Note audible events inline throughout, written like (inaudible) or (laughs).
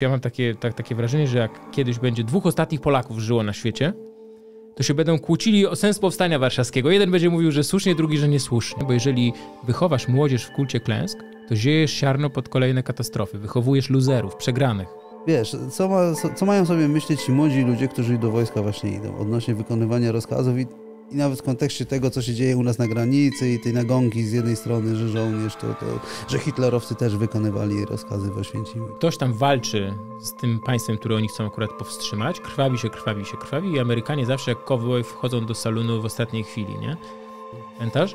Ja mam takie, tak, takie wrażenie, że jak kiedyś będzie dwóch ostatnich Polaków żyło na świecie, to się będą kłócili o sens powstania warszawskiego. Jeden będzie mówił, że słusznie, drugi, że niesłusznie. Bo jeżeli wychowasz młodzież w kulcie klęsk, to ziejesz siarno pod kolejne katastrofy, wychowujesz luzerów, przegranych. Wiesz, co, ma, co mają sobie myśleć ci młodzi ludzie, którzy do wojska właśnie idą, odnośnie wykonywania rozkazów i i nawet w kontekście tego, co się dzieje u nas na granicy i tej nagonki z jednej strony, że żołnierz, to, to, że hitlerowcy też wykonywali rozkazy w Oświęcimiu. Ktoś tam walczy z tym państwem, które oni chcą akurat powstrzymać, krwawi się, krwawi się, krwawi i Amerykanie zawsze jak cowboy wchodzą do salonu w ostatniej chwili, nie? Pamiętasz?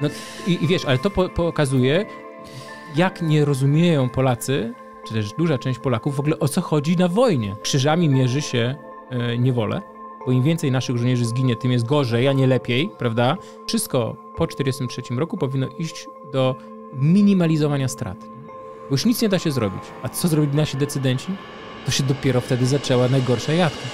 No, i, i, wiesz, ale to po, pokazuje, jak nie rozumieją Polacy, czy też duża część Polaków w ogóle o co chodzi na wojnie. Krzyżami mierzy się e, niewolę bo im więcej naszych żołnierzy zginie, tym jest gorzej, a nie lepiej, prawda? Wszystko po 1943 roku powinno iść do minimalizowania strat. Bo już nic nie da się zrobić. A co zrobili nasi decydenci? To się dopiero wtedy zaczęła najgorsza jadka.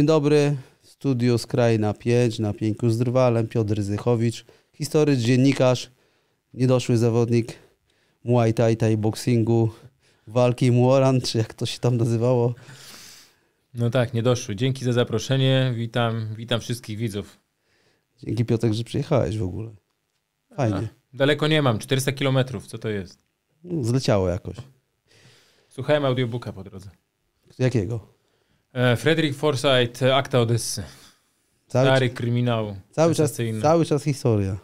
Dzień dobry, studio na 5 na pięku z drwalem, Piotr Zychowicz, historyczny dziennikarz, niedoszły zawodnik Muay Thai, Thai boxingu, walki Muoran, czy jak to się tam nazywało. No tak, niedoszły. Dzięki za zaproszenie, witam, witam wszystkich widzów. Dzięki Piotrek, że przyjechałeś w ogóle. Fajnie. A, daleko nie mam, 400 kilometrów, co to jest? No, zleciało jakoś. Słuchałem audiobooka po drodze. Jakiego? E, Frederick Forsyth, e, akta Odessy. Cały Stary czas, kryminał. Cały czas, cały czas historia.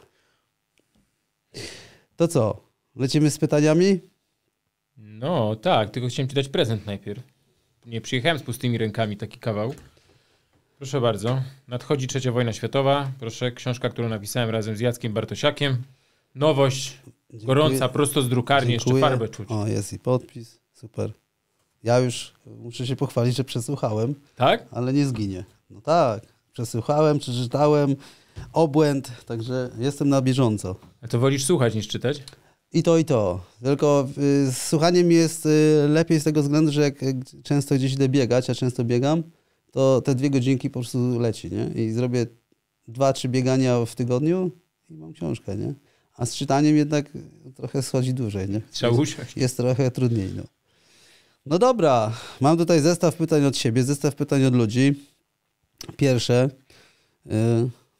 To co? Lecimy z pytaniami? No tak, tylko chciałem ci dać prezent najpierw. Nie przyjechałem z pustymi rękami, taki kawał. Proszę bardzo. Nadchodzi trzecia wojna światowa. Proszę, książka, którą napisałem razem z Jackiem Bartosiakiem. Nowość, Dziękuję. gorąca, prosto z drukarni, Dziękuję. jeszcze farbę czuć. O, jest i podpis. Super. Ja już muszę się pochwalić, że przesłuchałem. Tak? Ale nie zginie. No tak. Przesłuchałem, przeczytałem. Obłęd, także jestem na bieżąco. A to wolisz słuchać niż czytać? I to, i to. Tylko y, z słuchaniem jest y, lepiej z tego względu, że jak y, często gdzieś idę biegać, a często biegam, to te dwie godzinki po prostu leci, nie? I zrobię dwa, trzy biegania w tygodniu i mam książkę, nie? A z czytaniem jednak trochę schodzi dłużej, nie? Trzeba usiąść. Jest trochę trudniej, no. No dobra, mam tutaj zestaw pytań od siebie, zestaw pytań od ludzi. Pierwsze, y,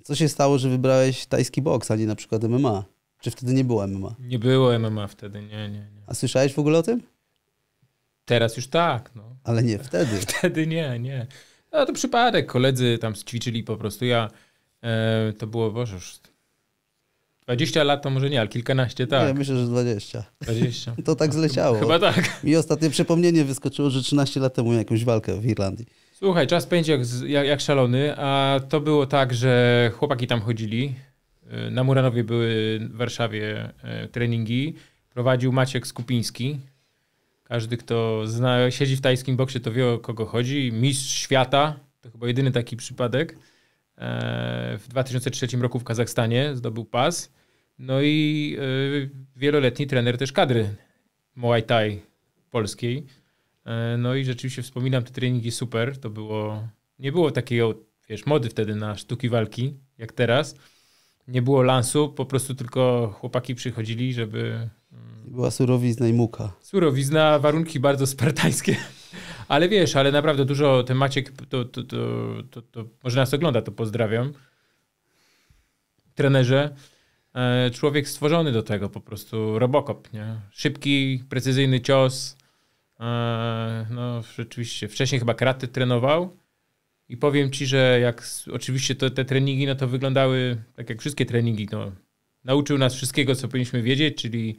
co się stało, że wybrałeś tajski boks, a nie na przykład MMA? Czy wtedy nie było MMA? Nie było MMA wtedy, nie, nie, nie. A słyszałeś w ogóle o tym? Teraz już tak, no. Ale nie wtedy. (laughs) wtedy nie, nie. No to przypadek, koledzy tam ćwiczyli po prostu, ja e, to było, boże, już 20 lat to może nie, ale kilkanaście tak. Ja myślę, że 20. 20. (laughs) To tak zleciało. Chyba tak. I ostatnie przypomnienie wyskoczyło, że 13 lat temu jakąś walkę w Irlandii. Słuchaj, czas pędzi jak, jak, jak szalony, a to było tak, że chłopaki tam chodzili. Y, na Muranowie były w Warszawie y, treningi. Prowadził Maciek Skupiński. Każdy, kto zna, siedzi w tajskim boksie, to wie o kogo chodzi. Mistrz świata. To chyba jedyny taki przypadek. E, w 2003 roku w Kazachstanie zdobył pas. No i y, wieloletni trener też kadry Muay Thai polskiej. E, no i rzeczywiście wspominam te treningi super. To było, nie było takiej wiesz, mody wtedy na sztuki walki, jak teraz. Nie było lansu, po prostu tylko chłopaki przychodzili, żeby... Mm, Była surowizna i muka. Surowizna, warunki bardzo spartańskie. (laughs) Ale wiesz, ale naprawdę dużo, ten Maciek, to, to, to, to może nas ogląda, to pozdrawiam. Trenerze, E, człowiek stworzony do tego, po prostu Robocop, nie? Szybki, precyzyjny cios. E, no, rzeczywiście. Wcześniej chyba kraty trenował i powiem ci, że jak oczywiście to, te treningi, no to wyglądały tak jak wszystkie treningi, no. Nauczył nas wszystkiego, co powinniśmy wiedzieć, czyli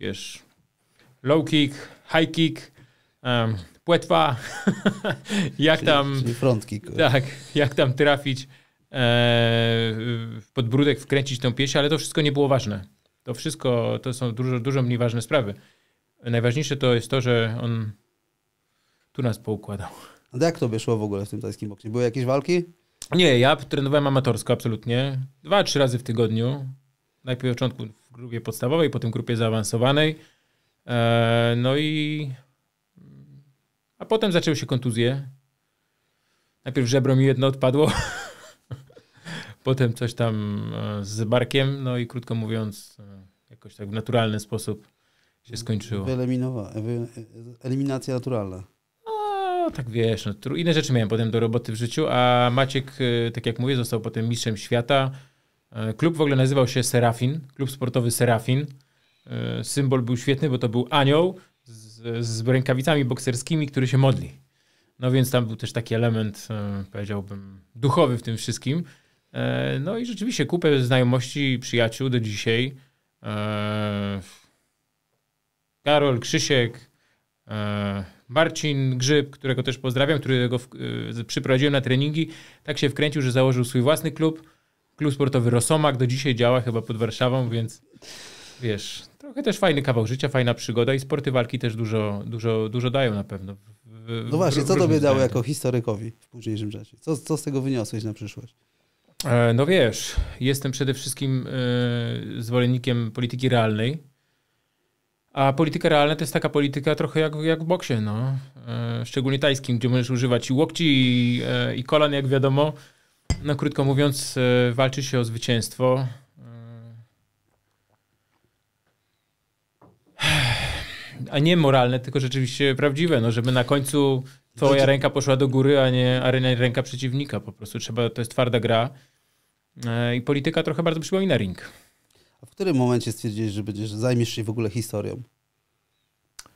wiesz, low kick, high kick, um, płetwa, (laughs) jak czyli, tam... Czyli front kick. Tak, jak tam trafić E, w podbródek wkręcić tą pieśń, ale to wszystko nie było ważne. To wszystko, to są dużo, dużo mniej ważne sprawy. Najważniejsze to jest to, że on tu nas poukładał. A jak to wyszło w ogóle z tym tajskim boksie? Były jakieś walki? Nie, ja trenowałem amatorsko absolutnie. Dwa, trzy razy w tygodniu. Najpierw w początku w grupie podstawowej, potem w grupie zaawansowanej. E, no i... A potem zaczęły się kontuzje. Najpierw żebro mi jedno odpadło. (laughs) Potem coś tam e, z barkiem, no i krótko mówiąc, e, jakoś tak w naturalny sposób się skończyło. eliminacja naturalna. No, tak wiesz, no, inne rzeczy miałem potem do roboty w życiu, a Maciek, e, tak jak mówię, został potem mistrzem świata. Klub w ogóle nazywał się Serafin, klub sportowy Serafin. Symbol był świetny, bo to był anioł z, z rękawicami bokserskimi, który się modli. No więc tam był też taki element, powiedziałbym, duchowy w tym wszystkim. E, no i rzeczywiście kupę znajomości przyjaciół do dzisiaj. E, Karol, Krzysiek, e, Marcin Grzyb, którego też pozdrawiam, którego przyprowadziłem na treningi, tak się wkręcił, że założył swój własny klub. Klub sportowy Rosomak do dzisiaj działa chyba pod Warszawą, więc wiesz, trochę też fajny kawał życia, fajna przygoda i sporty walki też dużo, dużo, dużo dają na pewno. W, no właśnie, co tobie dało jako historykowi w późniejszym czasie? Co, co z tego wyniosłeś na przyszłość? E, no wiesz, jestem przede wszystkim e, zwolennikiem polityki realnej. A polityka realna to jest taka polityka trochę jak, jak w boksie, no. E, szczególnie tajskim, gdzie możesz używać i łokci, i, i kolan, jak wiadomo. No krótko mówiąc, walczy się o zwycięstwo. A nie moralne, tylko rzeczywiście prawdziwe, no żeby na końcu Twoja Rzeczy... ręka poszła do góry, a nie, i ręka przeciwnika. Po prostu trzeba, to jest twarda gra. E, I polityka trochę bardzo przypomina ring. A w którym momencie stwierdziłeś, że będziesz, zajmiesz się w ogóle historią?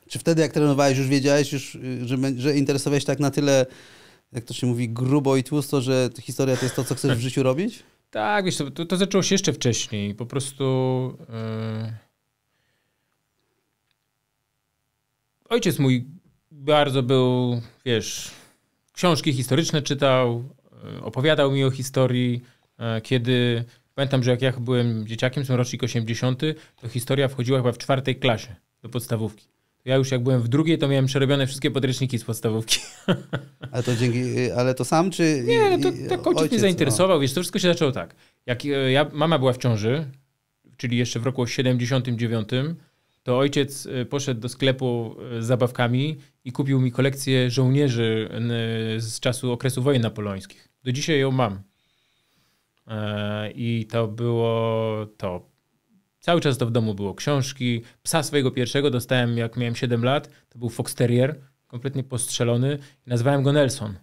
Czy wtedy, jak trenowałeś, już wiedziałeś, już, y, że, że interesowałeś tak na tyle, jak to się mówi, grubo i tłusto, że historia to jest to, co chcesz w tak. życiu robić? Tak, wiesz, to, to zaczęło się jeszcze wcześniej. Po prostu. Yy... Ojciec mój bardzo był, wiesz, książki historyczne czytał, e, opowiadał mi o historii, e, kiedy pamiętam, że jak ja byłem dzieciakiem, są rocznik 80, to historia wchodziła chyba w czwartej klasie do podstawówki. Ja już jak byłem w drugiej, to miałem przerobione wszystkie podręczniki z podstawówki. (laughs) Ale to dzięki, e, ale to sam czy. Nie, to tak ojciec, ojciec mnie no? zainteresował, o. wiesz, to wszystko się zaczęło tak. Jak ja, mama była w ciąży, czyli jeszcze w roku 79, to ojciec poszedł do sklepu z zabawkami i kupił mi kolekcję żołnierzy z czasu okresu wojen napoleońskich. Do dzisiaj ją mam. E, I to było to. Cały czas to w domu było książki. Psa swojego pierwszego dostałem, jak miałem 7 lat. To był Fox Terrier, kompletnie postrzelony. Nazywałem go Nelson.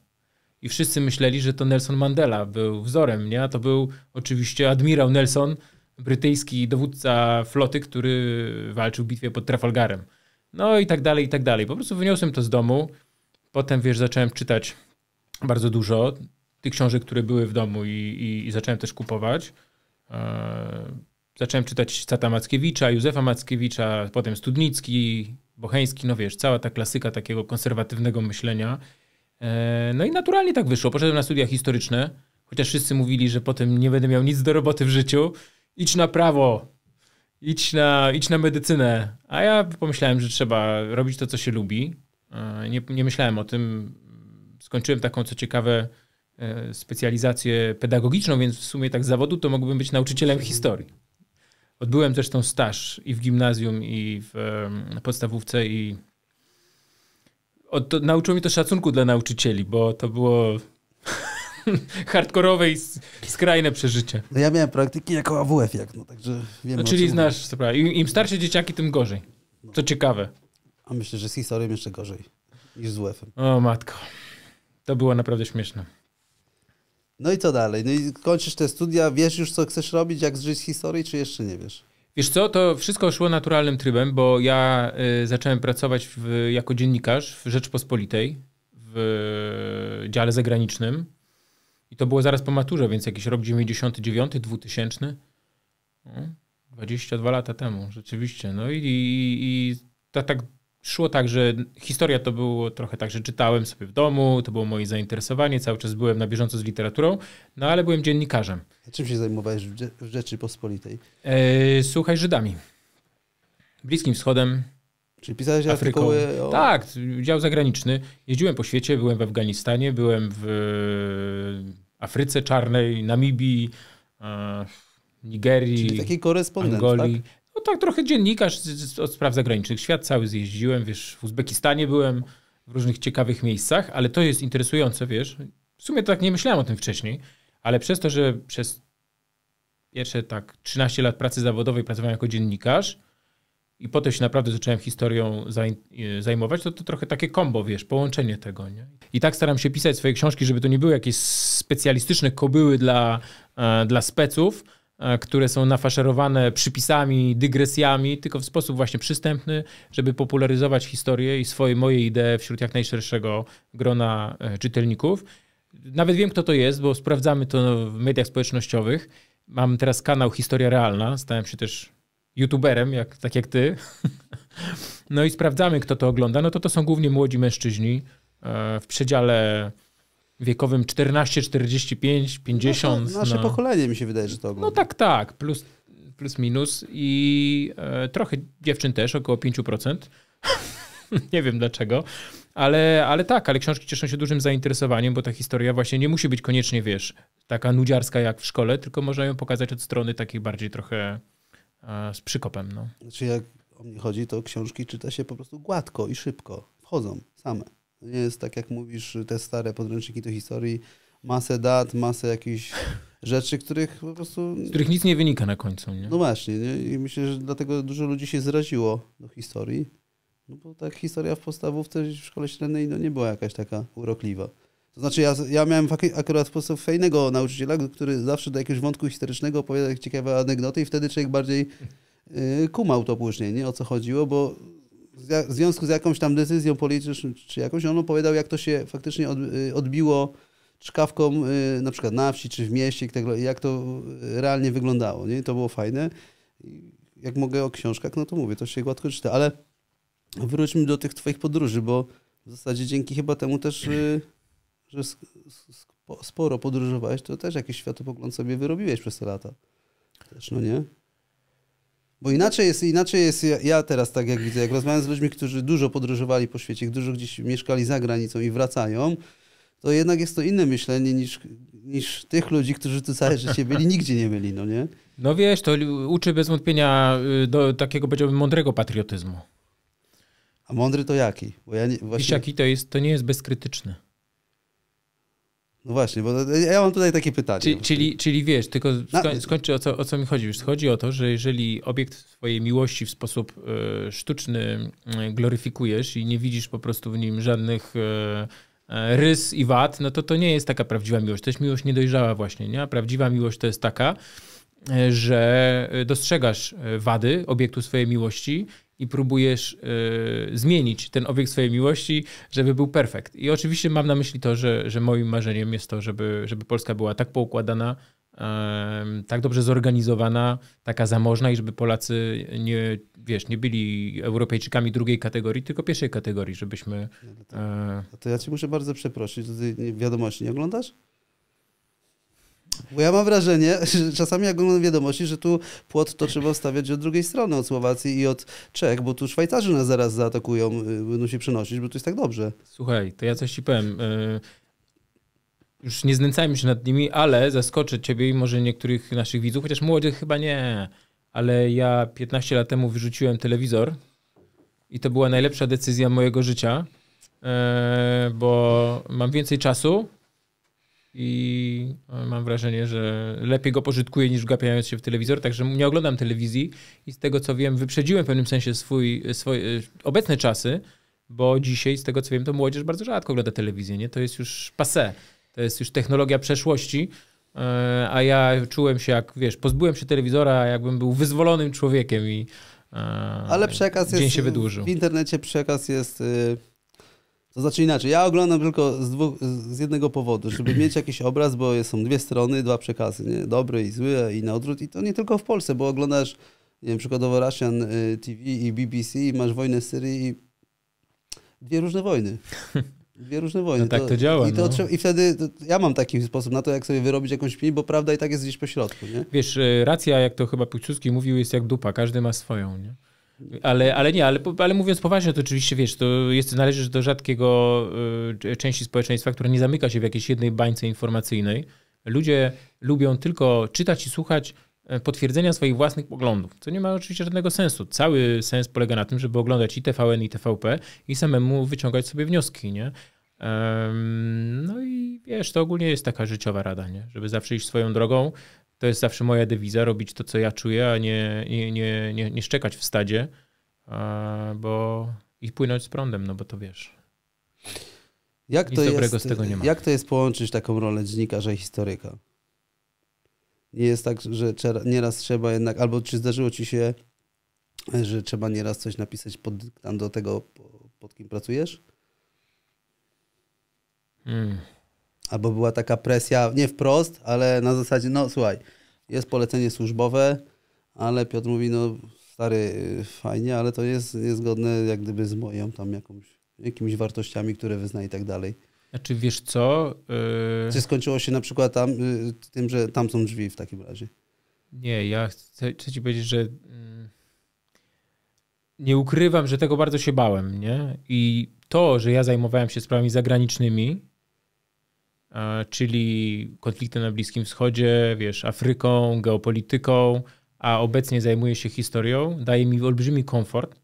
I wszyscy myśleli, że to Nelson Mandela był wzorem, nie? A to był oczywiście admirał Nelson, brytyjski dowódca floty, który walczył w bitwie pod Trafalgarem no i tak dalej, i tak dalej. Po prostu wyniosłem to z domu. Potem, wiesz, zacząłem czytać bardzo dużo tych książek, które były w domu i, i, i zacząłem też kupować. E, zacząłem czytać Cata Mackiewicza, Józefa Mackiewicza, potem Studnicki, Bocheński, no wiesz, cała ta klasyka takiego konserwatywnego myślenia. E, no i naturalnie tak wyszło. Poszedłem na studia historyczne, chociaż wszyscy mówili, że potem nie będę miał nic do roboty w życiu. Idź na prawo, idź na, idź na medycynę. A ja pomyślałem, że trzeba robić to, co się lubi. E, nie, nie myślałem o tym. Skończyłem taką, co ciekawe, e, specjalizację pedagogiczną, więc w sumie tak z zawodu to mógłbym być nauczycielem historii. Odbyłem zresztą staż i w gimnazjum, i w e, podstawówce, i od, to, nauczyło mnie to szacunku dla nauczycieli, bo to było (laughs) hardkorowe i skrajne przeżycie. No ja miałem praktyki jako AWF, jak, no, także wiem. No, czyli znasz, co prawda. im starsze dzieciaki, tym gorzej. No. Co ciekawe. A myślę, że z historią jeszcze gorzej niż z uf em O matko. To było naprawdę śmieszne. No i co dalej? No i kończysz te studia, wiesz już, co chcesz robić, jak zżyć historii, czy jeszcze nie wiesz? Wiesz co, to wszystko szło naturalnym trybem, bo ja y, zacząłem pracować w, jako dziennikarz w Rzeczpospolitej w dziale zagranicznym. I to było zaraz po maturze, więc jakiś rok 99, 2000. 22 lata temu, rzeczywiście. No i, i, i to tak szło tak, że historia to było trochę tak, że czytałem sobie w domu, to było moje zainteresowanie, cały czas byłem na bieżąco z literaturą, no ale byłem dziennikarzem. A czym się zajmowałeś w Rzeczypospolitej? E, słuchaj, Żydami. Bliskim Wschodem, Czyli pisałeś artykuły o... Tak, dział zagraniczny. Jeździłem po świecie, byłem w Afganistanie, byłem w e, Afryce Czarnej, Namibii, e, Nigerii, Czyli taki korespondent, Angolii. Tak? No tak, trochę dziennikarz od spraw zagranicznych. Świat cały zjeździłem, wiesz, w Uzbekistanie byłem, w różnych ciekawych miejscach, ale to jest interesujące, wiesz. W sumie tak nie myślałem o tym wcześniej, ale przez to, że przez pierwsze tak 13 lat pracy zawodowej pracowałem jako dziennikarz, i potem się naprawdę zacząłem historią e, zajmować, to to trochę takie kombo, wiesz, połączenie tego. Nie? I tak staram się pisać swoje książki, żeby to nie były jakieś specjalistyczne kobyły dla, e, dla speców, e, które są nafaszerowane przypisami, dygresjami, tylko w sposób właśnie przystępny, żeby popularyzować historię i swoje moje idee wśród jak najszerszego grona czytelników. Nawet wiem, kto to jest, bo sprawdzamy to w mediach społecznościowych. Mam teraz kanał Historia Realna, stałem się też youtuberem, jak, tak jak ty, (laughs) no i sprawdzamy, kto to ogląda, no to to są głównie młodzi mężczyźni e, w przedziale wiekowym 14, 45, 50. No, nasze no. pokolenie mi się wydaje, że to no ogląda. No tak, tak, plus, plus minus i e, trochę dziewczyn też, około 5%. (laughs) nie wiem dlaczego, ale, ale tak, ale książki cieszą się dużym zainteresowaniem, bo ta historia właśnie nie musi być koniecznie, wiesz, taka nudziarska jak w szkole, tylko można ją pokazać od strony takiej bardziej trochę E, z przykopem. No. Znaczy jak o mnie chodzi, to książki czyta się po prostu gładko i szybko. Wchodzą same. Nie jest tak, jak mówisz, te stare podręczniki do historii, masę dat, masę jakichś (laughs) rzeczy, których po prostu... Z których nic nie wynika na końcu, nie? No właśnie. Nie? I myślę, że dlatego dużo ludzi się zraziło do historii, no bo tak historia w podstawówce w szkole średniej no nie była jakaś taka urokliwa. To znaczy ja, ja miałem akurat sposób fajnego nauczyciela, który zawsze do jakiegoś wątku historycznego opowiadał ciekawe anegdoty i wtedy człowiek bardziej yy, kumał to później, nie? O co chodziło, bo w związku z jakąś tam decyzją polityczną czy jakąś, on opowiadał, jak to się faktycznie y, odbiło czkawką y, na przykład na wsi czy w mieście i tak dalej, jak to y, realnie wyglądało. Nie? To było fajne. Jak mogę o książkach, no to mówię, to się gładko czyta, ale wróćmy do tych twoich podróży, bo w zasadzie dzięki chyba temu też że sporo podróżowałeś, to też jakiś światopogląd sobie wyrobiłeś przez te lata. Też, no nie? Bo inaczej jest, inaczej jest ja teraz tak jak widzę, jak rozmawiam z ludźmi, którzy dużo podróżowali po świecie, dużo gdzieś mieszkali za granicą i wracają, to jednak jest to inne myślenie niż, niż tych ludzi, którzy tu całe życie byli, nigdzie nie byli, no nie? No wiesz, to uczy bez wątpienia y, do takiego, powiedziałbym, mądrego patriotyzmu. A mądry to jaki? Bo ja nie, właśnie... Wiesz, jaki to jest, to nie jest bezkrytyczny. No właśnie, bo ja mam tutaj takie pytanie. Czyli, czyli, czyli wiesz, tylko skoń, skończę o co, o co mi chodzi. chodzi o to, że jeżeli obiekt swojej miłości w sposób e, sztuczny e, gloryfikujesz i nie widzisz po prostu w nim żadnych e, e, rys i wad, no to to nie jest taka prawdziwa miłość. To jest miłość niedojrzała właśnie, nie? A prawdziwa miłość to jest taka, e, że dostrzegasz wady obiektu swojej miłości i próbujesz y, zmienić ten obiekt swojej miłości, żeby był perfekt. I oczywiście mam na myśli to, że, że moim marzeniem jest to, żeby, żeby Polska była tak poukładana, y, tak dobrze zorganizowana, taka zamożna i żeby Polacy nie, wiesz, nie byli Europejczykami drugiej kategorii, tylko pierwszej kategorii, żebyśmy... Y... to, tak. e, to ja ci muszę bardzo przeprosić, wiadomości nie oglądasz? Bo ja mam wrażenie, (laughs) że czasami jak oglądam wiadomości, że tu płot to trzeba stawiać od drugiej strony, od Słowacji i od Czech, bo tu Szwajcarzy nas zaraz zaatakują, y, będą się przenosić, bo to jest tak dobrze. Słuchaj, to ja coś ci powiem. Y, już nie znęcajmy się nad nimi, ale zaskoczę ciebie i może niektórych naszych widzów, chociaż młodych chyba nie, ale ja 15 lat temu wyrzuciłem telewizor i to była najlepsza decyzja mojego życia, e, bo mam więcej czasu, i e, mam wrażenie, że lepiej go pożytkuję niż gapiając się w telewizor, także nie oglądam telewizji i z tego co wiem, wyprzedziłem w pewnym sensie swój, e, swoje obecne czasy, bo dzisiaj z tego co wiem, to młodzież bardzo rzadko ogląda telewizję, nie? To jest już passé, to jest już technologia przeszłości, e, a ja czułem się jak, wiesz, pozbyłem się telewizora, jakbym był wyzwolonym człowiekiem i Ale przekaz dzień jest, się wydłużył. W internecie przekaz jest... Y to znaczy inaczej, ja oglądam tylko z, dwóch, z jednego powodu, żeby mieć jakiś obraz, bo są dwie strony, dwa przekazy, nie? dobry i zły i na odwrót. I to nie tylko w Polsce, bo oglądasz nie wiem, przykładowo Russian y, TV i BBC i masz wojnę z Syrii i dwie różne wojny. (laughs) Dwie różne wojny. No tak to, to działa. I, to, no. i wtedy to, ja mam taki sposób na to, jak sobie wyrobić jakąś pili, bo prawda i tak jest gdzieś po środku. Nie? Wiesz, y, racja, jak to chyba Piłsudski mówił, jest jak dupa, każdy ma swoją. Nie? Ale, ale nie, ale, ale mówiąc poważnie, to oczywiście wiesz, to jest, należysz do rzadkiego y, części społeczeństwa, która nie zamyka się w jakiejś jednej bańce informacyjnej. Ludzie lubią tylko czytać i słuchać e, potwierdzenia swoich własnych poglądów, co nie ma oczywiście żadnego sensu. Cały sens polega na tym, żeby oglądać i TVN, i TVP i samemu wyciągać sobie wnioski, nie? Um, no i wiesz, to ogólnie jest taka życiowa rada, nie? Żeby zawsze iść swoją drogą, to jest zawsze moja dewiza, robić to, co ja czuję, a nie, nie, nie, nie, nie szczekać w stadzie, bo i płynąć z prądem, no bo to wiesz. Jak to, jest, jak to jest połączyć taką rolę dziennikarza i historyka? Nie jest tak, że nieraz trzeba jednak, albo czy zdarzyło ci się, że trzeba nieraz coś napisać pod do tego, pod kim pracujesz? Hmm albo była taka presja, nie wprost, ale na zasadzie, no słuchaj, jest polecenie służbowe, ale Piotr mówi, no stary, fajnie, ale to jest niezgodne jak gdyby z moją tam jakąś, jakimiś wartościami, które wyzna i tak dalej. Znaczy wiesz co? E, czy skończyło się na przykład tam, y, tym, że tam są drzwi w takim razie? Nie, ja chcę, chcę ci powiedzieć, że y, nie ukrywam, że tego bardzo się bałem, nie? I to, że ja zajmowałem się sprawami zagranicznymi, E, czyli konflikty na Bliskim Wschodzie, wiesz, Afryką, geopolityką, a obecnie zajmuje się historią, daje mi olbrzymi komfort,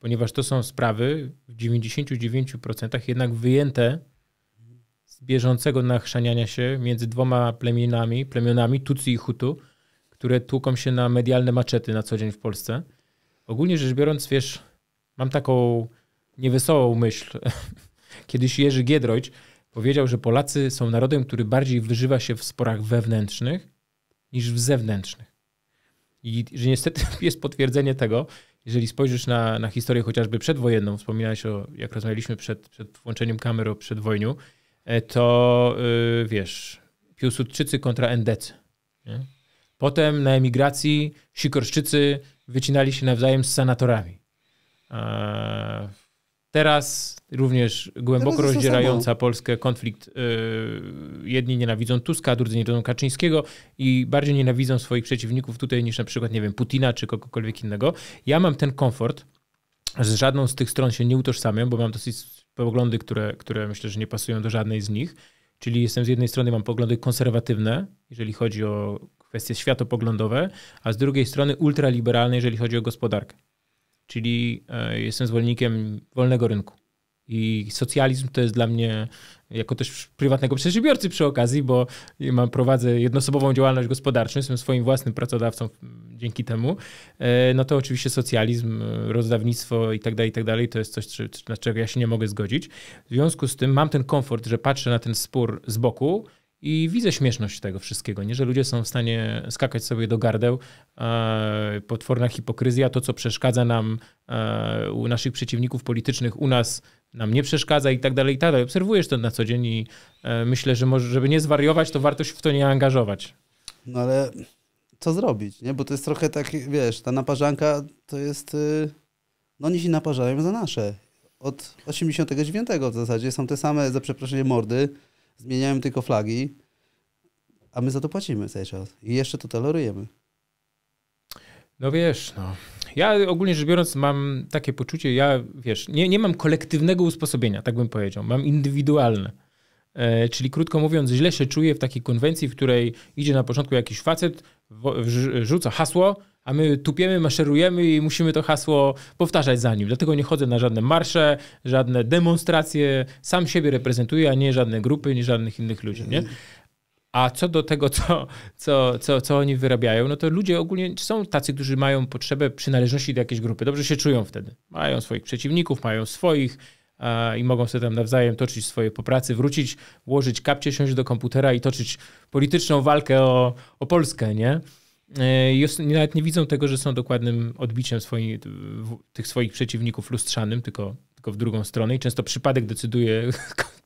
ponieważ to są sprawy w 99% jednak wyjęte z bieżącego nachrzaniania się między dwoma plemionami, plemionami Tutsi i Hutu, które tłuką się na medialne maczety na co dzień w Polsce. Ogólnie rzecz biorąc, wiesz, mam taką niewesołą myśl. (laughs) Kiedyś Jerzy Giedroyć powiedział, że Polacy są narodem, który bardziej wyżywa się w sporach wewnętrznych niż w zewnętrznych. I że niestety (laughs) jest potwierdzenie tego, jeżeli spojrzysz na, na historię chociażby przedwojenną, wspominałeś o, jak rozmawialiśmy przed, przed włączeniem kamer o przedwojniu, e, to yy, wiesz, Piłsudczycy kontra NDC. Nie? Potem na emigracji Sikorszczycy wycinali się nawzajem z sanatorami. Eee, teraz również głęboko rozdzierająca Polskę, konflikt. Y, jedni nienawidzą Tuska, drudzy nienawidzą Kaczyńskiego i bardziej nienawidzą swoich przeciwników tutaj niż na przykład, nie wiem, Putina czy kogokolwiek innego. Ja mam ten komfort, z żadną z tych stron się nie utożsamiam, bo mam dosyć poglądy, które, które myślę, że nie pasują do żadnej z nich. Czyli jestem z jednej strony, mam poglądy konserwatywne, jeżeli chodzi o kwestie światopoglądowe, a z drugiej strony ultraliberalne, jeżeli chodzi o gospodarkę. Czyli e, jestem zwolennikiem wolnego rynku i socjalizm to jest dla mnie, jako też prywatnego przedsiębiorcy przy okazji, bo mam, prowadzę jednoosobową działalność gospodarczą, jestem swoim własnym pracodawcą dzięki temu, e, no to oczywiście socjalizm, rozdawnictwo i tak dalej, i tak dalej, to jest coś, na czego ja się nie mogę zgodzić. W związku z tym mam ten komfort, że patrzę na ten spór z boku, i widzę śmieszność tego wszystkiego, nie? że ludzie są w stanie skakać sobie do gardeł. E, potworna hipokryzja, to co przeszkadza nam, e, u naszych przeciwników politycznych, u nas nam nie przeszkadza i tak dalej, i tak dalej. Obserwujesz to na co dzień i e, myślę, że może, żeby nie zwariować, to warto się w to nie angażować. No ale co zrobić, nie? Bo to jest trochę tak, wiesz, ta naparzanka to jest... Y, no oni się naparzają za nasze. Od 89 w zasadzie są te same, za przeproszenie, mordy. Zmieniają tylko flagi. A my za to płacimy cały czas. I jeszcze to tolerujemy. No wiesz, no. Ja ogólnie rzecz biorąc mam takie poczucie, ja wiesz, nie, nie mam kolektywnego usposobienia, tak bym powiedział, mam indywidualne. E, czyli krótko mówiąc, źle się czuję w takiej konwencji, w której idzie na początku jakiś facet, rzuca hasło, a my tupiemy, maszerujemy i musimy to hasło powtarzać za nim. Dlatego nie chodzę na żadne marsze, żadne demonstracje, sam siebie reprezentuję, a nie żadne grupy, nie żadnych innych ludzi. Nie? A co do tego, co, co, co, co oni wyrabiają, no to ludzie ogólnie są tacy, którzy mają potrzebę przynależności do jakiejś grupy. Dobrze się czują wtedy. Mają swoich przeciwników, mają swoich e, i mogą sobie tam nawzajem toczyć swoje popracy, wrócić, włożyć kapcie, siąść do komputera i toczyć polityczną walkę o, o Polskę, nie? E, I nawet nie widzą tego, że są dokładnym odbiciem swoi, tych swoich przeciwników lustrzanym, tylko, tylko w drugą stronę i często przypadek decyduje, (laughs)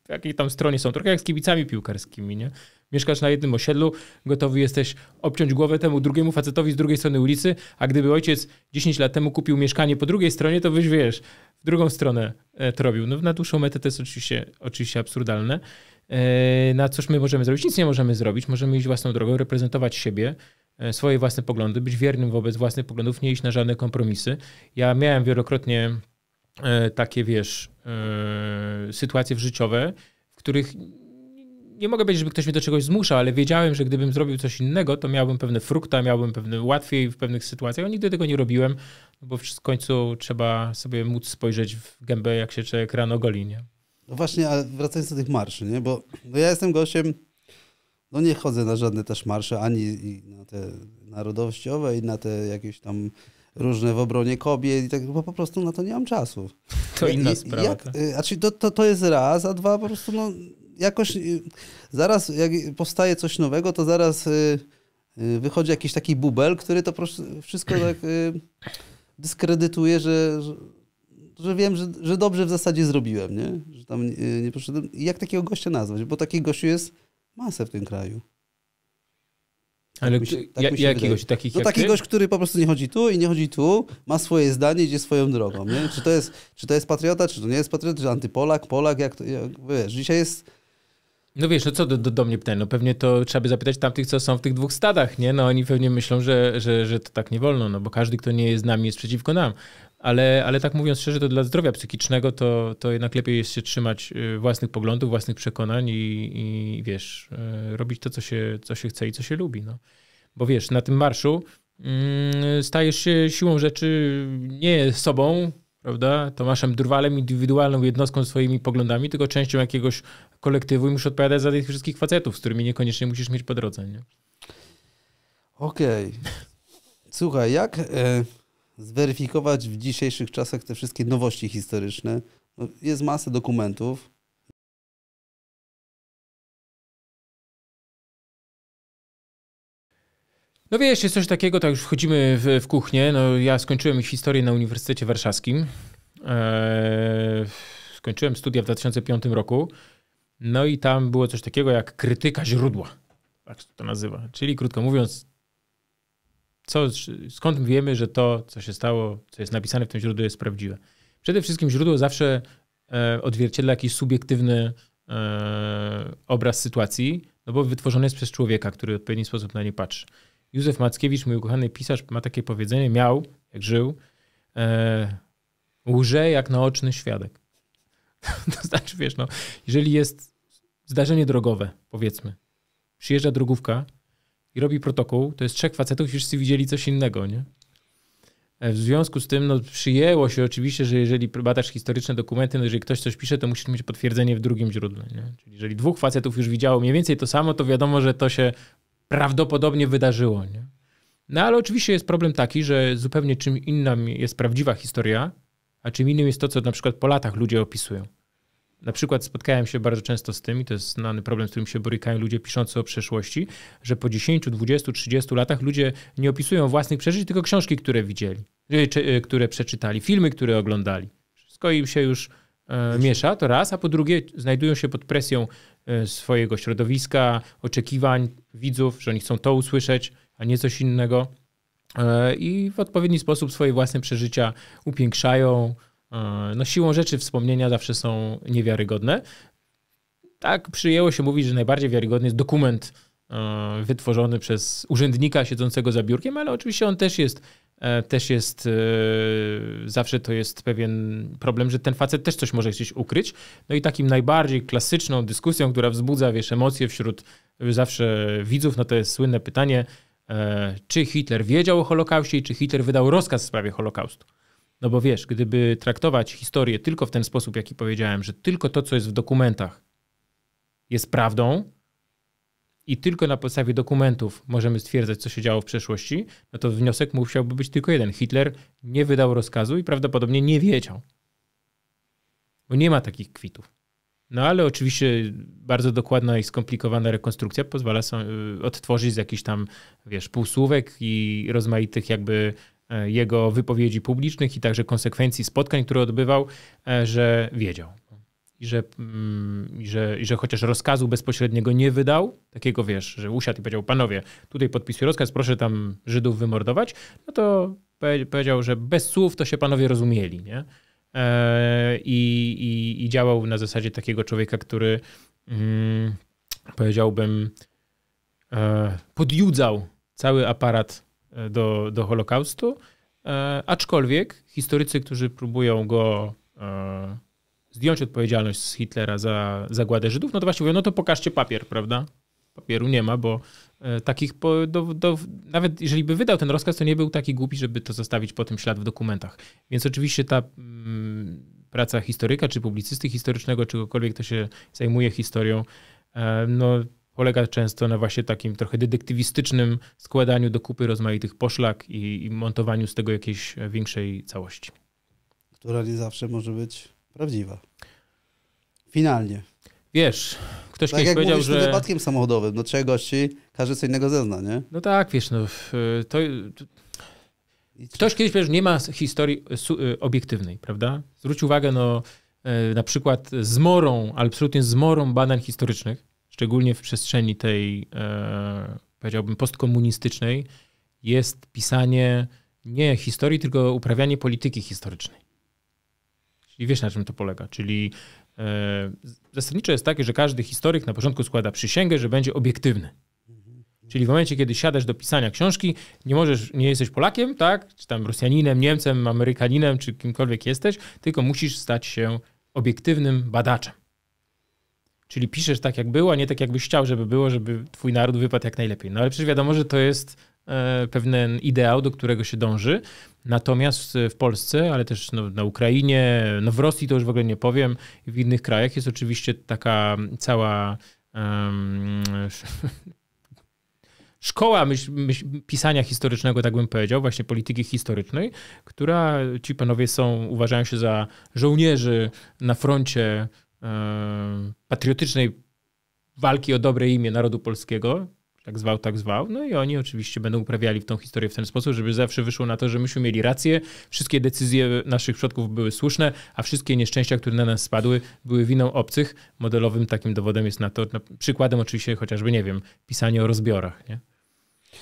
w jakiej tam stronie są. Trochę jak z kibicami piłkarskimi, nie? Mieszkasz na jednym osiedlu, gotowy jesteś obciąć głowę temu drugiemu facetowi z drugiej strony ulicy, a gdyby ojciec 10 lat temu kupił mieszkanie po drugiej stronie, to byś, wiesz, w drugą stronę e, to robił. No na dłuższą metę to jest oczywiście, oczywiście absurdalne. E, na cóż my możemy zrobić? Nic nie możemy zrobić. Możemy iść własną drogą, reprezentować siebie, e, swoje własne poglądy, być wiernym wobec własnych poglądów, nie iść na żadne kompromisy. Ja miałem wielokrotnie E, takie, wiesz, e, sytuacje życiowe, w których nie mogę powiedzieć, żeby ktoś mnie do czegoś zmuszał, ale wiedziałem, że gdybym zrobił coś innego, to miałbym pewne frukta, miałbym pewne łatwiej w pewnych sytuacjach. Ja no, nigdy tego nie robiłem, no, bo w końcu trzeba sobie móc spojrzeć w gębę, jak się człowiek rano goli, nie? No właśnie, ale wracając do tych marszy, nie? Bo no ja jestem gościem, no nie chodzę na żadne też marsze, ani na te narodowościowe, i na te jakieś tam różne w obronie kobiet i tak, bo po prostu na to nie mam czasu. To inna sprawa. Jak, tak. y, znaczy to, to, to jest raz, a dwa po prostu no, jakoś y, zaraz jak powstaje coś nowego, to zaraz y, wychodzi jakiś taki bubel, który to wszystko (clears throat) tak dyskredytuje, że, że, że wiem, że, że dobrze w zasadzie zrobiłem, nie? Że tam nie, nie poszedłem. I jak takiego gościa nazwać? Bo takich gościu jest masę w tym kraju. Ale tak się, tak ja, jakiegoś wydaje. takich no, jak takiegoś, który po prostu nie chodzi tu i nie chodzi tu, ma swoje zdanie, idzie swoją drogą. Nie? Czy, to jest, czy to jest patriota, czy to nie jest patriota, czy antypolak, Polak, jak, to, jak wiesz, dzisiaj jest... No wiesz, no co do, do, do mnie pytań? No pewnie to trzeba by zapytać tamtych, co są w tych dwóch stadach, nie? No oni pewnie myślą, że, że, że to tak nie wolno, no bo każdy, kto nie jest z nami, jest przeciwko nam ale, ale tak mówiąc szczerze, to dla zdrowia psychicznego to, to jednak lepiej jest się trzymać y, własnych poglądów, własnych przekonań i, i wiesz, y, robić to, co się, co się chce i co się lubi. No. Bo wiesz, na tym marszu mm, stajesz się siłą rzeczy nie sobą, prawda, Tomaszem Drwalem, indywidualną jednostką swoimi poglądami, tylko częścią jakiegoś kolektywu i musisz odpowiadać za tych wszystkich facetów, z którymi niekoniecznie musisz mieć po drodze. Okej. Okay. Słuchaj, jak... Y zweryfikować w dzisiejszych czasach te wszystkie nowości historyczne. No, jest masę dokumentów, No wiesz, jest coś takiego, tak już wchodzimy w, w kuchnię. No, ja skończyłem historię na Uniwersytecie Warszawskim. Eee, skończyłem studia w 2005 roku. No i tam było coś takiego jak krytyka źródła. Tak się to nazywa. Czyli krótko mówiąc, co, skąd wiemy, że to, co się stało, co jest napisane w tym źródle, jest prawdziwe? Przede wszystkim źródło zawsze e, odzwierciedla jakiś subiektywny e, obraz sytuacji, no bo wytworzone jest przez człowieka, który w odpowiedni sposób na nie patrzy. Józef Mackiewicz, mój ukochany pisarz, ma takie powiedzenie, miał, jak żył, e, łże jak naoczny świadek. (laughs) to znaczy, wiesz, no, jeżeli jest zdarzenie drogowe, powiedzmy, przyjeżdża drogówka, i robi protokół, to jest trzech facetów już wszyscy widzieli coś innego, nie? E, w związku z tym no, przyjęło się oczywiście, że jeżeli badasz historyczne dokumenty, no, jeżeli ktoś coś pisze, to musisz mieć potwierdzenie w drugim źródle. Nie? Czyli jeżeli dwóch facetów już widziało mniej więcej to samo, to wiadomo, że to się prawdopodobnie wydarzyło. Nie? No ale oczywiście jest problem taki, że zupełnie czym inna jest prawdziwa historia, a czym innym jest to, co na przykład po latach ludzie opisują. Na przykład spotkałem się bardzo często z tym, i to jest znany problem, z którym się borykają ludzie piszący o przeszłości, że po 10, 20, 30 latach ludzie nie opisują własnych przeżyć, tylko książki, które widzieli, e, e, które przeczytali, filmy, które oglądali. Wszystko im się już e, miesza, to raz, a po drugie znajdują się pod presją swojego środowiska, oczekiwań widzów, że oni chcą to usłyszeć, a nie coś innego. I w odpowiedni sposób swoje własne przeżycia upiększają, E, no siłą rzeczy wspomnienia zawsze są niewiarygodne. Tak przyjęło się mówić, że najbardziej wiarygodny jest dokument e, wytworzony przez urzędnika siedzącego za biurkiem, ale oczywiście on też jest e, też jest, zawsze to jest pewien problem, że ten facet też coś może gdzieś ukryć. No i takim najbardziej klasyczną dyskusją, która wzbudza, wiesz, emocje wśród zawsze widzów, no to jest słynne pytanie, czy Hitler wiedział o Holokauście i czy Hitler wydał rozkaz w sprawie Holokaustu. No bo wiesz, gdyby traktować historię tylko w ten sposób, jaki powiedziałem, że tylko to, co jest w dokumentach, jest prawdą i tylko na podstawie dokumentów możemy stwierdzać, co się działo w przeszłości, no to wniosek musiałby być tylko jeden. Hitler nie wydał rozkazu i prawdopodobnie nie wiedział. Bo nie ma takich kwitów. No ale oczywiście bardzo dokładna i skomplikowana rekonstrukcja pozwala y, odtworzyć z jakichś tam, wiesz, półsłówek i rozmaitych jakby E, jego wypowiedzi publicznych i także konsekwencji spotkań, które odbywał, e, że wiedział. I że, mm, i, że, I że chociaż rozkazu bezpośredniego nie wydał, takiego wiesz, że usiadł i powiedział, panowie, tutaj podpisuję rozkaz, proszę tam Żydów wymordować, no to powiedział, że bez słów to się panowie rozumieli, nie? E, I, i, i działał na zasadzie takiego człowieka, który mm, powiedziałbym podjudzał cały aparat do, do Holokaustu, e, aczkolwiek historycy, którzy próbują go e, zdjąć odpowiedzialność z Hitlera za zagładę Żydów, no to właśnie mówią, no to pokażcie papier, prawda? Papieru nie ma, bo e, takich, po, do, do, nawet jeżeli by wydał ten rozkaz, to nie był taki głupi, żeby to zostawić po tym ślad w dokumentach. Więc oczywiście ta m, mm, praca historyka, czy publicysty historycznego, czygokolwiek kto się zajmuje historią, no polega często na właśnie takim trochę detektywistycznym składaniu do kupy rozmaitych poszlak i, i montowaniu z tego jakiejś e, większej całości. Która nie zawsze może być prawdziwa. Finalnie. Wiesz, ktoś tak kiedyś jak powiedział, mówisz, że... wypadkiem samochodowym, no trzech gości, każdy co innego zezna, nie? No tak, wiesz, no e, to... Ktoś kiedyś powiedział, że nie ma historii e, obiektywnej, prawda? Zwróć uwagę, no na przykład zmorą, absolutnie zmorą badań historycznych, szczególnie w przestrzeni tej, e, powiedziałbym, postkomunistycznej, jest pisanie nie historii, tylko uprawianie polityki historycznej. Czyli wiesz, na czym to polega. Czyli e, zasadniczo jest takie, że każdy historyk na początku składa przysięgę, że będzie obiektywny. Czyli w momencie, kiedy siadasz do pisania książki, nie możesz, nie jesteś Polakiem, tak? Czy tam Rosjaninem, Niemcem, Amerykaninem, czy kimkolwiek jesteś, tylko musisz stać się obiektywnym badaczem. Czyli piszesz tak, jak było, a nie tak, jakbyś chciał, żeby było, żeby twój naród wypadł jak najlepiej. No ale przecież wiadomo, że to jest e, pewien ideał, do którego się dąży. Natomiast e, w Polsce, ale też no, na Ukrainie, no w Rosji to już w ogóle nie powiem, w innych krajach jest oczywiście taka cała um, (laughs) szkoła myśl, myśl, pisania historycznego, tak bym powiedział, właśnie polityki historycznej, która ci panowie są, uważają się za żołnierzy na froncie patriotycznej walki o dobre imię narodu polskiego, tak zwał, tak zwał. No i oni oczywiście będą uprawiali w tą historię w ten sposób, żeby zawsze wyszło na to, że myśmy mieli rację, wszystkie decyzje naszych przodków były słuszne, a wszystkie nieszczęścia, które na nas spadły, były winą obcych. Modelowym takim dowodem jest na to, na przykładem oczywiście chociażby, nie wiem, pisanie o rozbiorach. Nie?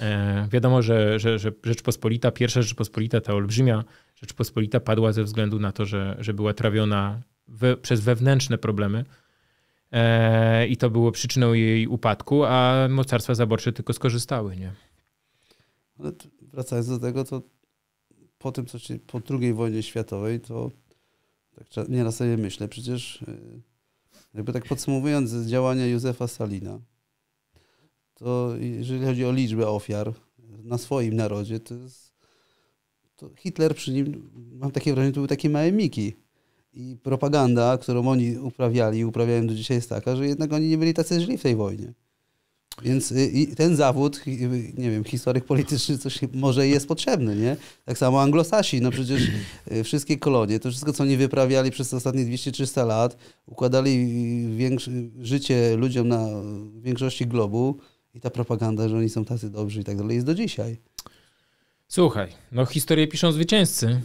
E, wiadomo, że, że, że Rzeczpospolita, pierwsza Rzeczpospolita, ta olbrzymia Rzeczpospolita padła ze względu na to, że, że była trawiona we, przez wewnętrzne problemy e, i to było przyczyną jej upadku, a mocarstwa zaborcze tylko skorzystały, nie? Ale wracając do tego, to po tym, co się, po II wojnie światowej, to tak nieraz sobie myślę, przecież e, jakby tak podsumowując działania Józefa Salina, to jeżeli chodzi o liczbę ofiar na swoim narodzie, to jest to Hitler przy nim, mam takie wrażenie, to były takie małe miki. I propaganda, którą oni uprawiali i uprawiają do dzisiaj jest taka, że jednak oni nie byli tacy źli w tej wojnie. Więc y, ten zawód, y, nie wiem, historyk polityczny coś może jest potrzebny, nie? Tak samo anglosasi, no przecież y, wszystkie kolonie, to wszystko, co nie wyprawiali przez ostatnie 200-300 lat, układali życie ludziom na większości globu i ta propaganda, że oni są tacy dobrzy i tak dalej, jest do dzisiaj. Słuchaj, no historię piszą zwycięzcy.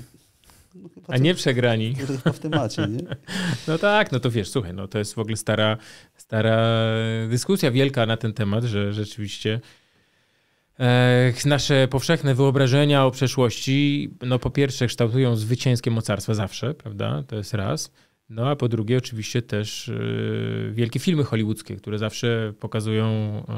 A nie przegrani. Chyba (laughs) w temacie, nie? No tak, no to wiesz, słuchaj, no to jest w ogóle stara, stara dyskusja wielka na ten temat, że rzeczywiście e, nasze powszechne wyobrażenia o przeszłości, no po pierwsze kształtują zwycięskie mocarstwa zawsze, prawda? To jest raz. No a po drugie oczywiście też e, wielkie filmy hollywoodzkie, które zawsze pokazują e,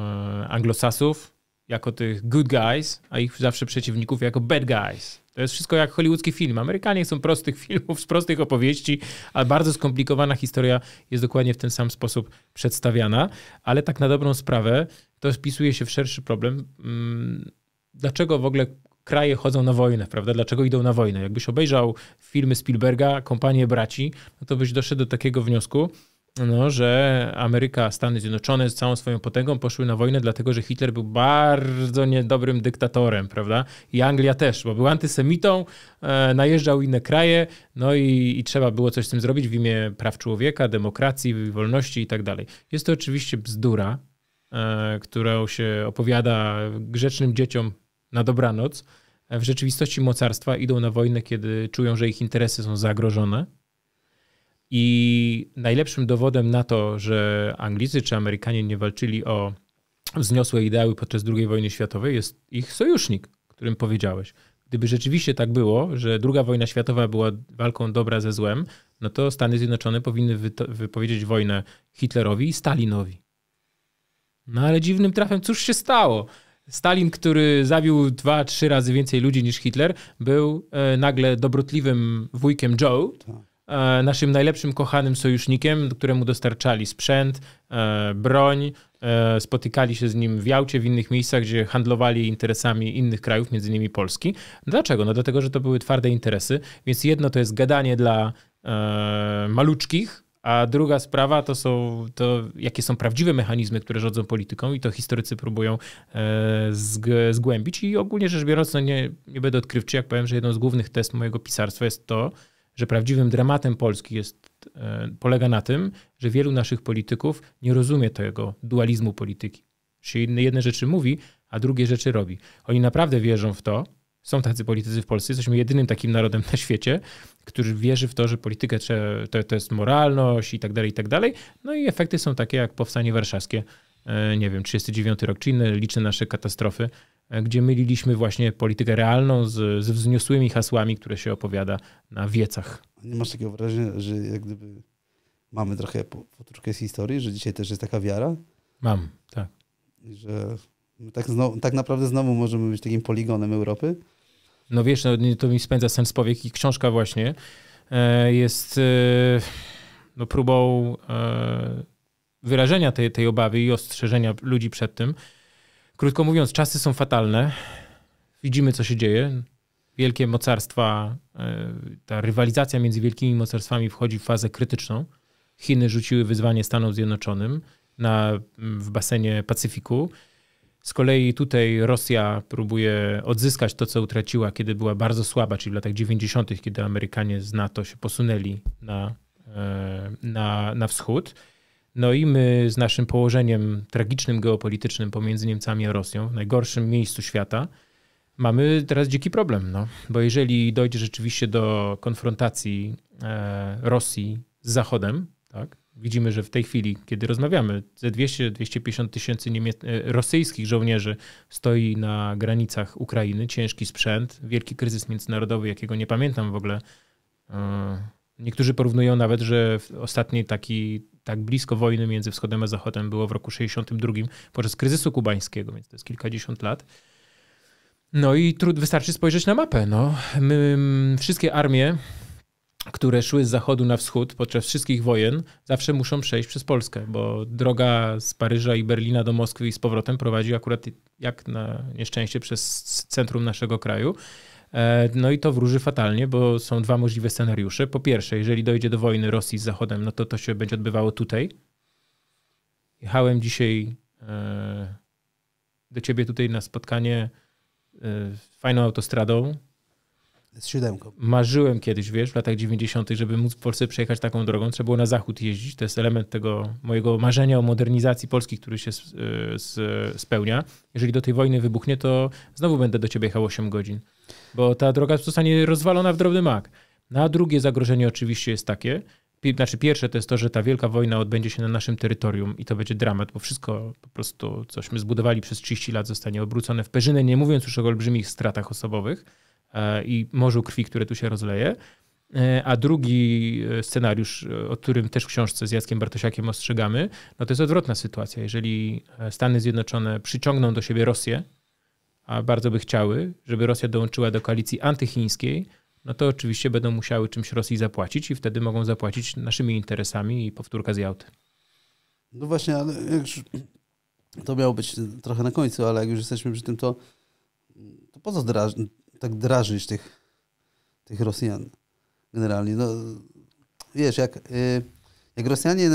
anglosasów jako tych good guys, a ich zawsze przeciwników jako bad guys. To jest wszystko jak hollywoodzki film. Amerykanie chcą prostych (laughs) filmów, z prostych opowieści, a bardzo skomplikowana historia jest dokładnie w ten sam sposób przedstawiana. Ale tak na dobrą sprawę to wpisuje się w szerszy problem. Mm, dlaczego w ogóle kraje chodzą na wojnę, prawda? Dlaczego idą na wojnę? Jakbyś obejrzał filmy Spielberga, kompanię braci, no to byś doszedł do takiego wniosku, no, że Ameryka, Stany Zjednoczone z całą swoją potęgą poszły na wojnę, dlatego że Hitler był bardzo niedobrym dyktatorem, prawda? I Anglia też, bo był antysemitą, e, najeżdżał inne kraje, no i, i, trzeba było coś z tym zrobić w imię praw człowieka, demokracji, wolności i tak dalej. Jest to oczywiście bzdura, e, którą się opowiada grzecznym dzieciom na dobranoc. E, w rzeczywistości mocarstwa idą na wojnę, kiedy czują, że ich interesy są zagrożone i najlepszym dowodem na to, że Anglicy czy Amerykanie nie walczyli o wzniosłe ideały podczas II wojny światowej, jest ich sojusznik, którym powiedziałeś. Gdyby rzeczywiście tak było, że II wojna światowa była walką dobra ze złem, no to Stany Zjednoczone powinny wypowiedzieć wojnę Hitlerowi i Stalinowi. No ale dziwnym trafem, cóż się stało? Stalin, który zabił dwa, trzy razy więcej ludzi niż Hitler, był e, nagle dobrotliwym wujkiem Joe. Tak E, naszym najlepszym, kochanym sojusznikiem, któremu dostarczali sprzęt, e, broń, e, spotykali się z nim w Jałcie, w innych miejscach, gdzie handlowali interesami innych krajów, między innymi Polski. Dlaczego? No dlatego, że to były twarde interesy, więc jedno to jest gadanie dla maluczkich, a druga sprawa to są, to jakie są prawdziwe mechanizmy, które rządzą polityką i to historycy próbują e, zgłębić. I ogólnie rzecz biorąc, no nie, nie będę odkrywczy, jak powiem, że jedną z głównych test mojego pisarstwa jest to, że prawdziwym dramatem Polski jest, e, polega na tym, że wielu naszych polityków nie rozumie tego dualizmu polityki. Czyli jedne rzeczy mówi, a drugie rzeczy robi. Oni naprawdę wierzą w to, są tacy politycy w Polsce, jesteśmy jedynym takim narodem na świecie, który wierzy w to, że politykę to, to jest moralność i tak dalej, i tak dalej. No i efekty są takie jak powstanie warszawskie, e, nie wiem, 39 rok czy inne liczne nasze katastrofy, gdzie myliliśmy właśnie politykę realną z, z wzniosłymi hasłami, które się opowiada na wiecach. Nie masz takiego wrażenia, że jak gdyby mamy trochę powtórkę z historii, że dzisiaj też jest taka wiara? Mam, tak. Że tak, znowu, tak naprawdę znowu możemy być takim poligonem Europy? No wiesz, no, to mi spędza sen z i książka właśnie e, jest e, no, próbą e, wyrażenia tej, tej obawy i ostrzeżenia ludzi przed tym, Krótko mówiąc, czasy są fatalne. Widzimy, co się dzieje. Wielkie mocarstwa, e, ta rywalizacja między wielkimi mocarstwami wchodzi w fazę krytyczną. Chiny rzuciły wyzwanie Stanom Zjednoczonym na, mm, w basenie Pacyfiku. Z kolei tutaj Rosja próbuje odzyskać to, co utraciła, kiedy była bardzo słaba, czyli w latach 90., kiedy Amerykanie z NATO się posunęli na, e, na, na wschód. No i my z naszym położeniem tragicznym geopolitycznym pomiędzy Niemcami a Rosją, w najgorszym miejscu świata, mamy teraz dziki problem. No. Bo jeżeli dojdzie rzeczywiście do konfrontacji e, Rosji z Zachodem, tak, widzimy, że w tej chwili, kiedy rozmawiamy, ze 200-250 tysięcy e, rosyjskich żołnierzy stoi na granicach Ukrainy, ciężki sprzęt, wielki kryzys międzynarodowy, jakiego nie pamiętam w ogóle. E, niektórzy porównują nawet, że ostatni taki tak blisko wojny między Wschodem a Zachodem było w roku 1962 podczas kryzysu kubańskiego, więc to jest kilkadziesiąt lat. No i trud, wystarczy spojrzeć na mapę. No. My, wszystkie armie, które szły z zachodu na wschód podczas wszystkich wojen, zawsze muszą przejść przez Polskę, bo droga z Paryża i Berlina do Moskwy i z powrotem prowadzi akurat jak na nieszczęście przez centrum naszego kraju. E, no i to wróży fatalnie, bo są dwa możliwe scenariusze. Po pierwsze, jeżeli dojdzie do wojny Rosji z Zachodem, no to to się będzie odbywało tutaj. Jechałem dzisiaj e, do ciebie tutaj na spotkanie e, fajną autostradą z siódemką. Marzyłem kiedyś, wiesz, w latach 90., żeby móc w Polsce przejechać taką drogą. Trzeba było na zachód jeździć. To jest element tego mojego marzenia o modernizacji Polski, który się z, z, e, spełnia. Jeżeli do tej wojny wybuchnie, to znowu będę do ciebie jechał 8 godzin, bo ta droga zostanie rozwalona w drobny mak. Na drugie zagrożenie oczywiście jest takie, znaczy pierwsze to jest to, że ta wielka wojna odbędzie się na naszym terytorium i to będzie dramat, bo wszystko po prostu, cośmy zbudowali przez 30 lat zostanie obrócone w perzynę, nie mówiąc już o olbrzymich stratach osobowych. E, i morzu krwi, które tu się rozleje. E, a drugi e, scenariusz, o którym też w książce z Jackiem Bartosiakiem ostrzegamy, no to jest odwrotna sytuacja. Jeżeli Stany Zjednoczone przyciągną do siebie Rosję, a bardzo by chciały, żeby Rosja dołączyła do koalicji antychińskiej, no to oczywiście będą musiały czymś Rosji zapłacić i wtedy mogą zapłacić naszymi interesami i powtórka z Jałty. No właśnie, ale już to miało być trochę na końcu, ale jak już jesteśmy przy tym, to, to po co tak drażnić tych, tych Rosjan generalnie. No, wiesz, jak, y, jak Rosjanie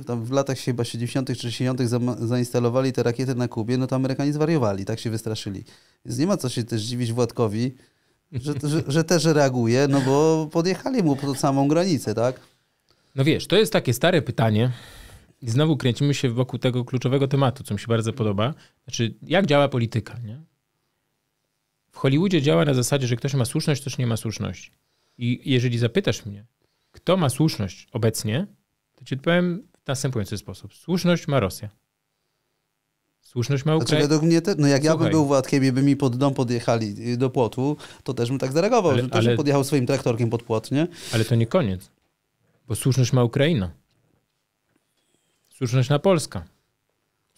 y, tam w latach chyba 70 czy 60 zainstalowali te rakiety na Kubie, no to Amerykanie zwariowali, tak się wystraszyli. Więc nie ma co się też dziwić Władkowi, że, (laughs) że, że też reaguje, no bo podjechali mu pod samą granicę, tak? No wiesz, to jest takie stare pytanie, i znowu kręcimy się wokół tego kluczowego tematu, co mi się bardzo podoba. Znaczy, jak działa polityka, nie? W Hollywoodzie działa na zasadzie, że ktoś ma słuszność, ktoś nie ma słuszności. I jeżeli zapytasz mnie, kto ma słuszność obecnie, to ci powiem w następujący sposób. Słuszność ma Rosja. Słuszność ma znaczy, Ukraina. Znaczy według mnie, te, no jak Słuchaj. ja bym był Władkiem i by mi pod dom podjechali y, do płotu, to też bym tak zareagował, ale, że też ale, podjechał swoim traktorkiem pod płot, nie? Ale to nie koniec, bo słuszność ma Ukraina. Słuszność ma Polska.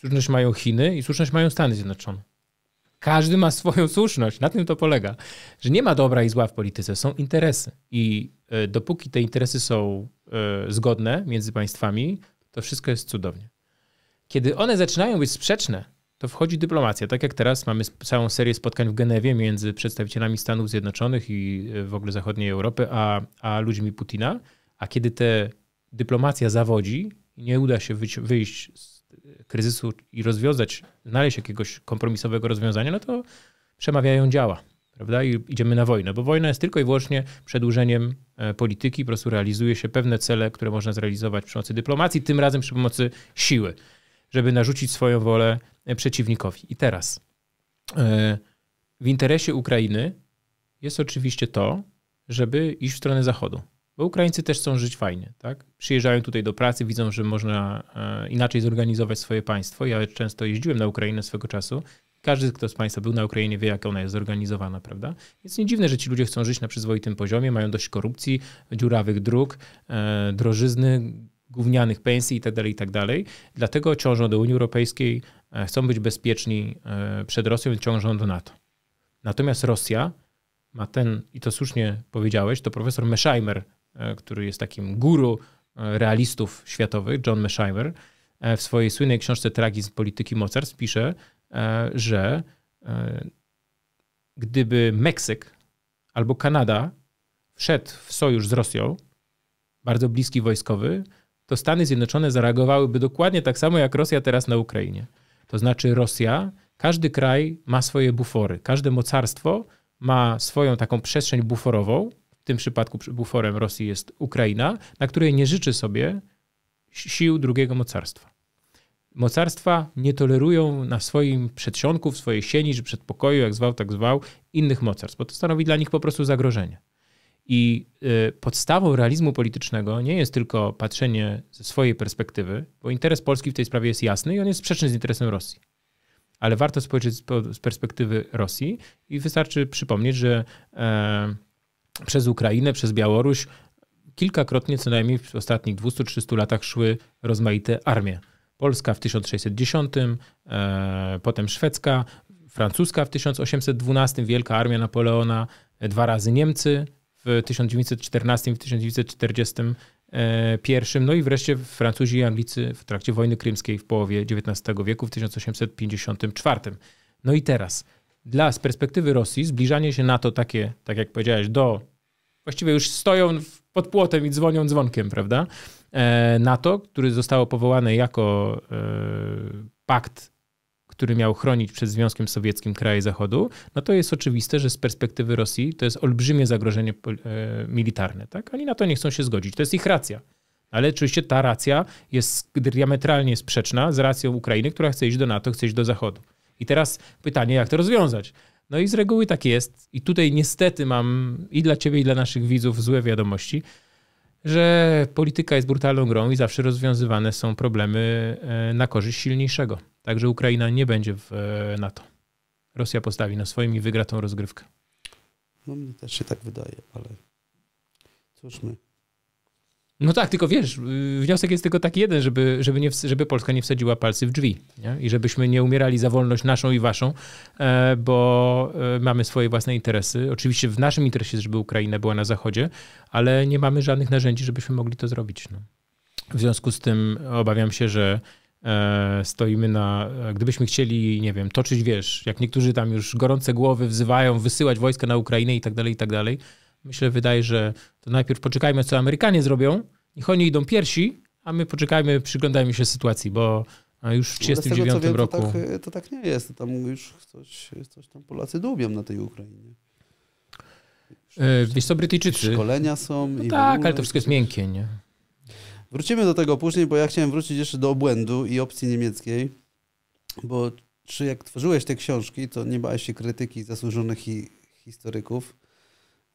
Słuszność mają Chiny i słuszność mają Stany Zjednoczone. Każdy ma swoją słuszność, na tym to polega, że nie ma dobra i zła w polityce, są interesy. I e, dopóki te interesy są e, zgodne między państwami, to wszystko jest cudownie. Kiedy one zaczynają być sprzeczne, to wchodzi dyplomacja. Tak jak teraz mamy całą serię spotkań w Genewie między przedstawicielami Stanów Zjednoczonych i e, w ogóle zachodniej Europy, a, a ludźmi Putina. A kiedy ta dyplomacja zawodzi, i nie uda się wyjść kryzysu i rozwiązać, znaleźć jakiegoś kompromisowego rozwiązania, no to przemawiają działa. Prawda? I idziemy na wojnę, bo wojna jest tylko i wyłącznie przedłużeniem e, polityki, po prostu realizuje się pewne cele, które można zrealizować przy pomocy dyplomacji, tym razem przy pomocy siły, żeby narzucić swoją wolę e, przeciwnikowi. I teraz e, w interesie Ukrainy jest oczywiście to, żeby iść w stronę Zachodu. Bo Ukraińcy też chcą żyć fajnie, tak? Przyjeżdżają tutaj do pracy, widzą, że można e, inaczej zorganizować swoje państwo. Ja często jeździłem na Ukrainę swego czasu. Każdy, kto z Państwa był na Ukrainie, wie, jak ona jest zorganizowana, prawda? Więc nie dziwne, że ci ludzie chcą żyć na przyzwoitym poziomie, mają dość korupcji, dziurawych dróg, e, drożyzny, gównianych pensji itd., tak itd. Tak Dlatego ciążą do Unii Europejskiej, e, chcą być bezpieczni przed Rosją więc ciążą do NATO. Natomiast Rosja ma ten, i to słusznie powiedziałeś, to profesor Mesheimer E, który jest takim guru e, realistów światowych, John Mearsheimer, e, w swojej słynnej książce Tragizm polityki mocarstw pisze, że gdyby Meksyk albo Kanada wszedł w sojusz z Rosją, bardzo bliski wojskowy, to Stany Zjednoczone zareagowałyby dokładnie tak samo jak Rosja teraz na Ukrainie. To znaczy Rosja, każdy kraj ma swoje bufory, każde mocarstwo ma swoją taką przestrzeń buforową, tym przypadku buforem Rosji jest Ukraina, na której nie życzy sobie sił drugiego mocarstwa. Mocarstwa nie tolerują na swoim przedsionku, w swojej sieni czy przedpokoju, jak zwał, tak zwał, innych mocarstw, bo to stanowi dla nich po prostu zagrożenie. I y, podstawą realizmu politycznego nie jest tylko patrzenie ze swojej perspektywy, bo interes Polski w tej sprawie jest jasny i on jest sprzeczny z interesem Rosji. Ale warto spojrzeć z perspektywy Rosji i wystarczy przypomnieć, że. E, przez Ukrainę, przez Białoruś kilkakrotnie, co najmniej w ostatnich 200-300 latach, szły rozmaite armie. Polska w 1610, e, potem szwedzka, francuska w 1812, Wielka Armia Napoleona, e, dwa razy Niemcy w 1914 i w 1941, e, no i wreszcie Francuzi i Anglicy w trakcie wojny krymskiej w połowie XIX wieku w 1854. No i teraz dla z perspektywy Rosji zbliżanie się NATO takie, tak jak powiedziałeś, do właściwie już stoją pod płotem i dzwonią dzwonkiem, prawda? E, NATO, który zostało powołane jako e, pakt, który miał chronić przed Związkiem Sowieckim kraje Zachodu, no to jest oczywiste, że z perspektywy Rosji to jest olbrzymie zagrożenie e, militarne, tak? Oni na to nie chcą się zgodzić. To jest ich racja. Ale oczywiście ta racja jest diametralnie sprzeczna z racją Ukrainy, która chce iść do NATO, chce iść do Zachodu. I teraz pytanie, jak to rozwiązać? No i z reguły tak jest, i tutaj niestety mam i dla ciebie, i dla naszych widzów złe wiadomości, że polityka jest brutalną grą i zawsze rozwiązywane są problemy e, na korzyść silniejszego. Także Ukraina nie będzie w e, NATO. Rosja postawi na swoim i wygra tą rozgrywkę. No mnie też się tak wydaje, ale cóż my. No tak, tylko wiesz, wniosek jest tylko taki jeden, żeby, żeby, nie, żeby Polska nie wsadziła palcy w drzwi nie? i żebyśmy nie umierali za wolność naszą i waszą, e, bo e, mamy swoje własne interesy. Oczywiście w naszym interesie żeby Ukraina była na zachodzie, ale nie mamy żadnych narzędzi, żebyśmy mogli to zrobić. No. W związku z tym obawiam się, że e, stoimy na, gdybyśmy chcieli, nie wiem, toczyć, wiesz, jak niektórzy tam już gorące głowy wzywają, wysyłać wojska na Ukrainę i tak dalej, i tak dalej, myślę, wydaje, że to najpierw poczekajmy, co Amerykanie zrobią, niech oni idą pierwsi, a my poczekajmy, przyglądajmy się sytuacji, bo e, już w 1939 no, roku. To tak, e, to tak, nie jest. Tam już coś, coś tam Polacy dubią na tej Ukrainie. E, wiesz co, Brytyjczycy. Szkolenia są. No tak, ogóle, ale to wszystko jest miękkie, nie? Wrócimy do tego później, bo ja chciałem wrócić jeszcze do obłędu i opcji niemieckiej, bo czy jak tworzyłeś te książki, to nie bałeś się krytyki zasłużonych hi historyków?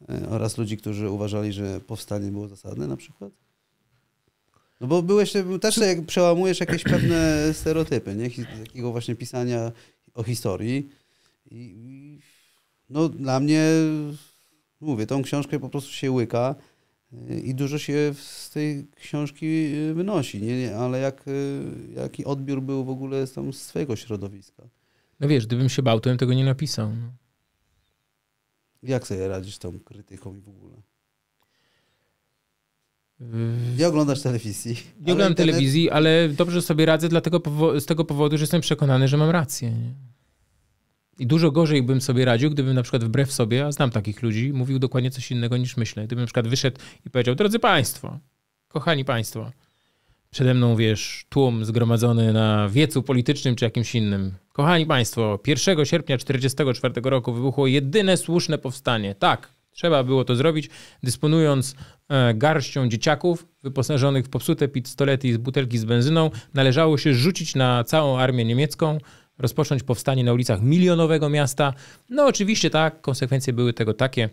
E, oraz ludzi, którzy uważali, że powstanie było zasadne na przykład? No bo byłeś też jak przełamujesz jakieś pewne stereotypy, nie? Takiego właśnie pisania o historii. I, no dla mnie, mówię, tą książkę po prostu się łyka e, i dużo się z tej książki e, wynosi, nie? ale jak, jaki odbiór był w ogóle tam z twojego środowiska? No wiesz, gdybym się bał, to bym tego nie napisał. No. Jak sobie radzisz tą krytyką i w ogóle? Nie oglądasz telewizji. Nie oglądam internet... telewizji, ale dobrze sobie radzę dlatego z tego powodu, że jestem przekonany, że mam rację. Nie? I dużo gorzej bym sobie radził, gdybym na przykład wbrew sobie, a znam takich ludzi, mówił dokładnie coś innego niż myślę. Gdybym na przykład wyszedł i powiedział, drodzy Państwo, kochani Państwo, Przede mną, wiesz, tłum zgromadzony na wiecu politycznym czy jakimś innym. Kochani Państwo, 1 sierpnia 1944 roku wybuchło jedyne słuszne powstanie. Tak, trzeba było to zrobić, dysponując e, garścią dzieciaków wyposażonych w popsute pistolety i z butelki z benzyną. Należało się rzucić na całą armię niemiecką, rozpocząć powstanie na ulicach milionowego miasta. No oczywiście tak, konsekwencje były tego takie,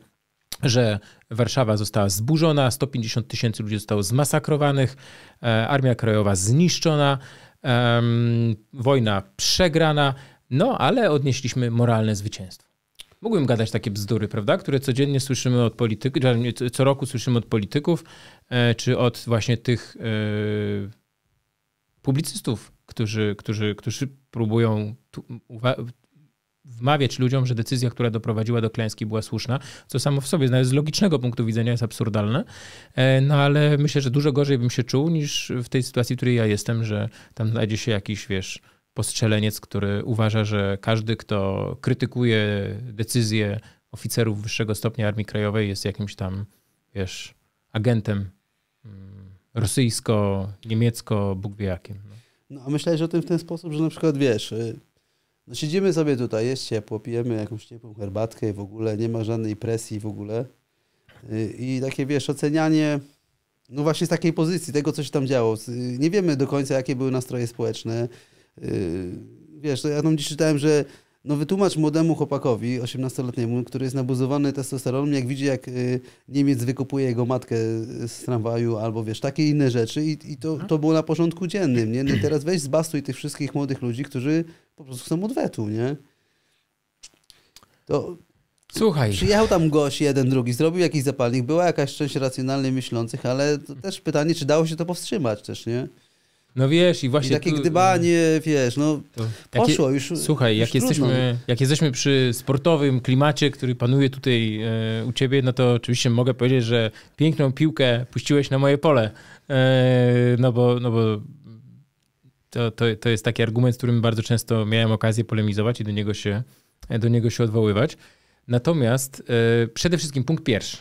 że Warszawa została zburzona, 150 tysięcy ludzi zostało zmasakrowanych, e, Armia Krajowa zniszczona, wojna przegrana, no ale odnieśliśmy moralne zwycięstwo. Mógłbym gadać takie bzdury, prawda, które codziennie słyszymy od polityków, co roku słyszymy od polityków, e, czy od właśnie tych e, publicystów, którzy, którzy, którzy próbują wmawiać ludziom, że decyzja, która doprowadziła do klęski była słuszna, co samo w sobie z logicznego punktu widzenia jest absurdalne, e, no ale myślę, że dużo gorzej bym się czuł niż w tej sytuacji, w której ja jestem, że tam znajdzie się jakiś, wiesz, postrzeleniec, który uważa, że każdy, kto krytykuje decyzję oficerów wyższego stopnia Armii Krajowej jest jakimś tam, wiesz, agentem mm, rosyjsko-niemiecko-bóg wie jakim. No. no a myślałeś o tym w ten sposób, że na przykład, wiesz, y, no siedzimy sobie tutaj, jest ciepło, pijemy jakąś ciepłą herbatkę i w ogóle nie ma żadnej presji w ogóle. Y, I takie, wiesz, ocenianie no właśnie z takiej pozycji, tego, co się tam działo. Nie wiemy do końca, jakie były nastroje społeczne. Y, wiesz, ja tam dziś czytałem, że no wytłumacz młodemu chłopakowi, 18-letniemu, który jest nabuzowany testosteronem, jak widzi, jak y, Niemiec wykupuje jego matkę z tramwaju, albo wiesz, takie inne rzeczy i, i to, to było na porządku dziennym, nie? No teraz weź zbastuj tych wszystkich młodych ludzi, którzy po prostu chcą odwetu, nie? To Słuchaj. Przyjechał tam gość jeden, drugi, zrobił jakiś zapalnik, była jakaś część racjonalnie myślących, ale to też pytanie, czy dało się to powstrzymać też, nie? No wiesz, i właśnie. I takie tu, gdybanie, wiesz, no poszło już. Słuchaj, już jak, jesteśmy, jak jesteśmy przy sportowym klimacie, który panuje tutaj e, u ciebie, no to oczywiście mogę powiedzieć, że piękną piłkę puściłeś na moje pole. E, no bo. No bo to, to, to jest taki argument, z którym bardzo często miałem okazję polemizować i do niego się, do niego się odwoływać. Natomiast e, przede wszystkim punkt pierwszy.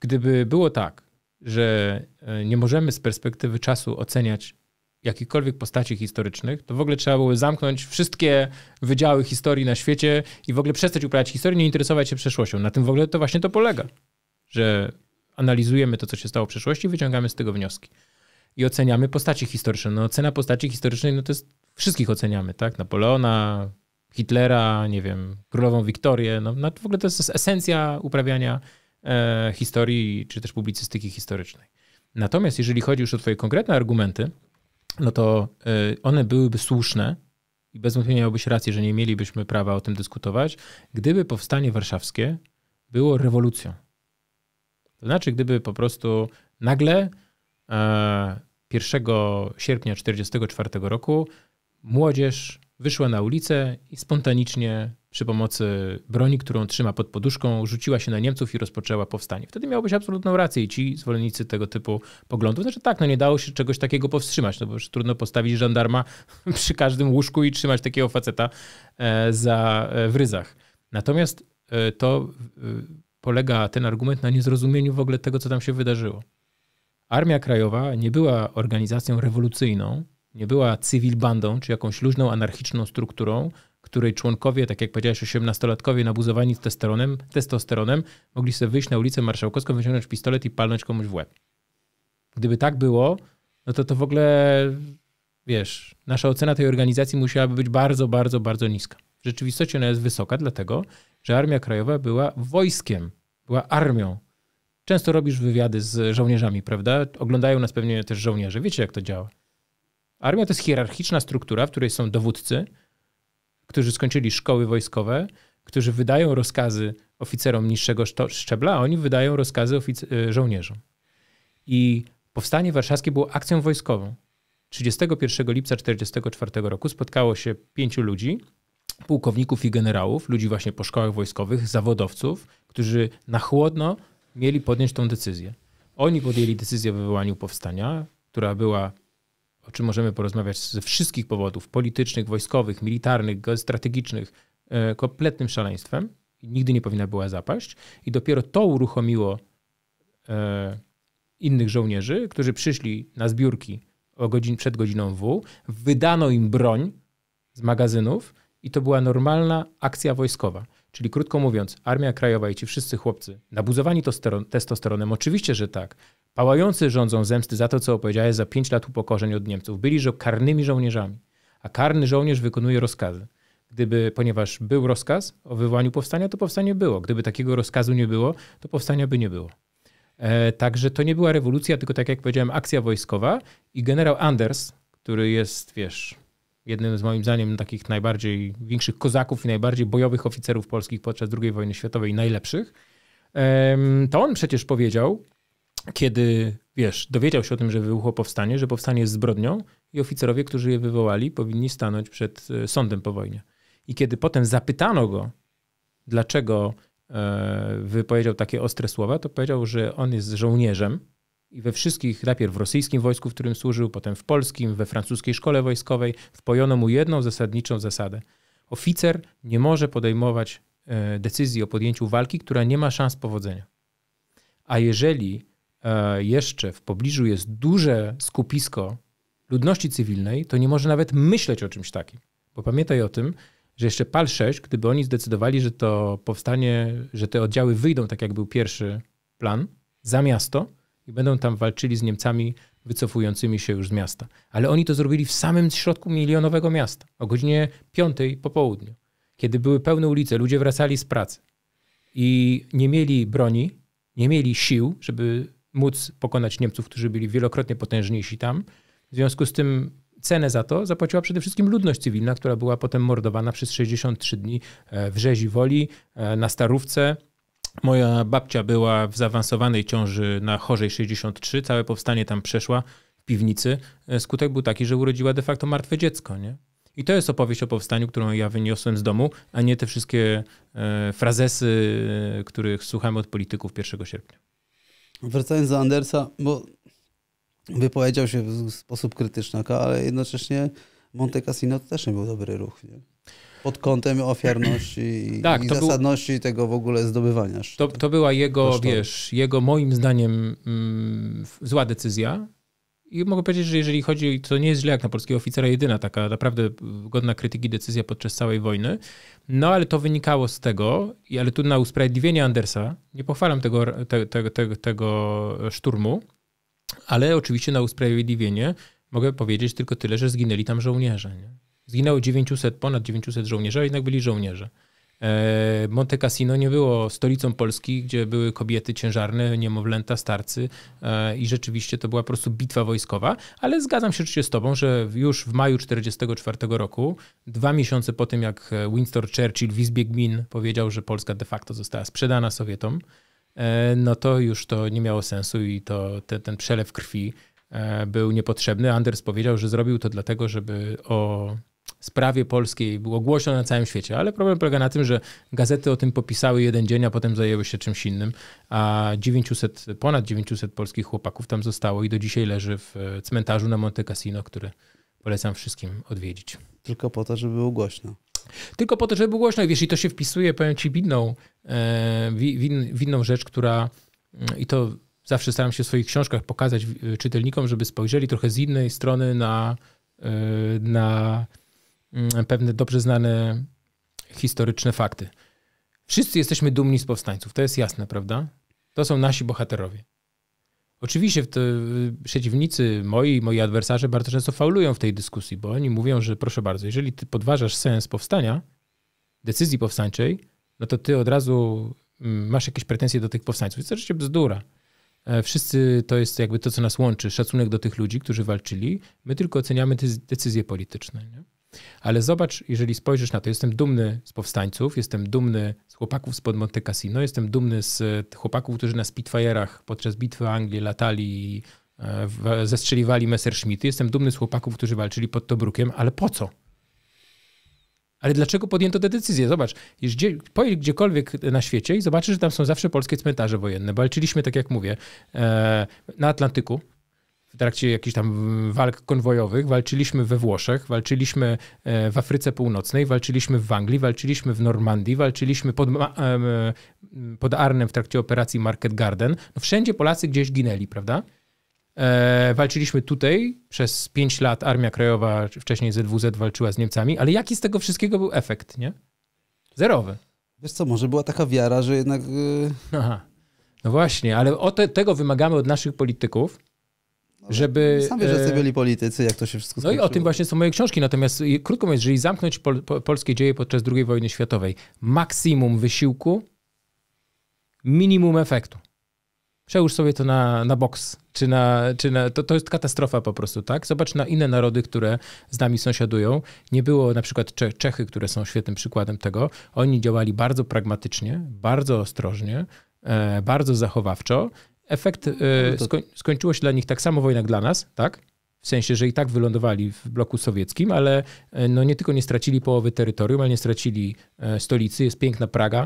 Gdyby było tak, że e, nie możemy z perspektywy czasu oceniać jakichkolwiek postaci historycznych, to w ogóle trzeba było zamknąć wszystkie wydziały historii na świecie i w ogóle przestać uprawiać historię, nie interesować się przeszłością. Na tym w ogóle to właśnie to polega, że analizujemy to, co się stało w przeszłości, wyciągamy z tego wnioski i oceniamy postaci historyczne. No ocena postaci historycznej, no to jest, wszystkich oceniamy, tak? Napoleona, Hitlera, nie wiem, królową Wiktorię, no, no w ogóle to jest esencja uprawiania e, historii, czy też publicystyki historycznej. Natomiast jeżeli chodzi już o twoje konkretne argumenty, no to e, one byłyby słuszne i bez wątpienia miałbyś rację, że nie mielibyśmy prawa o tym dyskutować, gdyby powstanie warszawskie było rewolucją. To znaczy, gdyby po prostu nagle 1 e, sierpnia 1944 roku młodzież wyszła na ulicę i spontanicznie przy pomocy broni, którą trzyma pod poduszką, rzuciła się na Niemców i rozpoczęła powstanie. Wtedy miałbyś absolutną rację i ci zwolennicy tego typu poglądów, znaczy tak, no nie dało się czegoś takiego powstrzymać, no bo już trudno postawić żandarma (laughs) przy każdym łóżku i trzymać takiego faceta e, za e, w ryzach. Natomiast to polega ten argument na niezrozumieniu w ogóle tego, co tam się wydarzyło. Armia Krajowa nie była organizacją rewolucyjną, nie była cywilbandą czy jakąś luźną, anarchiczną strukturą, której członkowie, tak jak powiedziałeś, osiemnastolatkowie nabuzowani testosteronem, testosteronem mogli sobie wyjść na ulicę Marszałkowską, wyciągnąć pistolet i palnąć komuś w łeb. Gdyby tak było, no to to w ogóle, wiesz, nasza ocena tej organizacji musiałaby być bardzo, bardzo, bardzo niska. W rzeczywistości ona jest wysoka, dlatego że Armia Krajowa była wojskiem, była armią Często robisz wywiady z żołnierzami, prawda? Oglądają nas pewnie też żołnierze. Wiecie, jak to działa. Armia to jest hierarchiczna struktura, w której są dowódcy, którzy skończyli szkoły wojskowe, którzy wydają rozkazy oficerom niższego szczebla, a oni wydają rozkazy e, żołnierzom. I powstanie warszawskie było akcją wojskową. 31 lipca 1944 roku spotkało się pięciu ludzi, pułkowników i generałów, ludzi właśnie po szkołach wojskowych, zawodowców, którzy na chłodno mieli podjąć tą decyzję. Oni podjęli decyzję o wywołaniu powstania, która była, o czym możemy porozmawiać ze wszystkich powodów politycznych, wojskowych, militarnych, strategicznych, e, kompletnym szaleństwem. Nigdy nie powinna była zapaść. I dopiero to uruchomiło e, innych żołnierzy, którzy przyszli na zbiórki o godzin, przed godziną W. Wydano im broń z magazynów i to była normalna akcja wojskowa. Czyli krótko mówiąc, Armia Krajowa i ci wszyscy chłopcy, nabuzowani testosteronem, oczywiście, że tak, pałający rządzą zemsty za to, co opowiedziałeś za pięć lat upokorzeń od Niemców, byli że karnymi żołnierzami, a karny żołnierz wykonuje rozkazy. Gdyby, ponieważ był rozkaz o wywołaniu powstania, to powstanie było. Gdyby takiego rozkazu nie było, to powstania by nie było. E, także to nie była rewolucja, tylko tak jak powiedziałem, akcja wojskowa i generał Anders, który jest, wiesz, jednym z moim zdaniem takich najbardziej większych kozaków i najbardziej bojowych oficerów polskich podczas II wojny światowej, najlepszych, to on przecież powiedział, kiedy, wiesz, dowiedział się o tym, że wybuchło powstanie, że powstanie jest zbrodnią i oficerowie, którzy je wywołali, powinni stanąć przed e, sądem po wojnie. I kiedy potem zapytano go, dlaczego e, wypowiedział takie ostre słowa, to powiedział, że on jest żołnierzem, i we wszystkich, najpierw w rosyjskim wojsku, w którym służył, potem w polskim, we francuskiej szkole wojskowej, wpojono mu jedną zasadniczą zasadę. Oficer nie może podejmować e, decyzji o podjęciu walki, która nie ma szans powodzenia. A jeżeli e, jeszcze w pobliżu jest duże skupisko ludności cywilnej, to nie może nawet myśleć o czymś takim. Bo pamiętaj o tym, że jeszcze PAL 6, gdyby oni zdecydowali, że to powstanie, że te oddziały wyjdą tak, jak był pierwszy plan, za miasto, i będą tam walczyli z Niemcami wycofującymi się już z miasta. Ale oni to zrobili w samym środku milionowego miasta, o godzinie 5 po południu, kiedy były pełne ulice, ludzie wracali z pracy i nie mieli broni, nie mieli sił, żeby móc pokonać Niemców, którzy byli wielokrotnie potężniejsi tam. W związku z tym cenę za to zapłaciła przede wszystkim ludność cywilna, która była potem mordowana przez 63 dni e, w rzezi woli, e, na starówce, Moja babcia była w zaawansowanej ciąży na chorzej 63, całe powstanie tam przeszła w piwnicy. E, skutek był taki, że urodziła de facto martwe dziecko, nie? I to jest opowieść o powstaniu, którą ja wyniosłem z domu, a nie te wszystkie e, frazesy, e, których słuchamy od polityków 1 sierpnia. Wracając do Andersa, bo wypowiedział się w sposób krytyczny, ale jednocześnie Monte Cassino to też nie był dobry ruch. Nie? pod kątem ofiarności i, tak, i zasadności był, tego w ogóle zdobywania. To, to była jego, wiesz, jego moim zdaniem mm, zła decyzja. I mogę powiedzieć, że jeżeli chodzi, to nie jest źle jak na polskiego oficera, jedyna taka naprawdę godna krytyki decyzja podczas całej wojny. No ale to wynikało z tego, ale tu na usprawiedliwienie Andersa, nie pochwalam tego, te, te, te, tego szturmu, ale oczywiście na usprawiedliwienie mogę powiedzieć tylko tyle, że zginęli tam żołnierze. Nie? Zginęło 900, ponad 900 żołnierzy, a jednak byli żołnierze. E, Monte Cassino nie było stolicą Polski, gdzie były kobiety ciężarne, niemowlęta, starcy e, i rzeczywiście to była po prostu bitwa wojskowa, ale zgadzam się oczywiście z tobą, że już w maju 1944 roku, dwa miesiące po tym jak Winston Churchill w Izbie Gmin powiedział, że Polska de facto została sprzedana Sowietom, e, no to już to nie miało sensu i to, te, ten przelew krwi był niepotrzebny. Anders powiedział, że zrobił to dlatego, żeby o sprawie polskiej było głośno na całym świecie, ale problem polega na tym, że gazety o tym popisały jeden dzień, a potem zajęły się czymś innym, a 900, ponad 900 polskich chłopaków tam zostało i do dzisiaj leży w e, cmentarzu na Monte Cassino, który polecam wszystkim odwiedzić. Tylko po to, żeby było głośno. Tylko po to, żeby było głośno. I wiesz, i to się wpisuje, powiem ci, w inną, e, w inną rzecz, która mm, i to zawsze staram się w swoich książkach pokazać e, czytelnikom, żeby spojrzeli trochę z innej strony na, na Mm, pewne dobrze znane historyczne fakty. Wszyscy jesteśmy dumni z powstańców, to jest jasne, prawda? To są nasi bohaterowie. Oczywiście te przeciwnicy moi, moi adwersarze bardzo często faulują w tej dyskusji, bo oni mówią, że proszę bardzo, jeżeli ty podważasz sens powstania, decyzji powstańczej, no to ty od razu mm, masz jakieś pretensje do tych powstańców. Jest to rzeczywiście bzdura. E, wszyscy to jest jakby to, co nas łączy, szacunek do tych ludzi, którzy walczyli. My tylko oceniamy te decyzje polityczne. Nie? Ale zobacz, jeżeli spojrzysz na to, jestem dumny z powstańców, jestem dumny z chłopaków spod Monte Cassino, jestem dumny z chłopaków, którzy na Spitfire'ach podczas bitwy Anglii latali i e, zestrzeliwali Messerschmitty, jestem dumny z chłopaków, którzy walczyli pod Tobrukiem, ale po co? Ale dlaczego podjęto tę decyzję? Zobacz, gdzie, pojedź gdziekolwiek na świecie i zobaczysz, że tam są zawsze polskie cmentarze wojenne. Walczyliśmy, tak jak mówię, e, na Atlantyku, w trakcie jakichś tam walk konwojowych, walczyliśmy we Włoszech, walczyliśmy e, w Afryce Północnej, walczyliśmy w Anglii, walczyliśmy w Normandii, walczyliśmy pod, e, pod Arnem w trakcie operacji Market Garden. No wszędzie Polacy gdzieś ginęli, prawda? E, walczyliśmy tutaj, przez 5 lat Armia Krajowa, wcześniej ZWZ walczyła z Niemcami, ale jaki z tego wszystkiego był efekt, nie? Zerowy. Wiesz co, może była taka wiara, że jednak... Y, Aha. No właśnie, ale te, tego wymagamy od naszych polityków, żeby... Sam wiesz, że e, byli politycy, jak to się wszystko skończyło. No i o tym właśnie są moje książki, natomiast krótko mówiąc, jeżeli zamknąć pol, po, polskie dzieje podczas II wojny światowej, maksimum wysiłku, minimum efektu. Przełóż sobie to na, na boks, czy na, czy na to, to jest katastrofa po prostu, tak? Zobacz na inne narody, które z nami sąsiadują. Nie było na przykład Czechy, które są świetnym przykładem tego. Oni działali bardzo pragmatycznie, bardzo ostrożnie, e, bardzo zachowawczo Efekt no e, skończyło się dla nich tak samo wojna jak dla nas, tak? W sensie, że i tak wylądowali w bloku sowieckim, ale e, no nie tylko nie stracili połowy terytorium, ale nie stracili e, stolicy. Jest piękna Praga,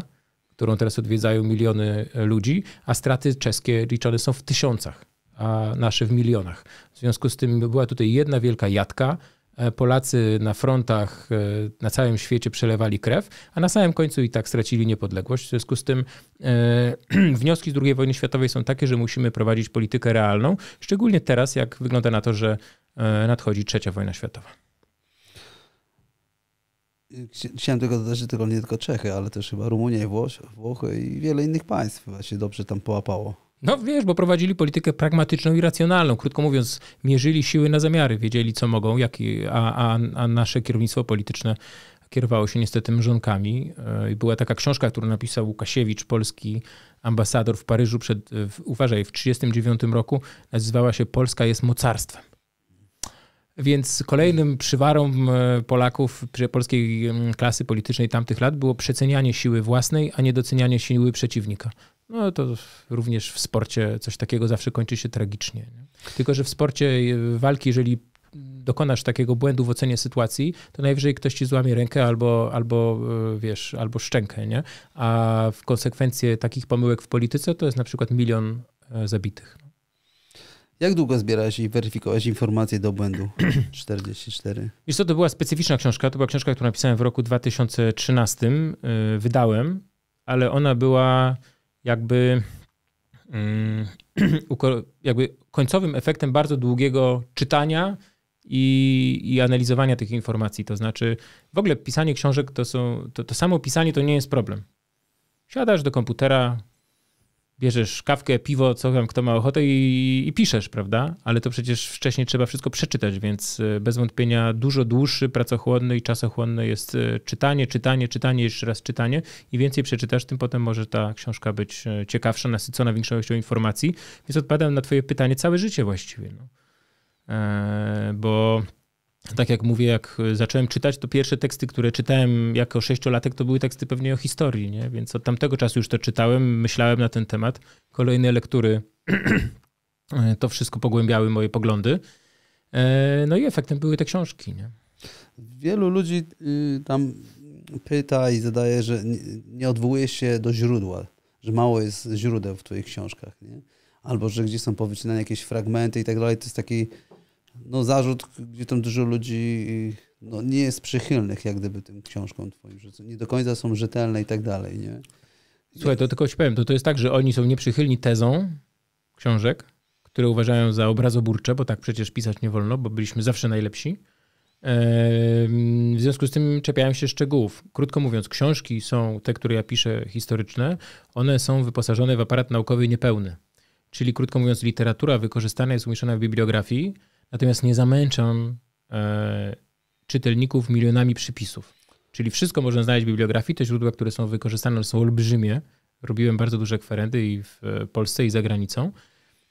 którą teraz odwiedzają miliony ludzi, a straty czeskie liczone są w tysiącach, a nasze w milionach. W związku z tym była tutaj jedna wielka jatka. E, Polacy na frontach e, na całym świecie przelewali krew, a na samym końcu i tak stracili niepodległość. W związku z tym e, (clears throat) wnioski z II wojny światowej są takie, że musimy prowadzić politykę realną, szczególnie teraz, jak wygląda na to, że e, nadchodzi trzecia wojna światowa. Chciałem tylko dodać, że tylko nie tylko Czechy, ale też chyba Rumunia i Włoch, Włochy i wiele innych państw właśnie dobrze tam połapało. No wiesz, bo prowadzili politykę pragmatyczną i racjonalną. Krótko mówiąc, mierzyli siły na zamiary, wiedzieli co mogą, jak, a, a, a nasze kierownictwo polityczne kierowało się niestety mrzonkami. E, była taka książka, którą napisał Łukasiewicz, polski ambasador w Paryżu, przed, e, w, uważaj, w 1939 roku, nazywała się Polska jest mocarstwem. Więc kolejnym przywarą e, Polaków, polskiej klasy politycznej tamtych lat było przecenianie siły własnej, a niedocenianie siły przeciwnika. No to również w sporcie coś takiego zawsze kończy się tragicznie. Nie? Tylko, że w sporcie y, walki, jeżeli dokonasz takiego błędu w ocenie sytuacji, to najwyżej ktoś ci złamie rękę albo, albo y, wiesz, albo szczękę, nie? A w konsekwencje takich pomyłek w polityce to jest na przykład milion e, zabitych. Jak długo zbierałeś i weryfikowałeś informacje do błędu 44? (clears throat) Wiesz co, to była specyficzna książka. To była książka, którą napisałem w roku 2013. Y, wydałem, ale ona była jakby, mm, (clears throat) jakby końcowym efektem bardzo długiego czytania i, i, analizowania tych informacji. To znaczy, w ogóle pisanie książek to są, to, to samo pisanie to nie jest problem. Siadasz do komputera, bierzesz kawkę, piwo, co tam kto ma ochotę i, i, piszesz, prawda? Ale to przecież wcześniej trzeba wszystko przeczytać, więc e, bez wątpienia dużo dłuższy, pracochłonny i czasochłonny jest e, czytanie, czytanie, czytanie, jeszcze raz czytanie. I więcej przeczytasz, tym potem może ta książka być e, ciekawsza, nasycona większą ilością informacji. Więc odpowiadam na twoje pytanie całe życie właściwie. No. Eee, bo tak jak mówię, jak e, zacząłem czytać, to pierwsze teksty, które czytałem jako sześciolatek, to były teksty pewnie o historii, nie? więc od tamtego czasu już to czytałem, myślałem na ten temat. Kolejne lektury (clears throat) e, to wszystko pogłębiały moje poglądy. E, no i efektem były te książki. Nie? Wielu ludzi y, tam pyta i zadaje, że nie odwołuje się do źródła, że mało jest źródeł w Twoich książkach, nie? albo że gdzieś są powycinane jakieś fragmenty i tak dalej. To jest taki no, zarzut, gdzie tam dużo ludzi no, nie jest przychylnych jak gdyby tym książkom twoim, że nie do końca są rzetelne i tak dalej, nie? Słuchaj, to tylko ci powiem, to, to jest tak, że oni są nieprzychylni tezą książek, które uważają za obrazoburcze, bo tak przecież pisać nie wolno, bo byliśmy zawsze najlepsi. W związku z tym czepiają się szczegółów. Krótko mówiąc, książki są te, które ja piszę, historyczne, one są wyposażone w aparat naukowy niepełny. Czyli krótko mówiąc, literatura wykorzystana jest umieszczona w bibliografii, natomiast nie zamęczam e, czytelników milionami przypisów. Czyli wszystko można znaleźć w bibliografii, te źródła, które są wykorzystane, są olbrzymie. Robiłem bardzo duże kwerendy i w e, Polsce, i za granicą.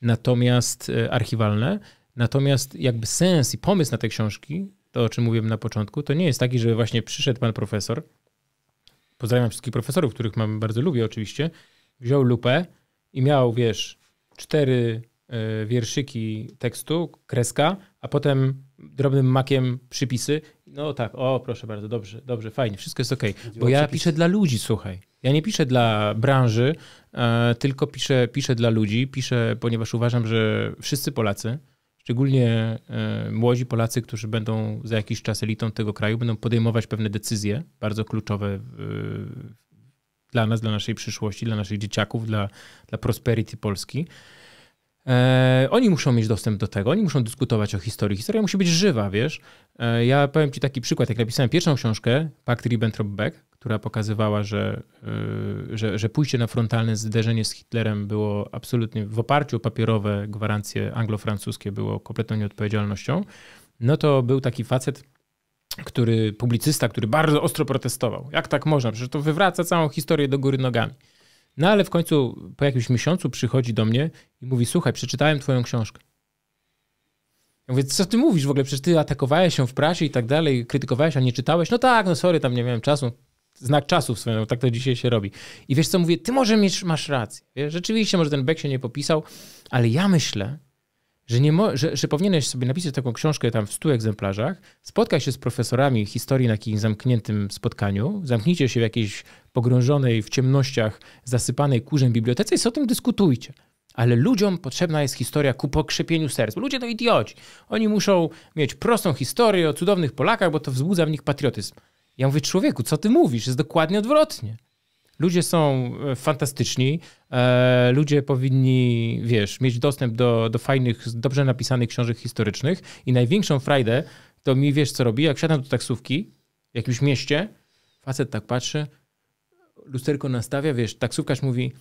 Natomiast e, archiwalne. Natomiast jakby sens i pomysł na te książki, to o czym mówiłem na początku, to nie jest taki, że właśnie przyszedł pan profesor, pozdrawiam wszystkich profesorów, których mam bardzo lubię oczywiście, wziął lupę i miał, wiesz, cztery E, wierszyki tekstu, kreska, a potem drobnym makiem przypisy. No tak, o proszę bardzo, dobrze, dobrze, fajnie, wszystko jest ok. Bo ja piszę dla ludzi, słuchaj. Ja nie piszę dla branży, e, tylko piszę, piszę dla ludzi. Piszę, ponieważ uważam, że wszyscy Polacy, szczególnie e, młodzi Polacy, którzy będą za jakiś czas elitą tego kraju, będą podejmować pewne decyzje bardzo kluczowe dla nas, dla naszej przyszłości, dla naszych dzieciaków, dla, dla prosperity Polski. E, oni muszą mieć dostęp do tego, oni muszą dyskutować o historii. Historia musi być żywa, wiesz. E, ja powiem ci taki przykład, jak napisałem pierwszą książkę, Pakt Ribbentrop-Beck, która pokazywała, że, y, że, że pójście na frontalne zderzenie z Hitlerem było absolutnie w oparciu o papierowe gwarancje anglo-francuskie było kompletną nieodpowiedzialnością, no to był taki facet, który, publicysta, który bardzo ostro protestował. Jak tak można? Przecież to wywraca całą historię do góry nogami. No ale w końcu po jakimś miesiącu przychodzi do mnie i mówi: Słuchaj, przeczytałem twoją książkę. Ja mówię, co ty mówisz w ogóle? Przecież ty atakowałeś się w prasie i tak dalej, krytykowałeś, a nie czytałeś. No tak, no sorry, tam nie miałem czasu. Znak czasu w tak to dzisiaj się robi. I wiesz co, mówię, ty może mieć, masz rację. Wiesz, rzeczywiście, może ten Beck się nie popisał, ale ja myślę, że, nie mo- że, że powinieneś sobie napisać taką książkę tam w stu egzemplarzach, spotkać się z profesorami historii na jakimś zamkniętym spotkaniu, zamknijcie się w jakiejś pogrążonej w ciemnościach, zasypanej kurzem bibliotece, jest o tym dyskutujcie. Ale ludziom potrzebna jest historia ku pokrzepieniu serc. Ludzie to idioci. Oni muszą mieć prostą historię o cudownych Polakach, bo to wzbudza w nich patriotyzm. Ja mówię, człowieku, co ty mówisz? Jest dokładnie odwrotnie. Ludzie są e, fantastyczni, e, ludzie powinni, wiesz, mieć dostęp do, do fajnych, dobrze napisanych książek historycznych i największą frajdę to mi, wiesz, co robi, jak siadam do taksówki w jakimś mieście, facet tak patrzy, lusterko nastawia, wiesz, taksówkarz mówi,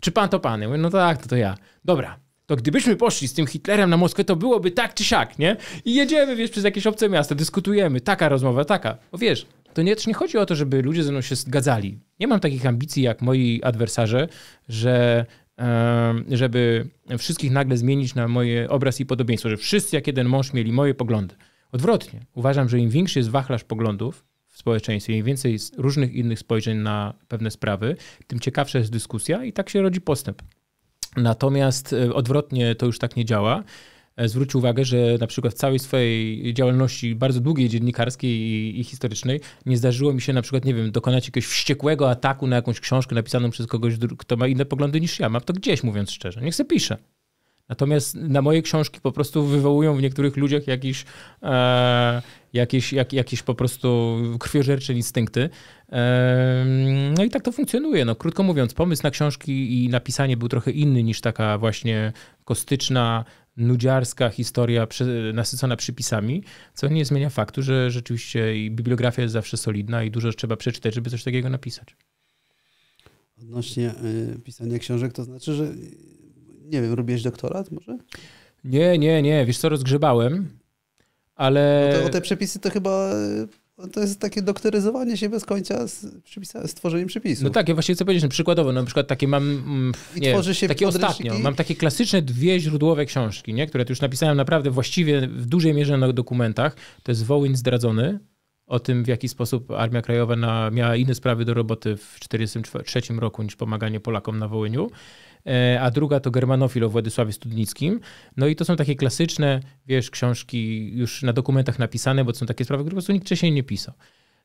czy pan to pan? Ja mówię, no tak, to to ja. Dobra, to gdybyśmy poszli z tym Hitlerem na Moskwę, to byłoby tak czy siak, nie? I jedziemy, wiesz, przez jakieś obce miasta, dyskutujemy, taka rozmowa, taka. Bo wiesz, to nie, nie chodzi o to, żeby ludzie ze mną się zgadzali. Nie mam takich ambicji jak moi adwersarze, że żeby wszystkich nagle zmienić na moje obraz i podobieństwo, że wszyscy jak jeden mąż mieli moje poglądy. Odwrotnie. Uważam, że im większy jest wachlarz poglądów, społeczeństwie, im więcej różnych innych spojrzeń na pewne sprawy, tym ciekawsza jest dyskusja i tak się rodzi postęp. Natomiast e, odwrotnie to już tak nie działa e, zwróć uwagę, że na przykład w całej swojej działalności bardzo długiej dziennikarskiej i, i, historycznej nie zdarzyło mi się na przykład, nie wiem, dokonać jakiegoś wściekłego ataku na jakąś książkę napisaną przez kogoś, kto ma inne poglądy niż ja. Mam to gdzieś, mówiąc szczerze. Niech se pisze. Natomiast na moje książki po prostu wywołują w niektórych ludziach jakiś, e, jakieś, jak, jakieś po prostu krwiożercze instynkty. E, no i tak to funkcjonuje. No, krótko mówiąc, pomysł na książki i napisanie był trochę inny niż taka właśnie kostyczna, nudziarska historia przy, nasycona przypisami, co nie zmienia faktu, że rzeczywiście i bibliografia jest zawsze solidna i dużo trzeba przeczytać, żeby coś takiego napisać. Odnośnie y, pisania książek, to znaczy, że nie wiem, robiłeś doktorat może? Nie, nie, nie. Wiesz co, rozgrzebałem, ale... No to, te przepisy to chyba... E, to jest takie doktoryzowanie się bez końca z stworzeniem przepisów. No tak, ja właśnie chcę powiedzieć, no przykładowo, no, na przykład takie mam, mm, nie, tworzy się takie ostatnio, mam takie klasyczne dwie źródłowe książki, nie, które tu już napisałem naprawdę właściwie w dużej mierze na dokumentach. To jest Wołyn zdradzony, o tym, w jaki sposób Armia Krajowa na, miała inne sprawy do roboty w 1943 roku niż pomaganie Polakom na Wołyniu. E, a druga to Germanofil o Władysławie Studnickim. No i to są takie klasyczne, wiesz, książki już na dokumentach napisane, bo to są takie sprawy, które po prostu nikt wcześniej nie pisał.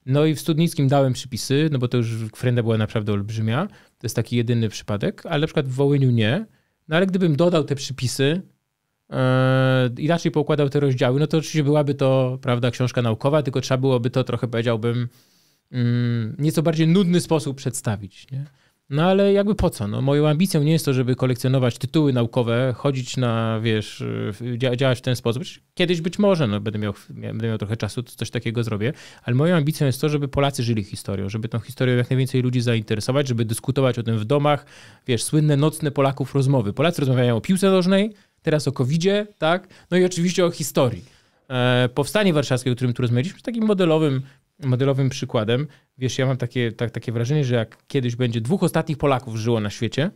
No i w Studnickim dałem przypisy, no bo to już frenda była naprawdę olbrzymia. To jest taki jedyny przypadek, ale na przykład w Wołyniu nie. No ale gdybym dodał te przypisy, yy, e, inaczej poukładał te rozdziały, no to oczywiście byłaby to, prawda, książka naukowa, tylko trzeba byłoby to trochę, powiedziałbym, yy, nieco bardziej nudny sposób przedstawić, nie? No ale jakby po co? No, moją ambicją nie jest to, żeby kolekcjonować tytuły naukowe, chodzić na, wiesz, działać w ten sposób. Kiedyś być może, no, będę, miał, będę miał trochę czasu, to coś takiego zrobię, ale moją ambicją jest to, żeby Polacy żyli historią, żeby tą historią jak najwięcej ludzi zainteresować, żeby dyskutować o tym w domach. Wiesz, słynne nocne Polaków rozmowy. Polacy rozmawiają o piłce nożnej, teraz o covid tak? No i oczywiście o historii. E, powstanie warszawskie, o którym tu rozmawialiśmy, takim modelowym modelowym przykładem. Wiesz, ja mam takie, tak, takie wrażenie, że jak kiedyś będzie dwóch ostatnich Polaków żyło na świecie,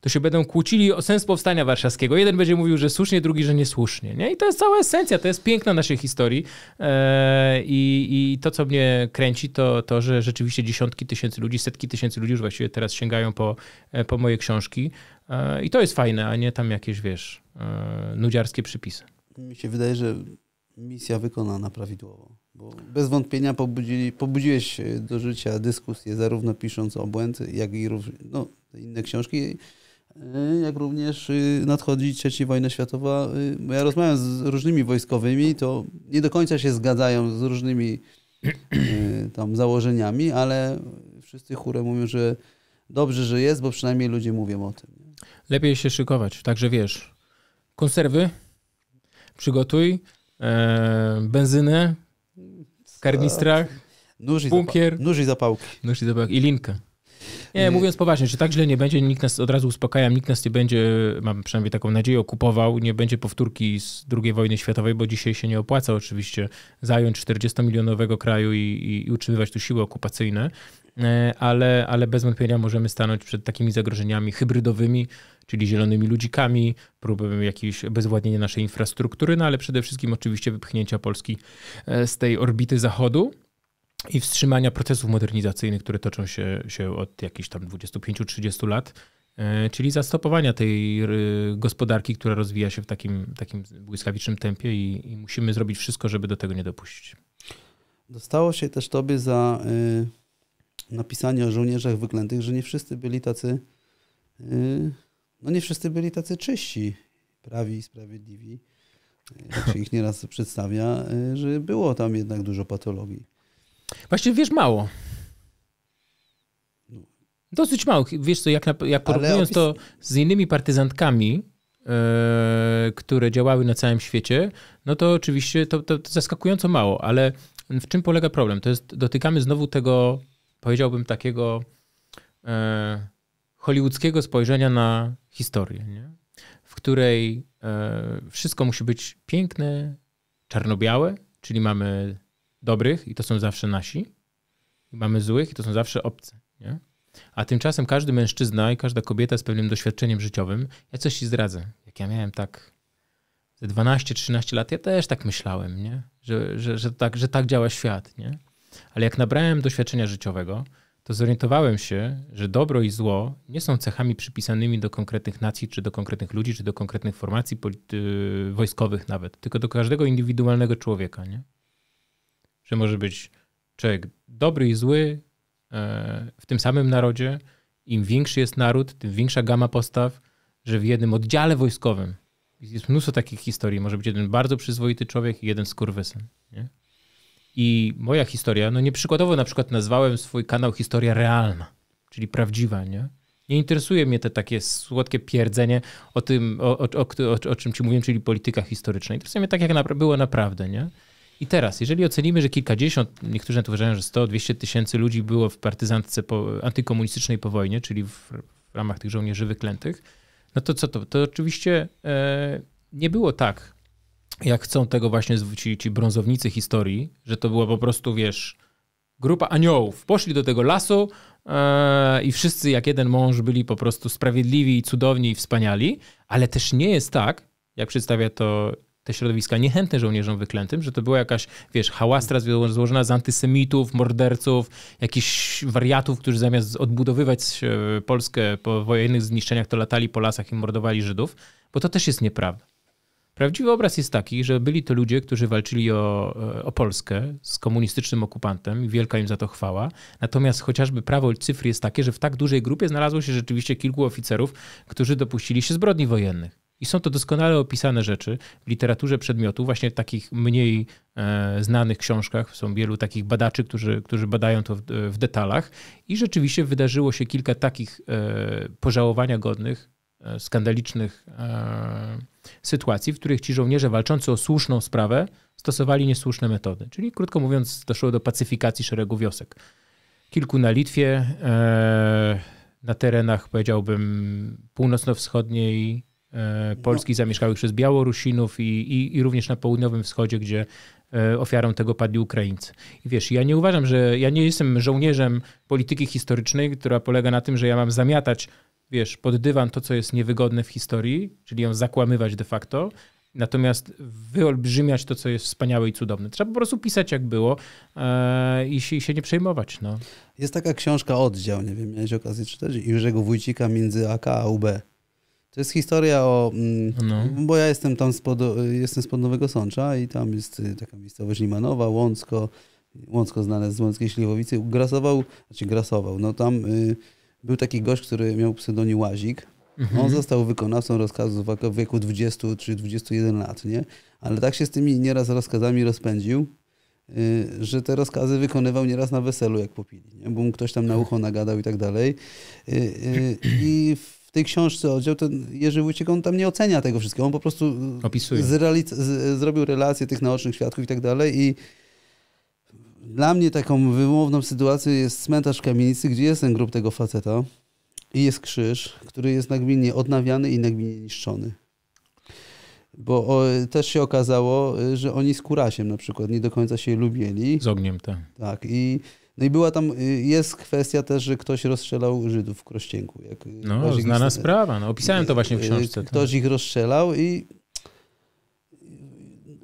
to się będą kłócili o sens powstania warszawskiego. Jeden będzie mówił, że słusznie, drugi, że niesłusznie. Nie? I to jest cała esencja, to jest piękno naszej historii. Eee, i, I to, co mnie kręci, to to, że rzeczywiście dziesiątki tysięcy ludzi, setki tysięcy ludzi już właściwie teraz sięgają po, e, po moje książki. Eee, I to jest fajne, a nie tam jakieś, wiesz, e, nudziarskie przypisy. Mi się wydaje, że misja wykonana prawidłowo. Bo bez wątpienia pobudzili, pobudziłeś e, do życia dyskusję, zarówno pisząc o błędy, jak i no, inne książki, e, jak również e, nadchodzi trzecia wojna światowa. Bo ja rozmawiam z różnymi wojskowymi, to nie do końca się zgadzają z różnymi tam założeniami, ale wszyscy chórem mówią, że dobrze, że jest, bo przynajmniej ludzie mówią o tym. Lepiej się szykować, także wiesz. Konserwy przygotuj, e, benzynę karnistrach, nóż i bunkier, zapał, nóż i zapałki. Nóż i zapałki i linkę. Nie, nie, mówiąc poważnie, że tak źle nie będzie, nikt nas od razu uspokaja, nikt nas nie będzie, mam przynajmniej taką nadzieję, okupował, nie będzie powtórki z II wojny światowej, bo dzisiaj się nie opłaca oczywiście zająć 40-milionowego kraju i, i, i utrzymywać tu siły okupacyjne. E, ale, ale bez wątpienia możemy stanąć przed takimi zagrożeniami hybrydowymi, czyli zielonymi ludzikami, próbą jakiegoś bezwładnienia naszej infrastruktury, no ale przede wszystkim oczywiście wypchnięcia Polski e, z tej orbity Zachodu i wstrzymania procesów modernizacyjnych, które toczą się, się od jakichś tam 25-30 lat, e, czyli zastopowania tej gospodarki, która rozwija się w takim, takim błyskawicznym tempie i, i musimy zrobić wszystko, żeby do tego nie dopuścić. Dostało się też tobie za... Y, napisanie o żołnierzach wyklętych, że nie wszyscy byli tacy, yy, no nie wszyscy byli tacy czyści, prawi i sprawiedliwi, jak się ich nieraz przedstawia, yy, że było tam jednak dużo patologii. Właściwie wiesz mało. No. Dosyć mało. Wiesz co, jak, jak porównując to z innymi partyzantkami, Yy, które działały na całym świecie, no to oczywiście to, to, to, zaskakująco mało, ale w czym polega problem? To jest, dotykamy znowu tego powiedziałbym, takiego e, hollywoodzkiego spojrzenia na historię, nie? w której e, wszystko musi być piękne, czarno-białe, czyli mamy dobrych i to są zawsze nasi, i mamy złych i to są zawsze obcy. Nie? A tymczasem każdy mężczyzna i każda kobieta z pewnym doświadczeniem życiowym, ja coś ci zdradzę. Jak ja miałem tak ze 12-13 lat, ja też tak myślałem, nie? Że, że, że, tak, że tak działa świat. Nie? Ale jak nabrałem doświadczenia życiowego, to zorientowałem się, że dobro i zło nie są cechami przypisanymi do konkretnych nacji, czy do konkretnych ludzi, czy do konkretnych formacji y, wojskowych nawet, tylko do każdego indywidualnego człowieka. Nie? Że może być człowiek dobry i zły e, w tym samym narodzie. Im większy jest naród, tym większa gama postaw, że w jednym oddziale wojskowym jest mnóstwo takich historii. Może być jeden bardzo przyzwoity człowiek i jeden skurwysyn. Nie? I moja historia, no nie przykładowo na przykład nazwałem swój kanał Historia Realna, czyli prawdziwa, nie? Nie interesuje mnie te takie słodkie pierdzenie o tym, o, o, o, o czym ci mówiłem, czyli polityka historyczna. Interesuje mnie tak, jak napra było naprawdę, nie? I teraz, jeżeli ocenimy, że kilkadziesiąt, niektórzy nawet uważają, że 100-200 tysięcy ludzi było w partyzantce po, antykomunistycznej po wojnie, czyli w, ramach tych żołnierzy wyklętych, no to co to? To oczywiście e, nie było tak, jak chcą tego właśnie zwrócić ci brązownicy historii, że to była po prostu, wiesz, grupa aniołów. Poszli do tego lasu yy, i wszyscy jak jeden mąż byli po prostu sprawiedliwi, cudowni i wspaniali, ale też nie jest tak, jak przedstawia to te środowiska niechętne żołnierzom wyklętym, że to była jakaś, wiesz, hałastra złożona z antysemitów, morderców, jakichś wariatów, którzy zamiast odbudowywać e, Polskę po wojennych zniszczeniach, to latali po lasach i mordowali Żydów, bo to też jest nieprawda. Prawdziwy obraz jest taki, że byli to ludzie, którzy walczyli o, e, o Polskę z komunistycznym okupantem i wielka im za to chwała. Natomiast chociażby prawo cyfr jest takie, że w tak dużej grupie znalazło się rzeczywiście kilku oficerów, którzy dopuścili się zbrodni wojennych. I są to doskonale opisane rzeczy w literaturze przedmiotu, właśnie w takich mniej e, znanych książkach. Są wielu takich badaczy, którzy, którzy badają to w, w detalach. I rzeczywiście wydarzyło się kilka takich e, pożałowania godnych E, skandalicznych e, sytuacji, w których ci żołnierze walczący o słuszną sprawę stosowali niesłuszne metody. Czyli krótko mówiąc, doszło do pacyfikacji szeregu wiosek. Kilku na Litwie, e, na terenach powiedziałbym północno-wschodniej Polski zamieszkałych przez Białorusinów i, i, i, również na południowym wschodzie, gdzie ofiarą tego padli Ukraińcy. I wiesz, ja nie uważam, że ja nie jestem żołnierzem polityki historycznej, która polega na tym, że ja mam zamiatać wiesz, pod dywan to, co jest niewygodne w historii, czyli ją zakłamywać de facto, Natomiast wyolbrzymiać to, co jest wspaniałe i cudowne. Trzeba po prostu pisać, jak było e, i, się, i się nie przejmować. No. Jest taka książka Oddział, nie wiem, miałeś okazję czytać, Jurzego Wójcika między AK a UB. To jest historia o... Mm, no. Bo ja jestem tam spod, jestem spod Nowego Sącza i tam jest y, taka miejscowość Limanowa, Łącko, Łącko znane z Łąckiej Śliwowicy. Grasował, znaczy grasował, no tam... Y, był taki gość, który miał pseudonim Łazik. Mhm. On został wykonawcą rozkazu w wieku 20 czy 21 lat, nie? Ale tak się z tymi nieraz rozkazami rozpędził, y, że te rozkazy wykonywał nieraz na weselu, jak popili, nie? bo mu ktoś tam na ucho nagadał i tak dalej. Y, y, I w tej książce oddział to, Jerzy Wójcik, on tam nie ocenia tego wszystkiego, on po prostu Opisuje. z- zrobił relacje tych naocznych świadków i tak dalej i dla mnie taką wymowną sytuacją jest cmentarz kamienicy, gdzie jest ten grób tego faceta i jest krzyż, który jest nagminnie odnawiany i nagminnie niszczony. Bo o, też się okazało, że oni z Kurasiem na przykład nie do końca się lubili. Z ogniem, te. Tak. tak. I, no i była tam, y, jest kwestia też, że ktoś rozstrzelał Żydów w Krościenku. Jak y, no, znana sprawa. No, opisałem to właśnie w y, książce. Tak. Ktoś ich rozstrzelał i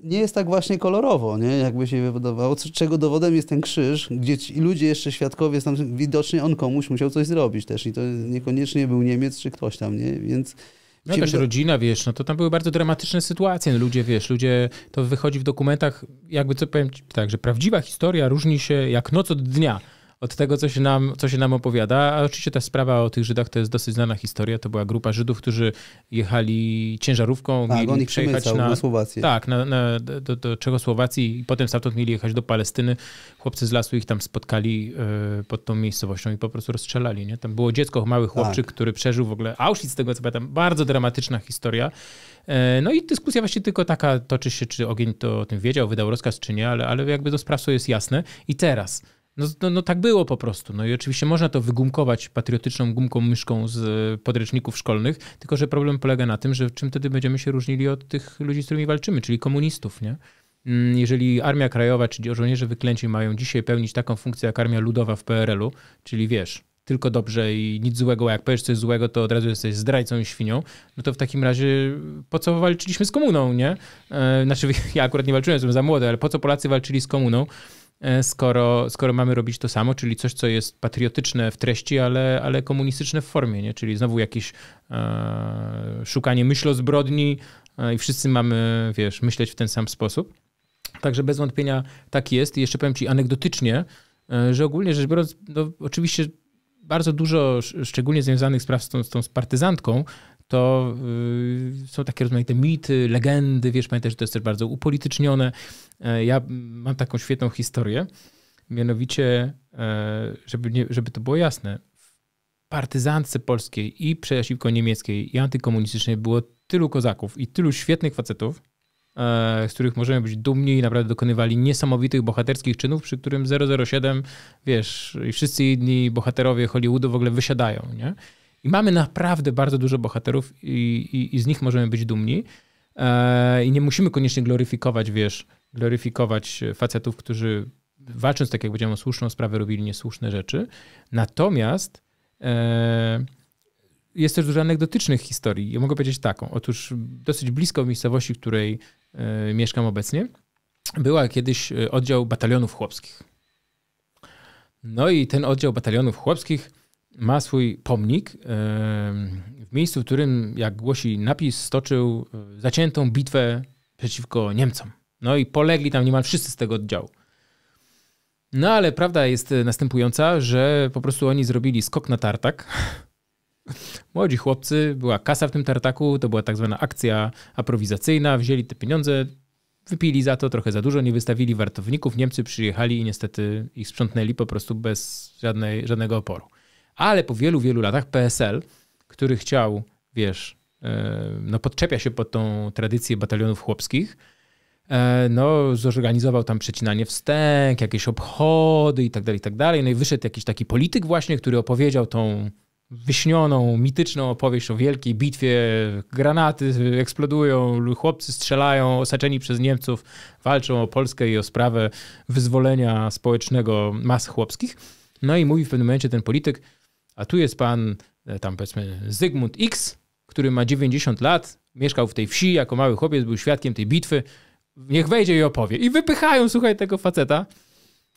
nie jest tak właśnie kolorowo, nie? jakby się wydawało, czego dowodem jest ten krzyż, gdzie ci ludzie jeszcze świadkowie, tam widocznie on komuś musiał coś zrobić też i to niekoniecznie był Niemiec czy ktoś tam, nie? więc... No też rodzina, wiesz, no to tam były bardzo dramatyczne sytuacje, no ludzie, wiesz, ludzie, to wychodzi w dokumentach, jakby co powiem tak, że prawdziwa historia różni się jak noc od dnia od tego, co się, nam, co się nam opowiada. A oczywiście ta sprawa o tych Żydach to jest dosyć znana historia. To była grupa Żydów, którzy jechali ciężarówką, tak, mieli przejechać na, na Słowację. Tak, na, na, do, do Czechosłowacji i potem stamtąd mieli jechać do Palestyny. Chłopcy z lasu ich tam spotkali e, pod tą miejscowością i po prostu rozstrzelali. Nie? Tam było dziecko, mały tak. chłopczyk, tak. który przeżył w ogóle Auschwitz, tego co pamiętam. Bardzo dramatyczna historia. E, no i dyskusja właśnie tylko taka toczy się, czy ogień to o tym wiedział, wydał rozkaz, czy nie, ale, ale jakby to sprawstwo jest jasne. I teraz no, no, no, tak było po prostu. No i oczywiście można to wygumkować patriotyczną gumką myszką z e, podręczników szkolnych, tylko że problem polega na tym, że czym wtedy będziemy się różnili od tych ludzi, z którymi walczymy, czyli komunistów, nie? Mm, jeżeli Armia Krajowa, czyli żołnierze wyklęci mają dzisiaj pełnić taką funkcję jak Armia Ludowa w PRL-u, czyli wiesz, tylko dobrze i nic złego, a jak powiesz coś złego, to od razu jesteś zdrajcą i świnią, no to w takim razie po co walczyliśmy z komuną, nie? E, znaczy, (laughs) ja akurat nie walczyłem, jestem za młody, ale po co Polacy walczyli z komuną? E, skoro, skoro mamy robić to samo, czyli coś, co jest patriotyczne w treści, ale, ale komunistyczne w formie, nie? czyli znowu jakieś e, szukanie myśl o zbrodni e, i wszyscy mamy, wiesz, myśleć w ten sam sposób. Także bez wątpienia tak jest i jeszcze powiem ci anegdotycznie, e, że ogólnie rzecz biorąc, no, oczywiście bardzo dużo, szczególnie związanych z, z tą, z partyzantką, to y, są takie rozmaite mity, legendy, wiesz, pamiętaj, że to jest też bardzo upolitycznione. E, ja mam taką świetną historię, mianowicie, e, żeby, nie, żeby to było jasne, w partyzantce polskiej i przejasiwko niemieckiej i antykomunistycznej było tylu kozaków i tylu świetnych facetów, e, z których możemy być dumni i naprawdę dokonywali niesamowitych bohaterskich czynów, przy którym 007, wiesz, i wszyscy inni bohaterowie Hollywoodu w ogóle wysiadają, nie? I mamy naprawdę bardzo dużo bohaterów i, i, i z nich możemy być dumni. E, I nie musimy koniecznie gloryfikować, wiesz, gloryfikować facetów, którzy walcząc, tak jak powiedziałem, o słuszną sprawę, robili niesłuszne rzeczy. Natomiast e, jest też dużo anegdotycznych historii. Ja mogę powiedzieć taką. Otóż dosyć blisko miejscowości, w której e, mieszkam obecnie, była kiedyś e, oddział batalionów chłopskich. No i ten oddział batalionów chłopskich ma swój pomnik w miejscu, w którym, jak głosi napis, stoczył e, zaciętą bitwę przeciwko Niemcom. No i polegli tam niemal wszyscy z tego oddziału. No ale prawda jest e, następująca, że po prostu oni zrobili skok na tartak. (laughs) Młodzi chłopcy, była kasa w tym tartaku, to była tak zwana akcja aprowizacyjna, wzięli te pieniądze, wypili za to trochę za dużo, nie wystawili wartowników, Niemcy przyjechali i niestety ich sprzątnęli po prostu bez żadnej, żadnego oporu. Ale po wielu, wielu latach PSL, który chciał, wiesz, e, no podczepia się pod tą tradycję batalionów chłopskich, e, no, zorganizował tam przecinanie wstęg, jakieś obchody i tak dalej, i tak dalej. No i wyszedł jakiś taki polityk właśnie, który opowiedział tą wyśnioną, mityczną opowieść o wielkiej bitwie. Granaty eksplodują, chłopcy strzelają, osaczeni przez Niemców, walczą o Polskę i o sprawę wyzwolenia społecznego mas chłopskich. No i mówi w pewnym momencie ten polityk, a tu jest pan, e, tam powiedzmy, Zygmunt X, który ma 90 lat, mieszkał w tej wsi jako mały chłopiec, był świadkiem tej bitwy. Niech wejdzie i opowie. I wypychają, słuchaj, tego faceta.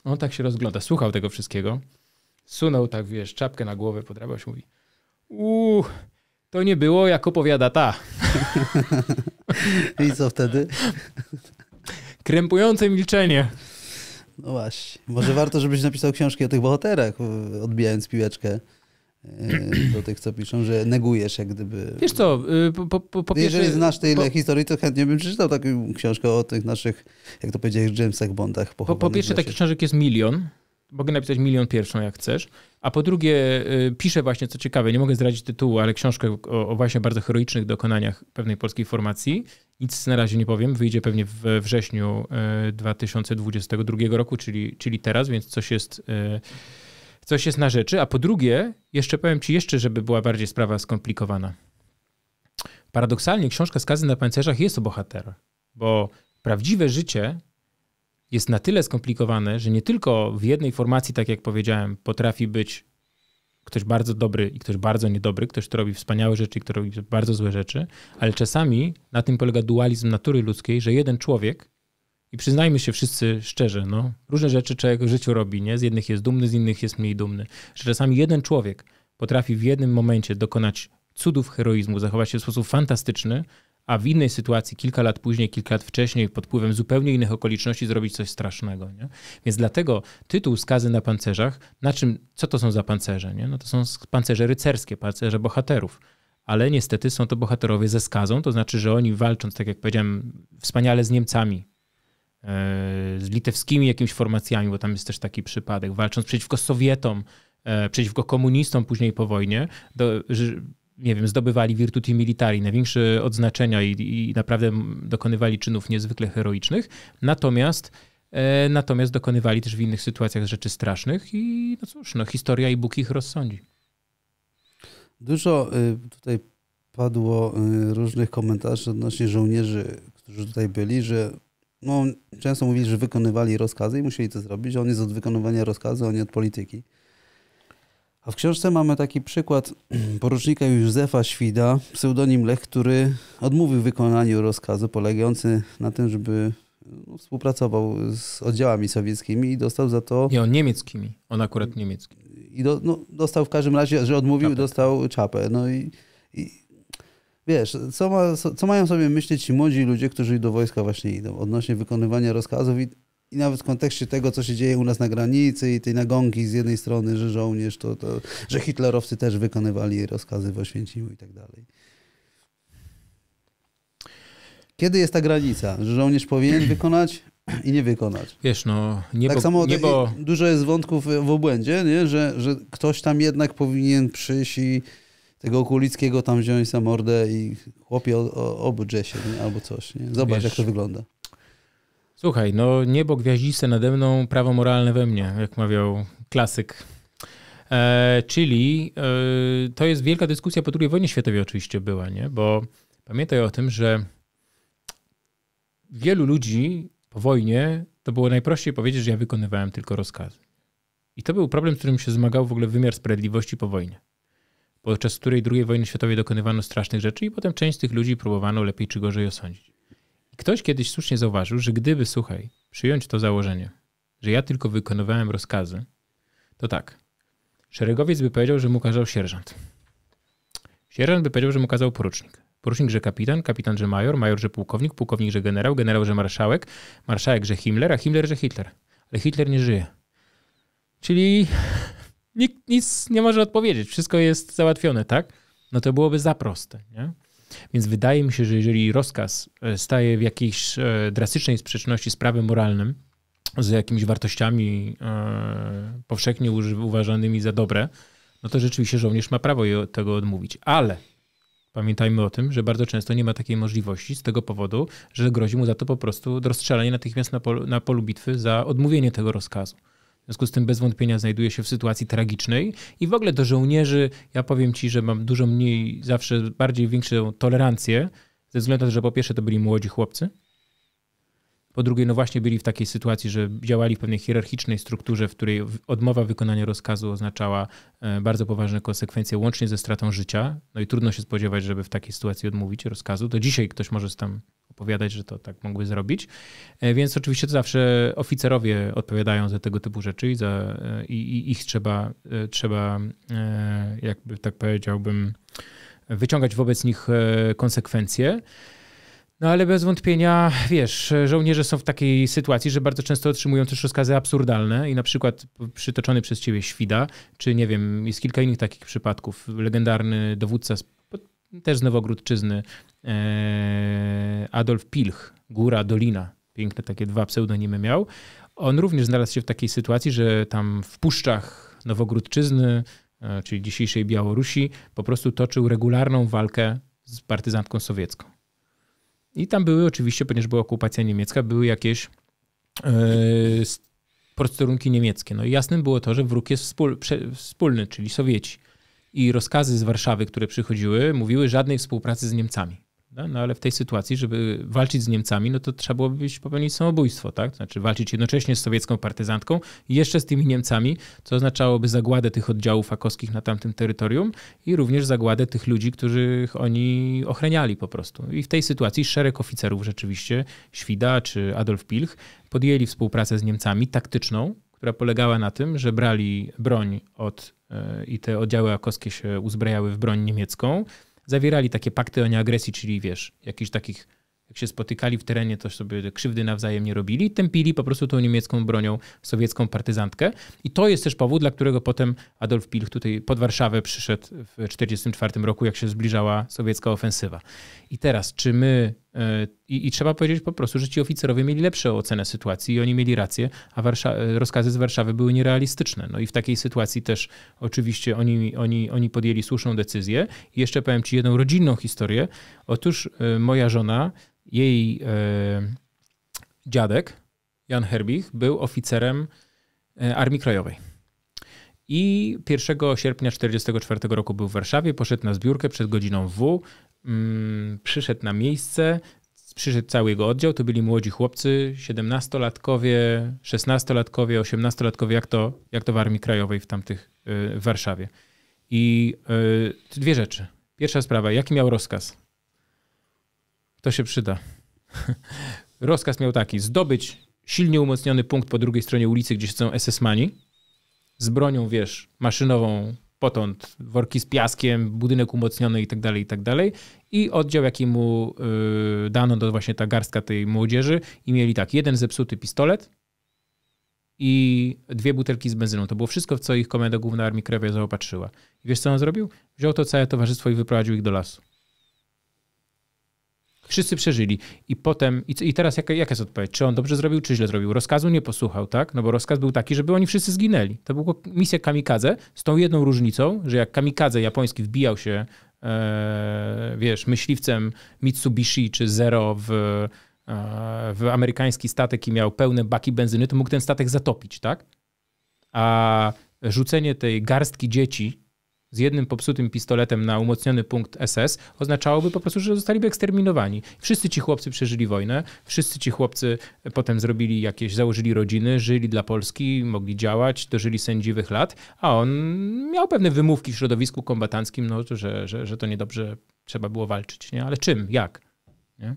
On tak się rozgląda, słuchał tego wszystkiego. Sunął tak, wiesz, czapkę na głowę, podrabiał się, mówi uuu, to nie było, jak opowiada ta. (laughs) I co wtedy? Krępujące milczenie. No właśnie. Może warto, żebyś napisał książki o tych bohaterach, odbijając piłeczkę. E, do tych, co piszą, że negujesz jak gdyby... Wiesz co, y, po, po, po Jeżeli znasz tyle po... historii, to chętnie bym przeczytał taką książkę o tych naszych, jak to powiedziałeś, Jamesach Bondach Po, po pierwsze, takich książek jest milion. Mogę napisać milion pierwszą, jak chcesz. A po drugie, y, piszę właśnie, co ciekawe, nie mogę zdradzić tytułu, ale książkę o, o właśnie bardzo heroicznych dokonaniach pewnej polskiej formacji. Nic na razie nie powiem. Wyjdzie pewnie we wrześniu 2022 y, roku, czyli, czyli teraz, więc coś jest coś jest na rzeczy, a po drugie, jeszcze powiem ci jeszcze, żeby była bardziej sprawa skomplikowana. Paradoksalnie książka Skazy na pancerzach jest o bohatera, bo prawdziwe życie jest na tyle skomplikowane, że nie tylko w jednej formacji, tak jak powiedziałem, potrafi być ktoś bardzo dobry i ktoś bardzo niedobry, ktoś, kto robi wspaniałe rzeczy i kto robi bardzo złe rzeczy, ale czasami na tym polega dualizm natury ludzkiej, że jeden człowiek i przyznajmy się wszyscy szczerze, no, różne rzeczy człowiek w życiu robi, nie? Z jednych jest dumny, z innych jest mniej dumny. Że czasami jeden człowiek potrafi w jednym momencie dokonać cudów heroizmu, zachować się w sposób fantastyczny, a w innej sytuacji kilka lat później, kilka lat wcześniej, pod wpływem zupełnie innych okoliczności zrobić coś strasznego. Nie? Więc dlatego tytuł Skazy na pancerzach, na czym, co to są za pancerze? Nie? No to są pancerze rycerskie, pancerze bohaterów. Ale niestety są to bohaterowie ze skazą, to znaczy, że oni walcząc, tak jak powiedziałem, wspaniale z Niemcami, z litewskimi jakimiś formacjami, bo tam jest też taki przypadek, walcząc przeciwko Sowietom, e, przeciwko komunistom później po wojnie, do, nie wiem, zdobywali virtuti militari, największe odznaczenia i, i naprawdę dokonywali czynów niezwykle heroicznych. Natomiast e, natomiast dokonywali też w innych sytuacjach rzeczy strasznych i no cóż, no, historia i Bóg ich rozsądzi. Dużo y, tutaj padło y, różnych komentarzy odnośnie żołnierzy, którzy tutaj byli, że no, często mówili, że wykonywali rozkazy i musieli to zrobić. On jest od wykonywania rozkazu, a nie od polityki. A w książce mamy taki przykład (clears throat) porucznika Józefa Świda, pseudonim Lech, który odmówił wykonaniu rozkazu polegający na tym, żeby no, współpracował z oddziałami sowieckimi i dostał za to... Nie, on niemieckimi. On akurat niemiecki. I do, no, dostał w każdym razie, że odmówił, czapę. dostał czapę. No i, i wiesz, co, ma, co mają sobie myśleć ci młodzi ludzie, którzy do wojska właśnie idą, odnośnie wykonywania rozkazów i, i nawet w kontekście tego, co się dzieje u nas na granicy i tej nagonki z jednej strony, że żołnierz, to, to że hitlerowcy też wykonywali rozkazy w Oświęcimiu i tak dalej. Kiedy jest ta granica, że żołnierz powinien wykonać i nie wykonać? Wiesz, no niebo, Tak samo niebo... dużo jest wątków w obłędzie, nie? Że, że ktoś tam jednak powinien przyjść i tego Okulickiego tam wziąć za mordę i chłopie obudrze się nie? albo coś. Nie? Zobacz, Wiesz, jak to wygląda. Słuchaj, no niebo gwiaździste nade mną, prawo moralne we mnie, jak mawiał klasyk. E, czyli e, to jest wielka dyskusja po II wojnie światowej oczywiście była, nie? Bo pamiętaj o tym, że wielu ludzi po wojnie to było najprościej powiedzieć, że ja wykonywałem tylko rozkazy. I to był problem, z którym się zmagał w ogóle wymiar sprawiedliwości po wojnie podczas której II wojny światowej dokonywano strasznych rzeczy i potem część z tych ludzi próbowano lepiej czy gorzej osądzić. I ktoś kiedyś słusznie zauważył, że gdyby, słuchaj, przyjąć to założenie, że ja tylko wykonywałem rozkazy, to tak, szeregowiec by powiedział, że mu kazał sierżant. Sierżant by powiedział, że mu kazał porucznik. Porucznik, że kapitan, kapitan, że major, major, że pułkownik, pułkownik, że generał, generał, że marszałek, marszałek, że Himmler, a Himmler, że Hitler. Ale Hitler nie żyje. Czyli nikt nic nie może odpowiedzieć, wszystko jest załatwione, tak? No to byłoby za proste, nie? Więc wydaje mi się, że jeżeli rozkaz e, staje w jakiejś e, drastycznej sprzeczności z prawem moralnym, z jakimiś wartościami e, powszechnie uważanymi za dobre, no to rzeczywiście żołnierz ma prawo tego odmówić. Ale pamiętajmy o tym, że bardzo często nie ma takiej możliwości z tego powodu, że grozi mu za to po prostu rozstrzelanie natychmiast na polu, na polu bitwy za odmówienie tego rozkazu. W związku z tym bez wątpienia znajduje się w sytuacji tragicznej i w ogóle do żołnierzy ja powiem ci, że mam dużo mniej, zawsze bardziej większą tolerancję, ze względu na to, że po pierwsze to byli młodzi chłopcy, po drugie, no właśnie byli w takiej sytuacji, że działali w pewnej hierarchicznej strukturze, w której odmowa wykonania rozkazu oznaczała e, bardzo poważne konsekwencje, łącznie ze stratą życia. No i trudno się spodziewać, żeby w takiej sytuacji odmówić rozkazu. To dzisiaj ktoś może tam odpowiadać, że to tak mogły zrobić. E, więc oczywiście to zawsze oficerowie odpowiadają za tego typu rzeczy i, za, e, i, i ich trzeba, e, trzeba, jakby tak powiedziałbym, wyciągać wobec nich konsekwencje. No ale bez wątpienia, wiesz, żołnierze są w takiej sytuacji, że bardzo często otrzymują też rozkazy absurdalne i na przykład przytoczony przez ciebie Świda, czy nie wiem, jest kilka innych takich przypadków. Legendarny dowódca też z Nowogródczyzny, e, Adolf Pilch, Góra, Dolina, piękne takie dwa pseudonimy miał. On również znalazł się w takiej sytuacji, że tam w puszczach Nowogródczyzny, e, czyli dzisiejszej Białorusi, po prostu toczył regularną walkę z partyzantką sowiecką. I tam były oczywiście, ponieważ była okupacja niemiecka, były jakieś yy, niemieckie. No i jasnym było to, że wróg jest wspól, prze, wspólny, czyli Sowieci i rozkazy z Warszawy, które przychodziły, mówiły żadnej współpracy z Niemcami. No, no ale w tej sytuacji, żeby walczyć z Niemcami, no to trzeba byłoby popełnić samobójstwo, tak? Znaczy walczyć jednocześnie z sowiecką partyzantką i jeszcze z tymi Niemcami, co oznaczałoby zagładę tych oddziałów akowskich na tamtym terytorium i również zagładę tych ludzi, których oni ochraniali po prostu. I w tej sytuacji szereg oficerów rzeczywiście, Świda czy Adolf Pilch, podjęli współpracę z Niemcami taktyczną, która polegała na tym, że brali broń od e, i te oddziały akowskie się uzbrajały w broń niemiecką, zawierali takie pakty o nieagresji, czyli wiesz, jakichś takich, jak się spotykali w terenie, to sobie krzywdy nawzajem nie robili, tępili po prostu tą niemiecką bronią sowiecką partyzantkę. I to jest też powód, dla którego potem Adolf Pilch tutaj pod Warszawę przyszedł w 1944 roku, jak się zbliżała sowiecka ofensywa. I teraz, czy my E, I, I, trzeba powiedzieć po prostu, że ci oficerowie mieli lepszą ocenę sytuacji i oni mieli rację, a Warsza- e, rozkazy z Warszawy były nierealistyczne. No i w takiej sytuacji też oczywiście oni, oni, oni podjęli słuszną decyzję. I jeszcze powiem ci jedną rodzinną historię. Otóż y, moja żona, jej y, dziadek, Jan Herbich, był oficerem y, Armii Krajowej. I 1 sierpnia 1944 roku był w Warszawie, poszedł na zbiórkę przed godziną W, mm, przyszedł na miejsce, przyszedł cały jego oddział, to byli młodzi chłopcy, 17-latkowie, 16-latkowie, 18-latkowie, jak to, jak to w Armii Krajowej w tamtych, y, w Warszawie. I y, dwie rzeczy. Pierwsza sprawa, jaki miał rozkaz? To się przyda. (laughs) rozkaz miał taki, zdobyć silnie umocniony punkt po drugiej stronie ulicy, gdzie są SS-mani, z bronią, wiesz, maszynową, potąd, worki z piaskiem, budynek umocniony itd., tak tak dalej I oddział, jaki mu y, dano, to właśnie ta garstka tej młodzieży i mieli tak, jeden zepsuty pistolet i dwie butelki z benzyną. To było wszystko, w co ich komenda główna Armii Krewia zaopatrzyła. I wiesz, co on zrobił? Wziął to całe towarzystwo i wyprowadził ich do lasu. Wszyscy przeżyli. I potem, i, i teraz jaka, jaka jest odpowiedź? Czy on dobrze zrobił, czy źle zrobił? Rozkazu nie posłuchał, tak? No bo rozkaz był taki, żeby oni wszyscy zginęli. To była misja kamikadze z tą jedną różnicą, że jak kamikadze japoński wbijał się, e, wiesz, myśliwcem Mitsubishi czy Zero w, e, w amerykański statek i miał pełne baki benzyny, to mógł ten statek zatopić, tak? A rzucenie tej garstki dzieci z jednym popsutym pistoletem na umocniony punkt SS oznaczałoby po prostu, że zostaliby eksterminowani. Wszyscy ci chłopcy przeżyli wojnę, wszyscy ci chłopcy potem zrobili jakieś, założyli rodziny, żyli dla Polski, mogli działać, dożyli sędziwych lat, a on miał pewne wymówki w środowisku kombatanckim, no, że, że, że to niedobrze trzeba było walczyć. Nie? Ale czym? Jak? Nie?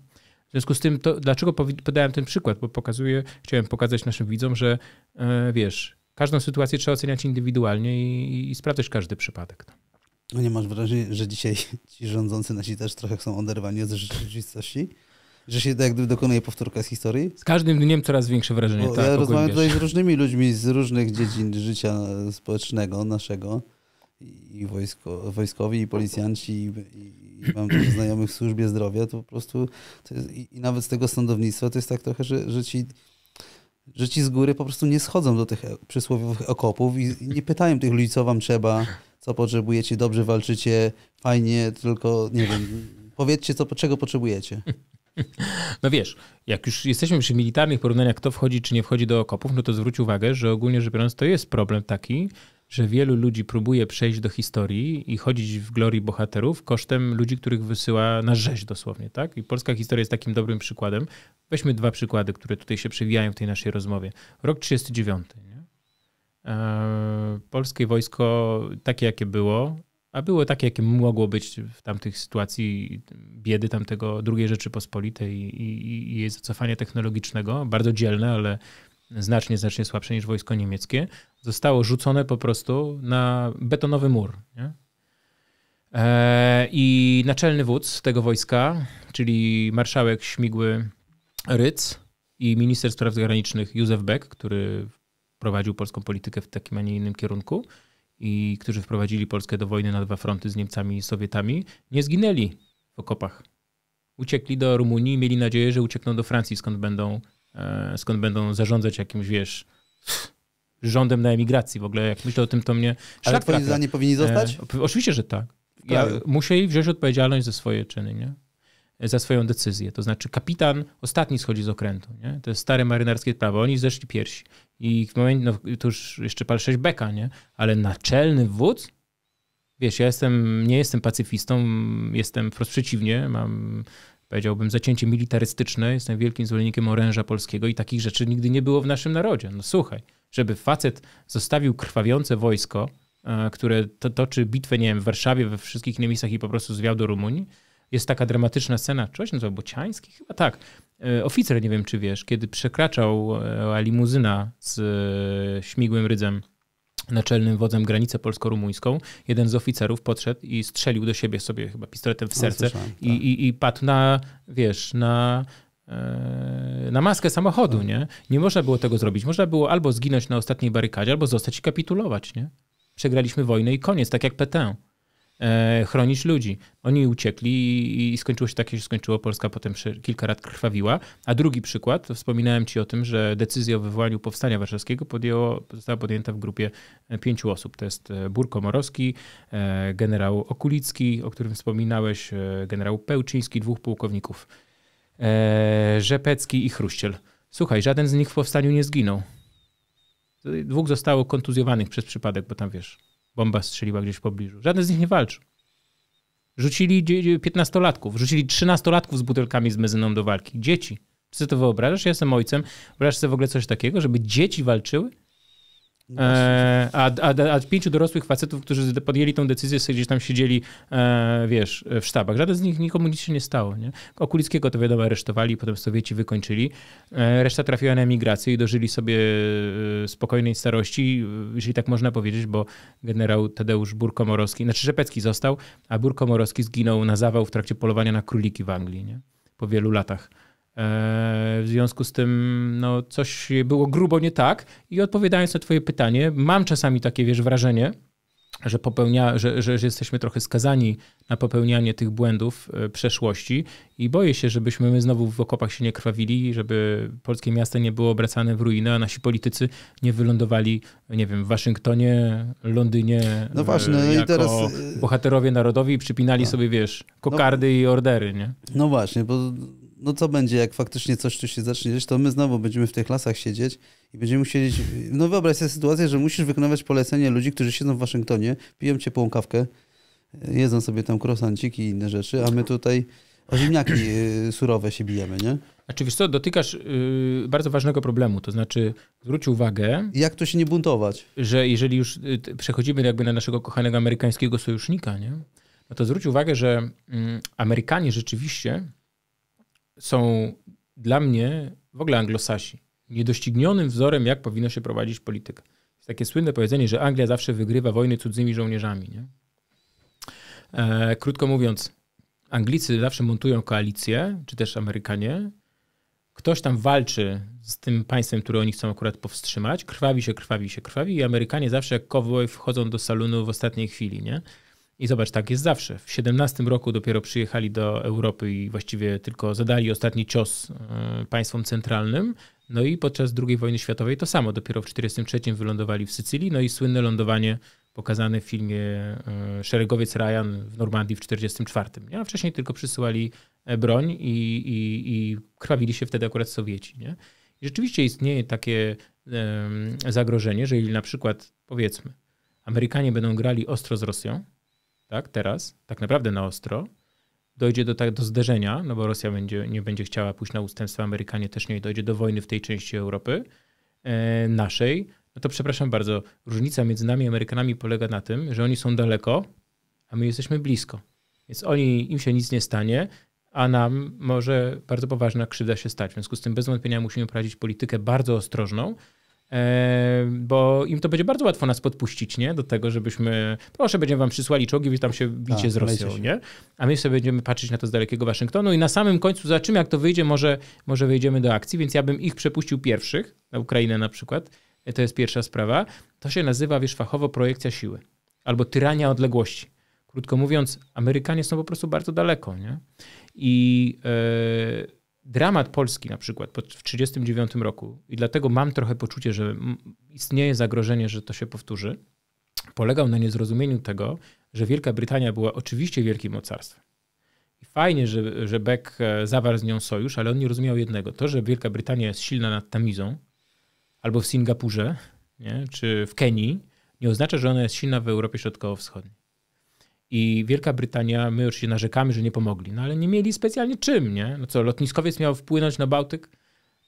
W związku z tym, to, dlaczego podałem ten przykład? Bo pokazuję, chciałem pokazać naszym widzom, że e, wiesz, każdą sytuację trzeba oceniać indywidualnie i, i sprawdzać każdy przypadek. No, no nie masz wrażenia, że dzisiaj (laughs) ci rządzący nasi też trochę są oderwani od rzeczywistości? Że się tak gdyby dokonuje powtórka z historii? Z każdym dniem coraz większe wrażenie. Bo tak, ja rozmawiam tutaj z różnymi ludźmi z różnych dziedzin życia społecznego naszego. I wojsko, wojskowi, i policjanci, i, i mam też znajomych w służbie zdrowia. To po prostu, to jest, i nawet z tego sądownictwa to jest tak trochę, że, że ci że ci z góry po prostu nie schodzą do tych e, przysłowiowych okopów i nie pytają tych ludzi, co wam trzeba, co potrzebujecie, dobrze walczycie, fajnie, tylko nie wiem, powiedzcie, co, czego potrzebujecie. No wiesz, jak już jesteśmy przy militarnych porównaniach, kto wchodzi czy nie wchodzi do okopów, no to zwróć uwagę, że ogólnie rzecz biorąc to jest problem taki, że wielu ludzi próbuje przejść do historii i chodzić w glorii bohaterów kosztem ludzi, których wysyła na rzeź dosłownie, tak? I polska historia jest takim dobrym przykładem. Weźmy dwa przykłady, które tutaj się przewijają w tej naszej rozmowie. Rok 39. Nie? E, polskie wojsko takie, jakie było, a było takie, jakie mogło być w tamtych sytuacji biedy tamtego II Rzeczypospolitej i, i, i jej zacofania technologicznego, bardzo dzielne, ale znacznie, znacznie słabsze niż wojsko niemieckie, zostało rzucone po prostu na betonowy mur. Nie? E, I naczelny wódz tego wojska, czyli marszałek śmigły Ryc i minister spraw zagranicznych Józef Beck, który prowadził polską politykę w takim, a nie innym kierunku i którzy wprowadzili Polskę do wojny na dwa fronty z Niemcami i Sowietami, nie zginęli w okopach. Uciekli do Rumunii, mieli nadzieję, że uciekną do Francji, skąd będą, e, skąd będą zarządzać jakimś, wiesz, rządem na emigracji. W ogóle jak myślę o tym, to mnie Ale twoje trafia. zdanie powinni zostać? E, oczywiście, że tak. Ja muszę wziąć odpowiedzialność za swoje czyny, nie? E, za swoją decyzję. To znaczy kapitan ostatni schodzi z okrętu. Nie? To jest stare marynarskie prawo. Oni zeszli piersi. I w momencie, no to już jeszcze pal sześć beka, nie? Ale naczelny wódz wiesz, ja jestem, nie jestem pacyfistą, jestem wprost przeciwnie, mam powiedziałbym zacięcie militarystyczne, jestem wielkim zwolennikiem oręża polskiego i takich rzeczy nigdy nie było w naszym narodzie. No słuchaj, żeby facet zostawił krwawiące wojsko, e, które to, toczy bitwę, nie wiem, w Warszawie, we wszystkich innych miejscach i po prostu zwiał do Rumunii. Jest taka dramatyczna scena, coś nazywa Bociański? Chyba tak. E, oficer, nie wiem czy wiesz, kiedy przekraczał e, limuzyna z śmigłym rydzem naczelnym wodzem granicę polsko-rumuńską, jeden z oficerów podszedł i strzelił do siebie sobie chyba pistoletem w no, serce no, i, tak. i, i padł na, wiesz, na na maskę samochodu, nie? Nie można było tego zrobić. Można było albo zginąć na ostatniej barykadzie, albo zostać i kapitulować, nie? Przegraliśmy wojnę i koniec, tak jak Petain. E, chronić ludzi. Oni uciekli i, i skończyło się tak, jak się skończyło. Polska potem kilka lat krwawiła. A drugi przykład, wspominałem ci o tym, że decyzja o wywołaniu Powstania Warszawskiego podjęło, została podjęta w grupie e, pięciu osób. To jest e, Burko Morowski, e, generał Okulicki, o którym wspominałeś, e, generał Pełczyński, dwóch pułkowników E, Rzepecki i Chruściel. Słuchaj, żaden z nich w powstaniu nie zginął. Dwóch zostało kontuzjowanych przez przypadek, bo tam wiesz, bomba strzeliła gdzieś w pobliżu. Żaden z nich nie walczył. Rzucili 15-latków, rzucili 13-latków z butelkami z mezyną do walki. Dzieci. Czy ty to wyobrażasz? Ja jestem ojcem. Wyobrażasz sobie w ogóle coś takiego, żeby dzieci walczyły? E, a, a, a, pięciu dorosłych facetów, którzy podjęli tą decyzję, sobie gdzieś tam siedzieli, e, wiesz, w sztabach. Żaden z nich nikomu nic się nie stało. Nie? Okulickiego to wiadomo aresztowali, potem Sowieci wykończyli. E, reszta trafiła na emigrację i dożyli sobie e, spokojnej starości, jeśli tak można powiedzieć, bo generał Tadeusz Burkomorowski, znaczy Rzepecki został, a Burkomorowski zginął na zawał w trakcie polowania na króliki w Anglii, nie? po wielu latach. E, w związku z tym no, coś było grubo nie tak. I odpowiadając na Twoje pytanie, mam czasami takie wiesz, wrażenie, że, popełnia, że, że, że jesteśmy trochę skazani na popełnianie tych błędów e, przeszłości i boję się, żebyśmy my znowu w okopach się nie krwawili, żeby polskie miasto nie było obracane w ruinę, a nasi politycy nie wylądowali, nie wiem, w Waszyngtonie, Londynie. No e, właśnie, no i teraz. Bohaterowie narodowi przypinali no. sobie, wiesz, no. kokardy no, i ordery, nie? No właśnie, bo no co będzie, jak faktycznie coś tu się zacznie dziać, to my znowu będziemy w tych lasach siedzieć i będziemy musieli, no wyobraź sobie sytuację, że musisz wykonywać polecenie ludzi, którzy siedzą w Waszyngtonie, piją ciepłą kawkę, jedzą sobie tam krosanciki i inne rzeczy, a my tutaj o ziemniaki y, surowe się bijemy, nie? Znaczy wiesz co, dotykasz y, bardzo ważnego problemu, to znaczy zwróć uwagę... Jak to się nie buntować? Że jeżeli już y, przechodzimy jakby na naszego kochanego amerykańskiego sojusznika, nie? No to zwróć uwagę, że mm, Amerykanie rzeczywiście są dla mnie w ogóle anglosasi niedoścignionym wzorem, jak powinno się prowadzić politykę. Jest takie słynne powiedzenie, że Anglia zawsze wygrywa wojny cudzymi żołnierzami. Nie? E, krótko mówiąc, Anglicy zawsze montują koalicję, czy też Amerykanie. Ktoś tam walczy z tym państwem, które oni chcą akurat powstrzymać. Krwawi się, krwawi się, krwawi i Amerykanie zawsze jak kowboj wchodzą do salonu w ostatniej chwili, nie? I zobacz, tak jest zawsze. W 17 roku dopiero przyjechali do Europy i właściwie tylko zadali ostatni cios e, państwom centralnym. No i podczas II wojny światowej to samo. Dopiero w 1943 wylądowali w Sycylii. No i słynne lądowanie pokazane w filmie e, Szeregowiec Ryan w Normandii w 1944. A wcześniej tylko przysyłali e, broń i, i, i krawili się wtedy akurat Sowieci. Nie? I rzeczywiście istnieje takie zagrożenie, że jeżeli na przykład powiedzmy Amerykanie będą grali ostro z Rosją, tak, teraz, tak naprawdę na ostro, dojdzie do, tak, do zderzenia, no bo Rosja będzie, nie będzie chciała pójść na ustępstwa, Amerykanie też nie, dojdzie do wojny w tej części Europy e, naszej, no to przepraszam bardzo, różnica między nami i Amerykanami polega na tym, że oni są daleko, a my jesteśmy blisko. Więc oni, im się nic nie stanie, a nam może bardzo poważna krzywda się stać. W związku z tym bez wątpienia musimy prowadzić politykę bardzo ostrożną, E, bo im to będzie bardzo łatwo nas podpuścić, nie? Do tego, żebyśmy, proszę, będziemy wam przysłali czołgi, wy tam się bicie tak, z Rosją, nie? A my sobie będziemy patrzeć na to z dalekiego Waszyngtonu i na samym końcu zobaczymy, jak to wyjdzie, może, może wyjdziemy do akcji, więc ja bym ich przepuścił pierwszych, na Ukrainę na przykład, e, to jest pierwsza sprawa. To się nazywa, wiesz, fachowo projekcja siły albo tyrania odległości. Krótko mówiąc, Amerykanie są po prostu bardzo daleko, nie? I... Yy, dramat Polski na przykład w 1939 roku, i dlatego mam trochę poczucie, że istnieje zagrożenie, że to się powtórzy, polegał na niezrozumieniu tego, że Wielka Brytania była oczywiście wielkim mocarstwem. I fajnie, że, że Beck e, zawarł z nią sojusz, ale on nie rozumiał jednego. To, że Wielka Brytania jest silna nad Tamizą, albo w Singapurze, nie? czy w Kenii, nie oznacza, że ona jest silna w Europie Środkowo-Wschodniej. I Wielka Brytania, my oczywiście narzekamy, że nie pomogli, no ale nie mieli specjalnie czym, nie? No co, lotniskowiec miał wpłynąć na Bałtyk?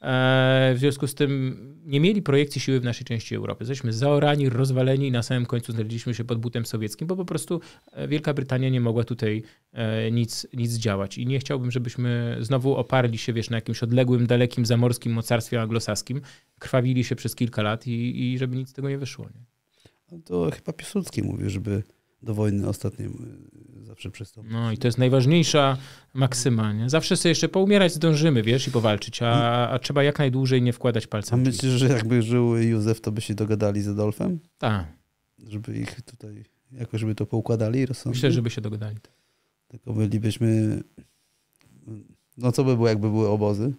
E, w związku z tym nie mieli projekcji siły w naszej części Europy. Jesteśmy zaorani, rozwaleni i na samym końcu znaleźliśmy się pod butem sowieckim, bo po prostu e, Wielka Brytania nie mogła tutaj e, nic, nic działać. I nie chciałbym, żebyśmy znowu oparli się, wiesz, na jakimś odległym, dalekim, zamorskim mocarstwie anglosaskim, krwawili się przez kilka lat i, i żeby nic z tego nie wyszło. Nie? to chyba Piłsudski mówił, żeby do wojny ostatniej y, zawsze przystąpić. No i to jest najważniejsza maksyma. Nie? Zawsze sobie jeszcze poumierać zdążymy, wiesz, i powalczyć, a, a trzeba jak najdłużej nie wkładać palca. A myślisz, że jakby żył Józef, to by się dogadali z Adolfem? Tak. Żeby ich tutaj jakoś by to poukładali rozsądnie? Myślę, żeby się dogadali. Tylko bylibyśmy... No co by było, jakby były obozy?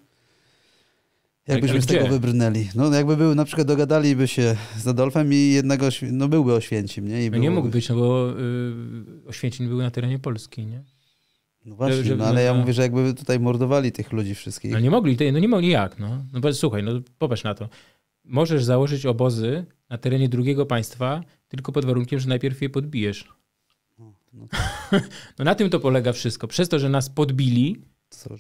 Jakbyśmy z tego wybrnęli. No jakby był, na przykład dogadaliby się z Adolfem i jednego, no byłby Oświęcim, nie? I no nie mógł być, no bo y, Oświęcim był na terenie Polski, nie? No właśnie, no, ale ja no. mówię, że jakby tutaj mordowali tych ludzi wszystkich. No nie mogli, no nie mogli jak, no. No bo słuchaj, no popatrz na to. Możesz założyć obozy na terenie drugiego państwa, tylko pod warunkiem, że najpierw je podbijesz. No, no, (laughs) no na tym to polega wszystko. Przez to, że nas podbili, to,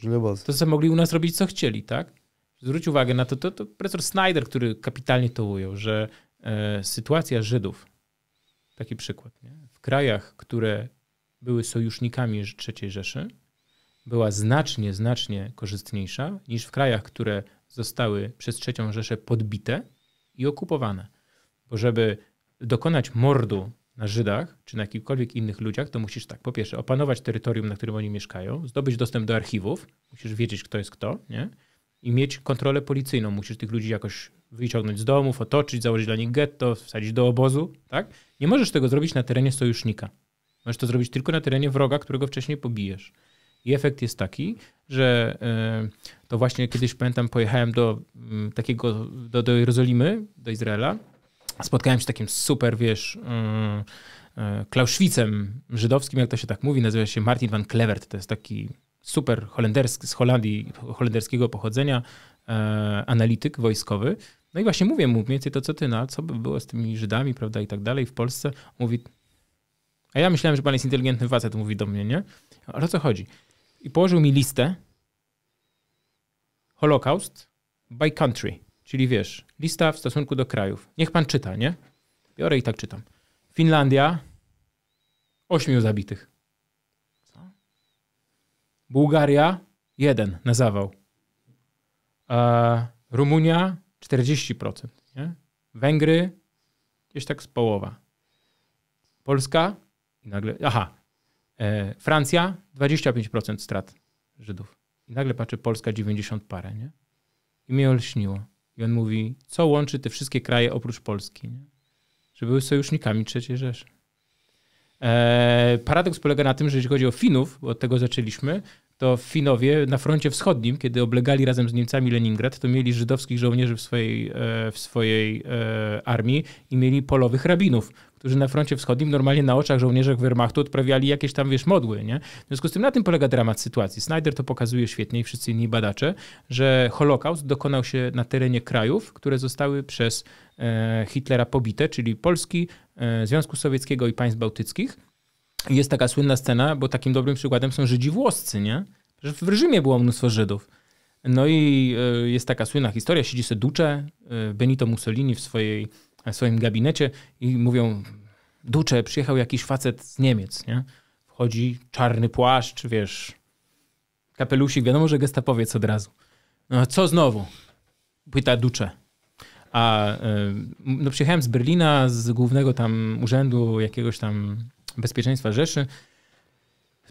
to co mogli u nas robić, co chcieli, tak? zwróć uwagę na to, to, to profesor Snyder, który kapitalnie to ujął, że e, sytuacja Żydów, taki przykład, nie? w krajach, które były sojusznikami III Rzeszy, była znacznie, znacznie korzystniejsza niż w krajach, które zostały przez III Rzeszę podbite i okupowane. Bo żeby dokonać mordu na Żydach czy na jakichkolwiek innych ludziach, to musisz tak, po pierwsze, opanować terytorium, na którym oni mieszkają, zdobyć dostęp do archiwów, musisz wiedzieć, kto jest kto, nie? i mieć kontrolę policyjną. Musisz tych ludzi jakoś wyciągnąć z domów, otoczyć, założyć dla nich getto, wsadzić do obozu, tak? Nie możesz tego zrobić na terenie sojusznika. Możesz to zrobić tylko na terenie wroga, którego wcześniej pobijesz. I efekt jest taki, że e, to właśnie kiedyś pamiętam, pojechałem do mm, takiego, do, do Jerozolimy, do Izraela. Spotkałem się z takim super, wiesz, y, y, Klauszwicem żydowskim, jak to się tak mówi, nazywa się Martin van Klevert. To jest taki super holenderski, z Holandii, holenderskiego pochodzenia, e, analityk wojskowy. No i właśnie mówię mu mniej więcej to, co ty, no co by było z tymi Żydami, prawda, i tak dalej w Polsce. Mówi, a ja myślałem, że pan jest inteligentny facet, mówi do mnie, nie? Ale o co chodzi? I położył mi listę Holokaust by country, czyli wiesz, lista w stosunku do krajów. Niech pan czyta, nie? Biorę i tak czytam. Finlandia, ośmiu zabitych. Bułgaria 1 na zawał. E, Rumunia 40%. Nie? Węgry gdzieś tak z połowa. Polska i nagle. Aha. E, Francja 25% strat Żydów. I nagle patrzy Polska 90 parę, nie? I mnie olśniło. I on mówi, co łączy te wszystkie kraje oprócz Polski, nie? Że były sojusznikami III Rzeszy. Eee, paradoks polega na tym, że jeśli chodzi o Finów, bo od tego zaczęliśmy, to Finowie na froncie wschodnim, kiedy oblegali razem z Niemcami Leningrad, to mieli żydowskich żołnierzy w swojej, e, w swojej e, armii i mieli polowych rabinów, którzy na froncie wschodnim normalnie na oczach żołnierzy Wehrmachtu odprawiali jakieś tam, wiesz, modły, nie? W związku z tym na tym polega dramat sytuacji. Snyder to pokazuje świetnie i wszyscy inni badacze, że Holokaust dokonał się na terenie krajów, które zostały przez e, Hitlera pobite, czyli Polski, Związku Sowieckiego i państw bałtyckich, jest taka słynna scena, bo takim dobrym przykładem są Żydzi włoscy, nie? Że w Rzymie było mnóstwo Żydów. No i e, jest taka słynna historia, siedzi sobie Duce, e, Benito Mussolini w, swojej, e, w swoim gabinecie i mówią, Duce, przyjechał jakiś facet z Niemiec, nie? Wchodzi czarny płaszcz, wiesz, kapelusik, wiadomo, że gestapowiec od razu. No co znowu? Pyta Duce. A no, przyjechałem z Berlina, z głównego tam urzędu jakiegoś tam Bezpieczeństwa Rzeszy.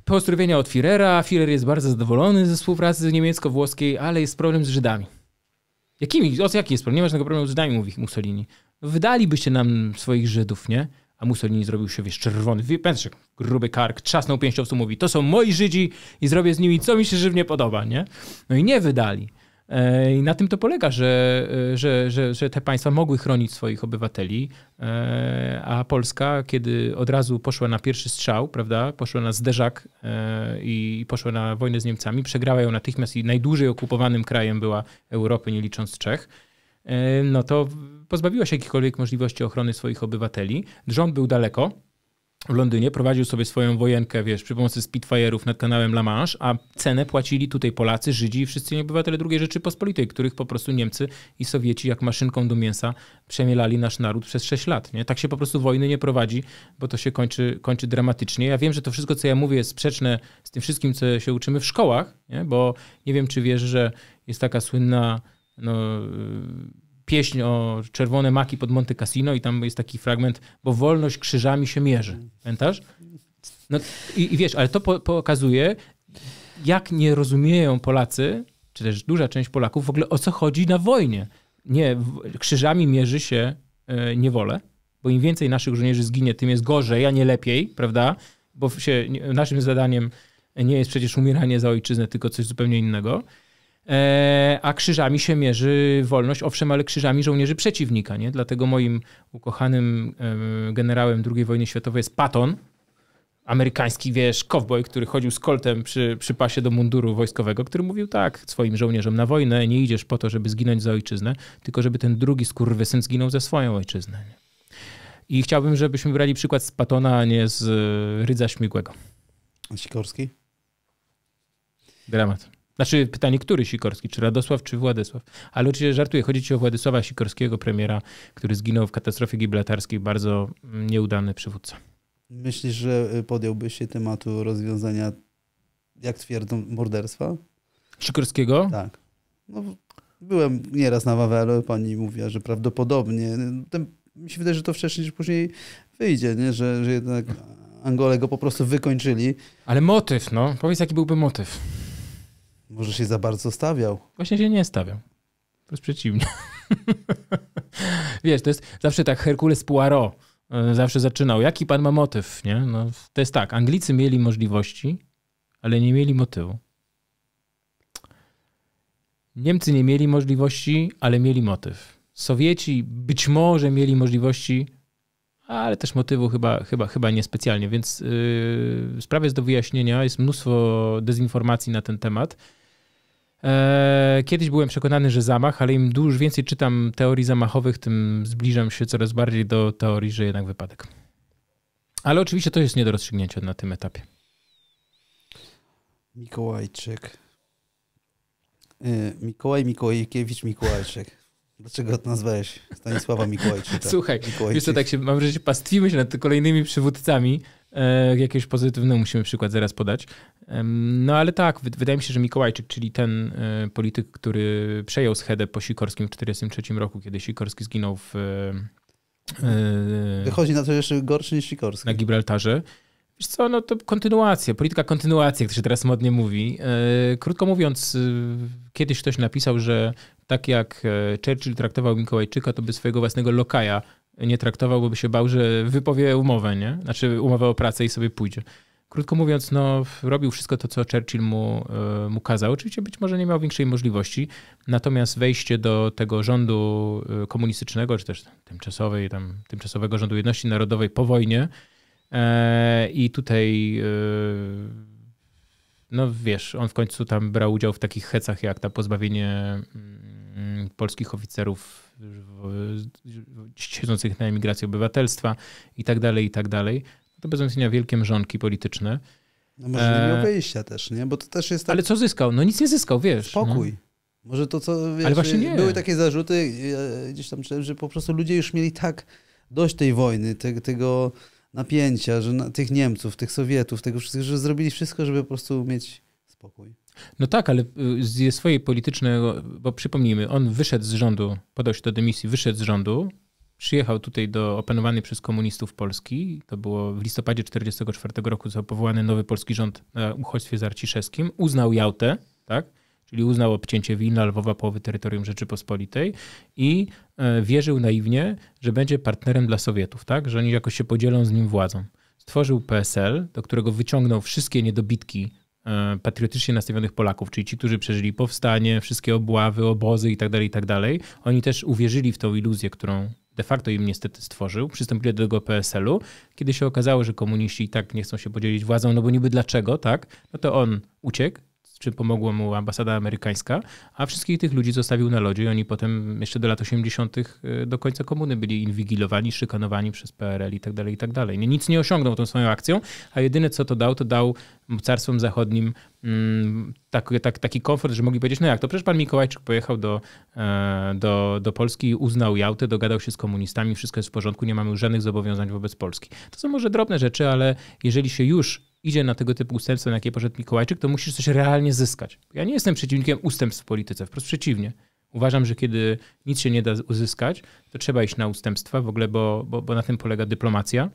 Pozdrowienia od Firera. Firer jest bardzo zadowolony ze współpracy niemiecko-włoskiej, ale jest problem z Żydami. Jakimi? O jaki jest problem? Nie ma żadnego problemu z Żydami, mówi Mussolini. Wydalibyście nam swoich Żydów, nie? A Mussolini zrobił się, wiesz, czerwony, pęczek, gruby kark, trzasnął pięścią mówi, to są moi Żydzi i zrobię z nimi, co mi się żywnie podoba, nie? No i nie wydali. E, I na tym to polega, że, e, że, że, że te państwa mogły chronić swoich obywateli, e, a Polska, kiedy od razu poszła na pierwszy strzał, prawda, poszła na zderzak i poszła na wojnę z Niemcami, przegrała ją natychmiast i najdłużej okupowanym krajem była Europy, nie licząc Czech, no to pozbawiła się jakichkolwiek możliwości ochrony swoich obywateli. Rząd był daleko, w Londynie, prowadził sobie swoją wojenkę, wiesz, przy pomocy Spitfire'ów nad kanałem La Manche, a cenę płacili tutaj Polacy, Żydzi i wszyscy obywatele II Rzeczypospolitej, których po prostu Niemcy i Sowieci jak maszynką do mięsa przemielali nasz naród przez 6 lat. Nie? Tak się po prostu wojny nie prowadzi, bo to się kończy, kończy dramatycznie. Ja wiem, że to wszystko, co ja mówię, jest sprzeczne z tym wszystkim, co się uczymy w szkołach, nie? bo nie wiem, czy wiesz, że jest taka słynna no, pieśń o czerwone maki pod Monte Cassino i tam jest taki fragment, bo wolność krzyżami się mierzy. Pamiętasz? No, i, i wiesz, ale to po, pokazuje, jak nie rozumieją Polacy, czy też duża część Polaków w ogóle o co chodzi na wojnie. Nie, krzyżami mierzy się e, niewolę, bo im więcej naszych żołnierzy zginie, tym jest gorzej, a nie lepiej, prawda? Bo się, naszym zadaniem nie jest przecież umieranie za ojczyznę, tylko coś zupełnie innego. E, a krzyżami się mierzy wolność, owszem, ale krzyżami żołnierzy przeciwnika. Nie? Dlatego moim ukochanym generałem II wojny światowej jest Patton, amerykański, wiesz, kowboj, który chodził z koltem przy, przy pasie do munduru wojskowego, który mówił tak swoim żołnierzom na wojnę, nie idziesz po to, żeby zginąć za ojczyznę, tylko żeby ten drugi skurwysyn zginął za swoją ojczyznę. Nie? I chciałbym, żebyśmy brali przykład z Patona, a nie z e, Rydza Śmigłego. Sikorski? Dramat. Znaczy pytanie, który Sikorski, czy Radosław, czy Władysław? Ale oczywiście żartuję, chodzi ci o Władysława Sikorskiego, premiera, który zginął w katastrofie gibraltarskiej, bardzo nieudany przywódca. Myślisz, że y, podjąłby się tematu rozwiązania, jak twierdzą, morderstwa? Sikorskiego? Tak. No, byłem nieraz na Wawelu, pani mówiła, że prawdopodobnie, ten, mi się wydaje, że to wcześniej czy później wyjdzie, nie? Że, że jednak Angole go po prostu wykończyli. Ale motyw, no. Powiedz, jaki byłby motyw. Może się za bardzo stawiał. Właśnie się nie stawiam. Wręcz przeciwnie. (laughs) Wiesz, to jest zawsze tak Herkules Poirot e, zawsze zaczynał. Jaki pan ma motyw, nie? No, to jest tak, Anglicy mieli możliwości, ale nie mieli motywu. Niemcy nie mieli możliwości, ale mieli motyw. Sowieci być może mieli możliwości, ale też motywu chyba, chyba, chyba niespecjalnie, więc yy, sprawa jest do wyjaśnienia, jest mnóstwo dezinformacji na ten temat. Eee, kiedyś byłem przekonany, że zamach, ale im dużo więcej czytam teorii zamachowych, tym zbliżam się coraz bardziej do teorii, że jednak wypadek. Ale oczywiście to jest nie do rozstrzygnięcia na tym etapie. Mikołajczyk. Eee, Mikołaj Mikołajkiewicz Mikołajczyk. Dlaczego to nazwałeś Stanisława Mikołajczyka? Słuchaj, Mikołajczyk. wiesz tak się, mam wrażenie, pastwimy się nad kolejnymi przywódcami. E, jakiegoś musimy przykład zaraz podać. E, no ale tak, wydaje mi się, że Mikołajczyk, czyli ten e, polityk, który przejął schedę po Sikorskim w 1943 roku, kiedy Sikorski zginął w... E, e, Wychodzi na to jeszcze gorszy niż Sikorski. Na Gibraltarze. Wiesz co, no to kontynuacja, polityka kontynuacji, jak to się teraz modnie mówi. E, krótko mówiąc, e, kiedyś ktoś napisał, że tak jak e, Churchill traktował Mikołajczyka, to by swojego własnego lokaja nie traktował, bo by się bał, że wypowie umowę, nie? Znaczy umowę o pracę i sobie pójdzie. Krótko mówiąc, no, robił wszystko to, co Churchill mu, mu kazał. Oczywiście być może nie miał większej możliwości, natomiast wejście do tego rządu komunistycznego, czy też tymczasowej, tam, tymczasowego rządu jedności narodowej po wojnie, E, I tutaj, e, no wiesz, on w końcu tam brał udział w takich hecach jak ta pozbawienie mm, polskich oficerów siedzących na emigracji obywatelstwa i tak dalej, i tak dalej. To bez wątpienia wielkie mrzonki polityczne. No może nie miał wyjścia też, nie? Bo to też jest tak... Ale co zyskał? No nic nie zyskał, wiesz. No. Spokój. No. Może to, co wiesz, Ale właśnie nie. były takie zarzuty, e, gdzieś tam czytałem, że po prostu ludzie już mieli tak dość tej wojny, te, tego napięcia, że na, tych Niemców, tych Sowietów, tego wszystkiego, że zrobili wszystko, żeby po prostu mieć spokój. No tak, ale y, ze swojej politycznego, bo przypomnijmy, on wyszedł z rządu, podał się do dymisji, wyszedł z rządu, przyjechał tutaj do opanowanej przez komunistów Polski. To było w listopadzie 1944 roku, został powołany nowy polski rząd na uchodźstwie zarciszewskim. Uznał Jałtę, tak? czyli uznał obcięcie Wilna, Lwowa, połowy terytorium Rzeczypospolitej i e, wierzył naiwnie, że będzie partnerem dla Sowietów, tak? że oni jakoś się podzielą z nim władzą. Stworzył PSL, do którego wyciągnął wszystkie niedobitki e, patriotycznie nastawionych Polaków, czyli ci, którzy przeżyli powstanie, wszystkie obławy, obozy itd., tak itd. Tak oni też uwierzyli w tą iluzję, którą de facto im niestety stworzył, przystąpili do tego PSL-u. Kiedy się okazało, że komuniści i tak nie chcą się podzielić władzą, no bo niby dlaczego, tak? No to on uciekł, czy pomogła mu ambasada amerykańska, a wszystkich tych ludzi zostawił na lodzie i oni potem jeszcze do lat 80. E, do końca komuny byli inwigilowani, szykanowani przez PRL i tak dalej, i tak dalej. Nic nie osiągnął tą swoją akcją, a jedyne co to dał, to dał mocarstwom zachodnim mm, tak, tak, taki komfort, że mogli powiedzieć, no jak to, przecież pan Mikołajczyk pojechał do, e, do, do Polski, uznał Jałtę, dogadał się z komunistami, wszystko jest w porządku, nie mamy już żadnych zobowiązań wobec Polski. To są może drobne rzeczy, ale jeżeli się już idzie na tego typu ustępstwa, na jakie poszedł Mikołajczyk, to musisz coś realnie zyskać. Ja nie jestem przeciwnikiem ustępstw w polityce, wprost przeciwnie. Uważam, że kiedy nic się nie da uzyskać, to trzeba iść na ustępstwa w ogóle, bo, bo, bo na tym polega dyplomacja.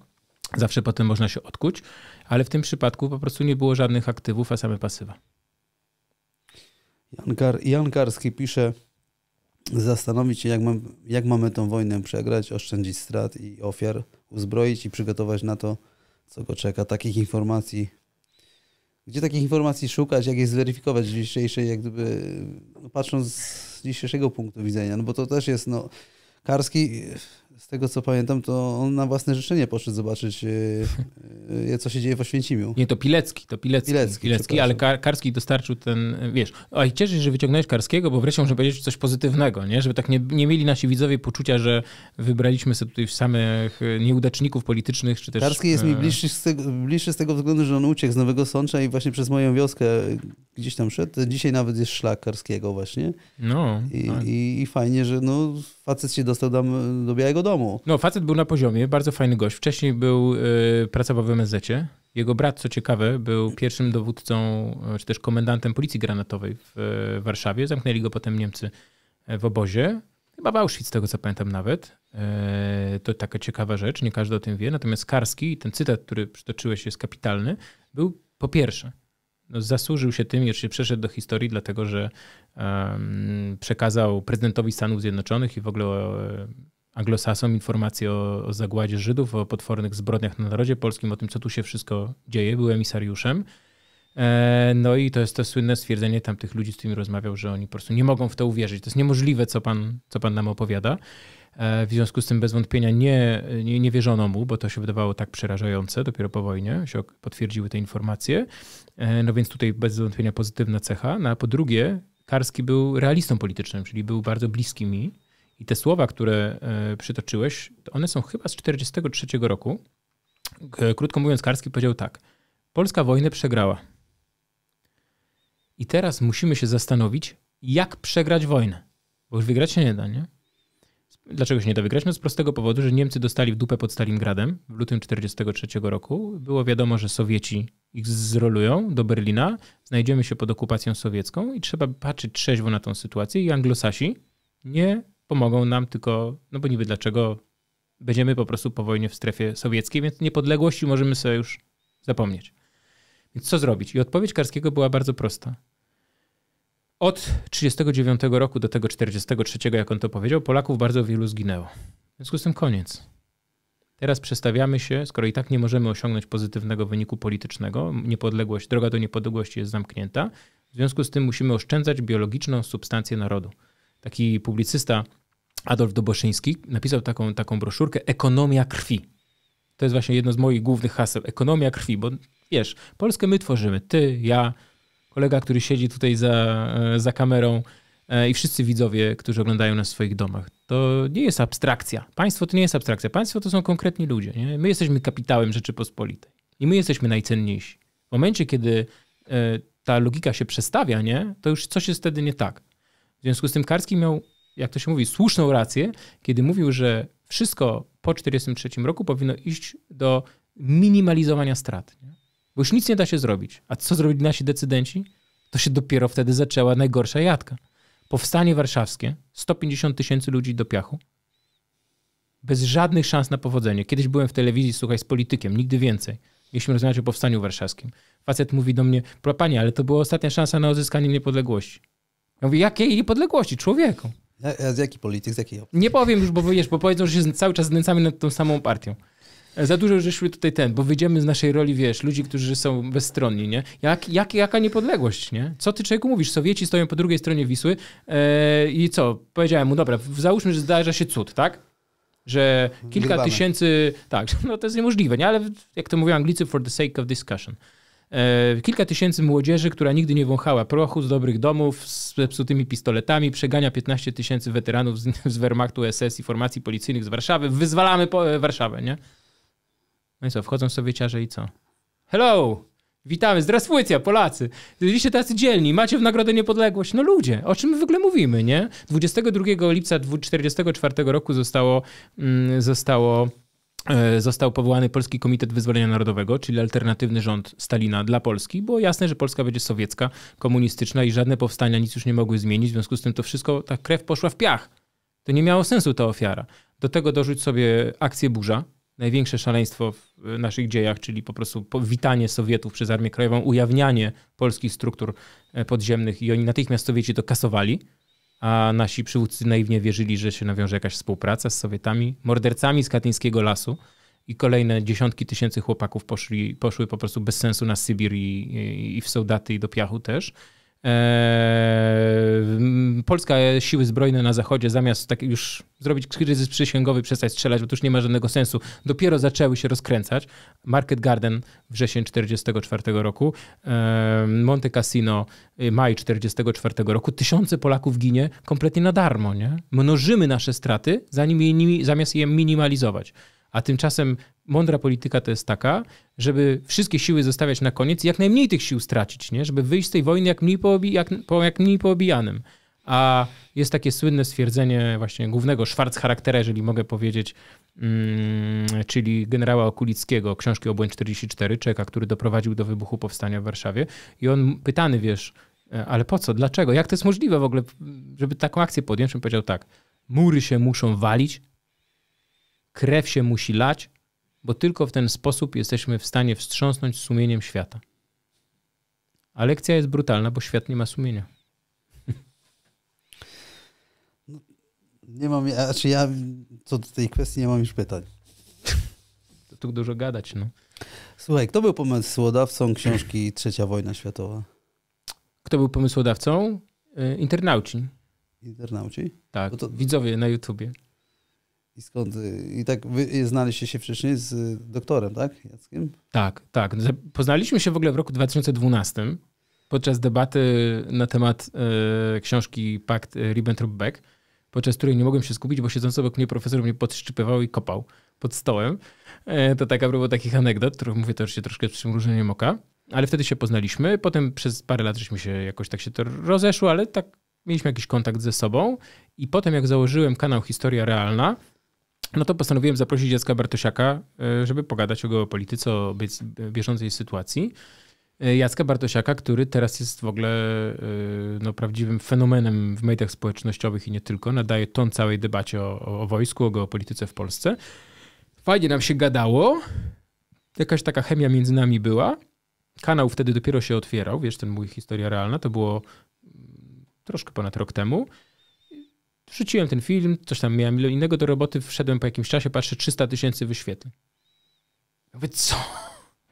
Zawsze potem można się odkuć, ale w tym przypadku po prostu nie było żadnych aktywów, a same pasywa. Jan, Gar, Jan Garski pisze, zastanowić się, jak, jak mamy tę wojnę przegrać, oszczędzić strat i ofiar, uzbroić i przygotować na to co go czeka, takich informacji. Gdzie takich informacji szukać, jak je zweryfikować w dzisiejszej, jak gdyby, no patrząc z dzisiejszego punktu widzenia, no bo to też jest, no, Karski z tego co pamiętam, to on na własne życzenie poszedł zobaczyć, e, e, co się dzieje w Oświęcimiu. Nie, to Pilecki, to Pilecki. Pilecki, Pilecki ale Kar Karski dostarczył ten, wiesz, a i cieszę się, że wyciągnąłeś Karskiego, bo wreszcie muszę powiedzieć coś pozytywnego, nie? Żeby tak nie, nie mieli nasi widzowie poczucia, że wybraliśmy sobie tutaj samych e, nieudaczników politycznych, czy też... Karski jest mi bliższy z tego, bliższy z tego względu, że on uciekł z Nowego Sącza i właśnie przez moją wioskę gdzieś tam szedł. Dzisiaj nawet jest szlak Karskiego właśnie. No. I, tak. i, i fajnie, że no facet się dostał do, do Białego Domu. No, facet był na poziomie, bardzo fajny gość. Wcześniej był, e, pracował w msz -cie. Jego brat, co ciekawe, był pierwszym dowódcą, e, czy też komendantem policji granatowej w, e, Warszawie. Zamknęli go potem Niemcy w obozie. Chyba w Auschwitz, z tego co pamiętam nawet. to taka ciekawa rzecz, nie każdy o tym wie. Natomiast Karski, ten cytat, który przytoczyłeś, jest kapitalny, był po pierwsze no, zasłużył się tym, jeszcze przeszedł do historii, dlatego że um, przekazał prezydentowi Stanów Zjednoczonych i w ogóle e, anglosasom informacje o, o, zagładzie Żydów, o potwornych zbrodniach na narodzie polskim, o tym, co tu się wszystko dzieje. Był emisariuszem. E, no i to jest to słynne stwierdzenie tamtych ludzi, z którymi rozmawiał, że oni po prostu nie mogą w to uwierzyć. To jest niemożliwe, co pan, co pan nam opowiada. E, w związku z tym bez wątpienia nie, nie, nie wierzono mu, bo to się wydawało tak przerażające dopiero po wojnie, się potwierdziły te informacje. E, no więc tutaj bez wątpienia pozytywna cecha. No a po drugie, Karski był realistą politycznym, czyli był bardzo bliski mi. I te słowa, które e, przytoczyłeś, one są chyba z 1943 roku. Krótko mówiąc, Karski powiedział tak. Polska wojnę przegrała. I teraz musimy się zastanowić, jak przegrać wojnę. Bo już wygrać się nie da, nie? Dlaczego się nie da wygrać? No z prostego powodu, że Niemcy dostali w dupę pod Stalingradem w lutym 1943 roku. Było wiadomo, że Sowieci ich zrolują do Berlina, znajdziemy się pod okupacją sowiecką i trzeba patrzeć trzeźwo na tą sytuację i anglosasi nie pomogą nam tylko, no bo niby dlaczego będziemy po prostu po wojnie w strefie sowieckiej, więc niepodległości możemy sobie już zapomnieć. Więc co zrobić? I odpowiedź Karskiego była bardzo prosta. Od 1939 roku do tego 43, jak on to powiedział, Polaków bardzo wielu zginęło. W związku z tym koniec. Teraz przestawiamy się, skoro i tak nie możemy osiągnąć pozytywnego wyniku politycznego, niepodległość, droga do niepodległości jest zamknięta, w związku z tym musimy oszczędzać biologiczną substancję narodu. Taki publicysta Adolf Doboszyński napisał taką, taką broszurkę Ekonomia krwi. To jest właśnie jedno z moich głównych haseł. Ekonomia krwi, bo wiesz, Polskę my tworzymy, ty, ja, kolega, który siedzi tutaj za, e, za kamerą e, i wszyscy widzowie, którzy oglądają nas w swoich domach. To nie jest abstrakcja. Państwo to nie jest abstrakcja. Państwo to są konkretni ludzie. Nie? My jesteśmy kapitałem Rzeczypospolitej i my jesteśmy najcenniejsi. W momencie, kiedy e, ta logika się przestawia, nie? to już coś jest wtedy nie tak. W związku z tym Karski miał, jak to się mówi, słuszną rację, kiedy mówił, że wszystko po 1943 roku powinno iść do minimalizowania strat. Nie? Bo już nic nie da się zrobić. A co zrobili nasi decydenci? To się dopiero wtedy zaczęła najgorsza jadka. Powstanie warszawskie, 150 tysięcy ludzi do piachu, bez żadnych szans na powodzenie. Kiedyś byłem w telewizji, słuchaj, z politykiem, nigdy więcej. Mieliśmy rozmawiać o powstaniu warszawskim. Facet mówi do mnie, panie, ale to była ostatnia szansa na odzyskanie niepodległości. Ja mówię, jakiej niepodległości? Człowieku. A z jaki polityk, z jakiej Nie powiem już, bo wiesz, bo powiedzą, że się cały czas znęcamy nad tą samą partią. Za dużo żeśmy tutaj ten, bo wyjdziemy z naszej roli, wiesz, ludzi, którzy są bezstronni, nie? Jak, jak, jaka niepodległość, nie? Co ty człowieku mówisz? Sowieci stoją po drugiej stronie Wisły e, i co? Powiedziałem mu, dobra, załóżmy, że zdarza się cud, tak? Że kilka tysięcy, tak, (laughs) no to jest niemożliwe, nie? Ale jak to mówią Anglicy, for the sake of discussion. E, kilka tysięcy młodzieży, która nigdy nie wąchała prochu z dobrych domów, z zepsutymi pistoletami, przegania 15 tysięcy weteranów z, (laughs) z Wehrmachtu, SS i formacji policyjnych z Warszawy. Wyzwalamy po, e, Warszawę, nie? No i co, wchodzą sowieciarze i co? Hello! Witamy, zdrasfujcja, Polacy! Byliście tacy dzielni, macie w nagrodę niepodległość. No ludzie, o czym my w ogóle mówimy, nie? 22 lipca 1944 roku zostało, mm, zostało e, został powołany Polski Komitet Wyzwolenia Narodowego, czyli alternatywny rząd Stalina dla Polski. Było jasne, że Polska będzie sowiecka, komunistyczna i żadne powstania nic już nie mogły zmienić, w związku z tym to wszystko, ta krew poszła w piach. To nie miało sensu ta ofiara. Do tego dorzuć sobie akcję burza, największe szaleństwo w naszych dziejach, czyli po prostu witanie Sowietów przez Armię Krajową, ujawnianie polskich struktur e, podziemnych i oni natychmiast Sowieci to kasowali, a nasi przywódcy naiwnie wierzyli, że się nawiąże jakaś współpraca z Sowietami, mordercami z katyńskiego lasu i kolejne dziesiątki tysięcy chłopaków poszli, poszły po prostu bez sensu na Sybir i, i w Sołdaty i do Piachu też. E, Polska e, siły zbrojne na zachodzie zamiast tak już zrobić kryzys przysięgowy, przestać strzelać, bo to już nie ma żadnego sensu, dopiero zaczęły się rozkręcać. Market Garden wrzesień 1944 roku, e, Monte Cassino maj 1944 roku. Tysiące Polaków ginie kompletnie na darmo. Nie? Mnożymy nasze straty, zanim je, zamiast je minimalizować. A tymczasem mądra polityka to jest taka, żeby wszystkie siły zostawiać na koniec i jak najmniej tych sił stracić, nie? żeby wyjść z tej wojny jak mniej, poobi jak, po, jak mniej poobijanym. A jest takie słynne stwierdzenie właśnie głównego Schwarz charaktera, jeżeli mogę powiedzieć, mm, czyli generała Okulickiego, książki Obłęd 44, Czeka, który doprowadził do wybuchu powstania w Warszawie. I on pytany, wiesz, e, ale po co, dlaczego, jak to jest możliwe w ogóle, żeby taką akcję podjąć? On powiedział tak, mury się muszą walić, krew się musi lać, bo tylko w ten sposób jesteśmy w stanie wstrząsnąć sumieniem świata. A lekcja jest brutalna, bo świat nie ma sumienia. Nie mam, znaczy ja co do tej kwestii nie mam już pytań. To tu dużo gadać, no. Słuchaj, kto był pomysłodawcą książki Trzecia Wojna Światowa? Kto był pomysłodawcą? Y, internauci. Internauci? Tak, no to... widzowie na YouTubie. I skąd? Y, I tak wy y, znaliście się wcześniej z y, doktorem, tak? Jackiem? Tak, tak. Poznaliśmy się w ogóle w roku 2012 podczas debaty na temat y, książki Pakt Ribbentrop-Beck, podczas której nie mogłem się skupić, bo siedzący obok mnie profesor mnie podszczypywał i kopał pod stołem. E, to taka próba takich anegdot, których mówię też się troszkę z przymrużeniem oka. Ale wtedy się poznaliśmy, potem przez parę lat żeśmy się jakoś tak się to rozeszło, ale tak mieliśmy jakiś kontakt ze sobą i potem jak założyłem kanał Historia Realna, no to postanowiłem zaprosić Jacka Bartosiaka, e, żeby pogadać o geopolityce, o bieżącej sytuacji. E, Jacka Bartosiaka, który teraz jest w ogóle e, no, prawdziwym fenomenem w mediach społecznościowych i nie tylko. Nadaje ton całej debacie o, o, wojsku, o geopolityce w Polsce. Fajnie nam się gadało. Jakaś taka chemia między nami była. Kanał wtedy dopiero się otwierał, wiesz, ten mój historia realna, to było mm, troszkę ponad rok temu. Rzuciłem ten film, coś tam miałem innego do roboty, wszedłem po jakimś czasie, patrzę 300 tysięcy wyświetleń. Mówię, co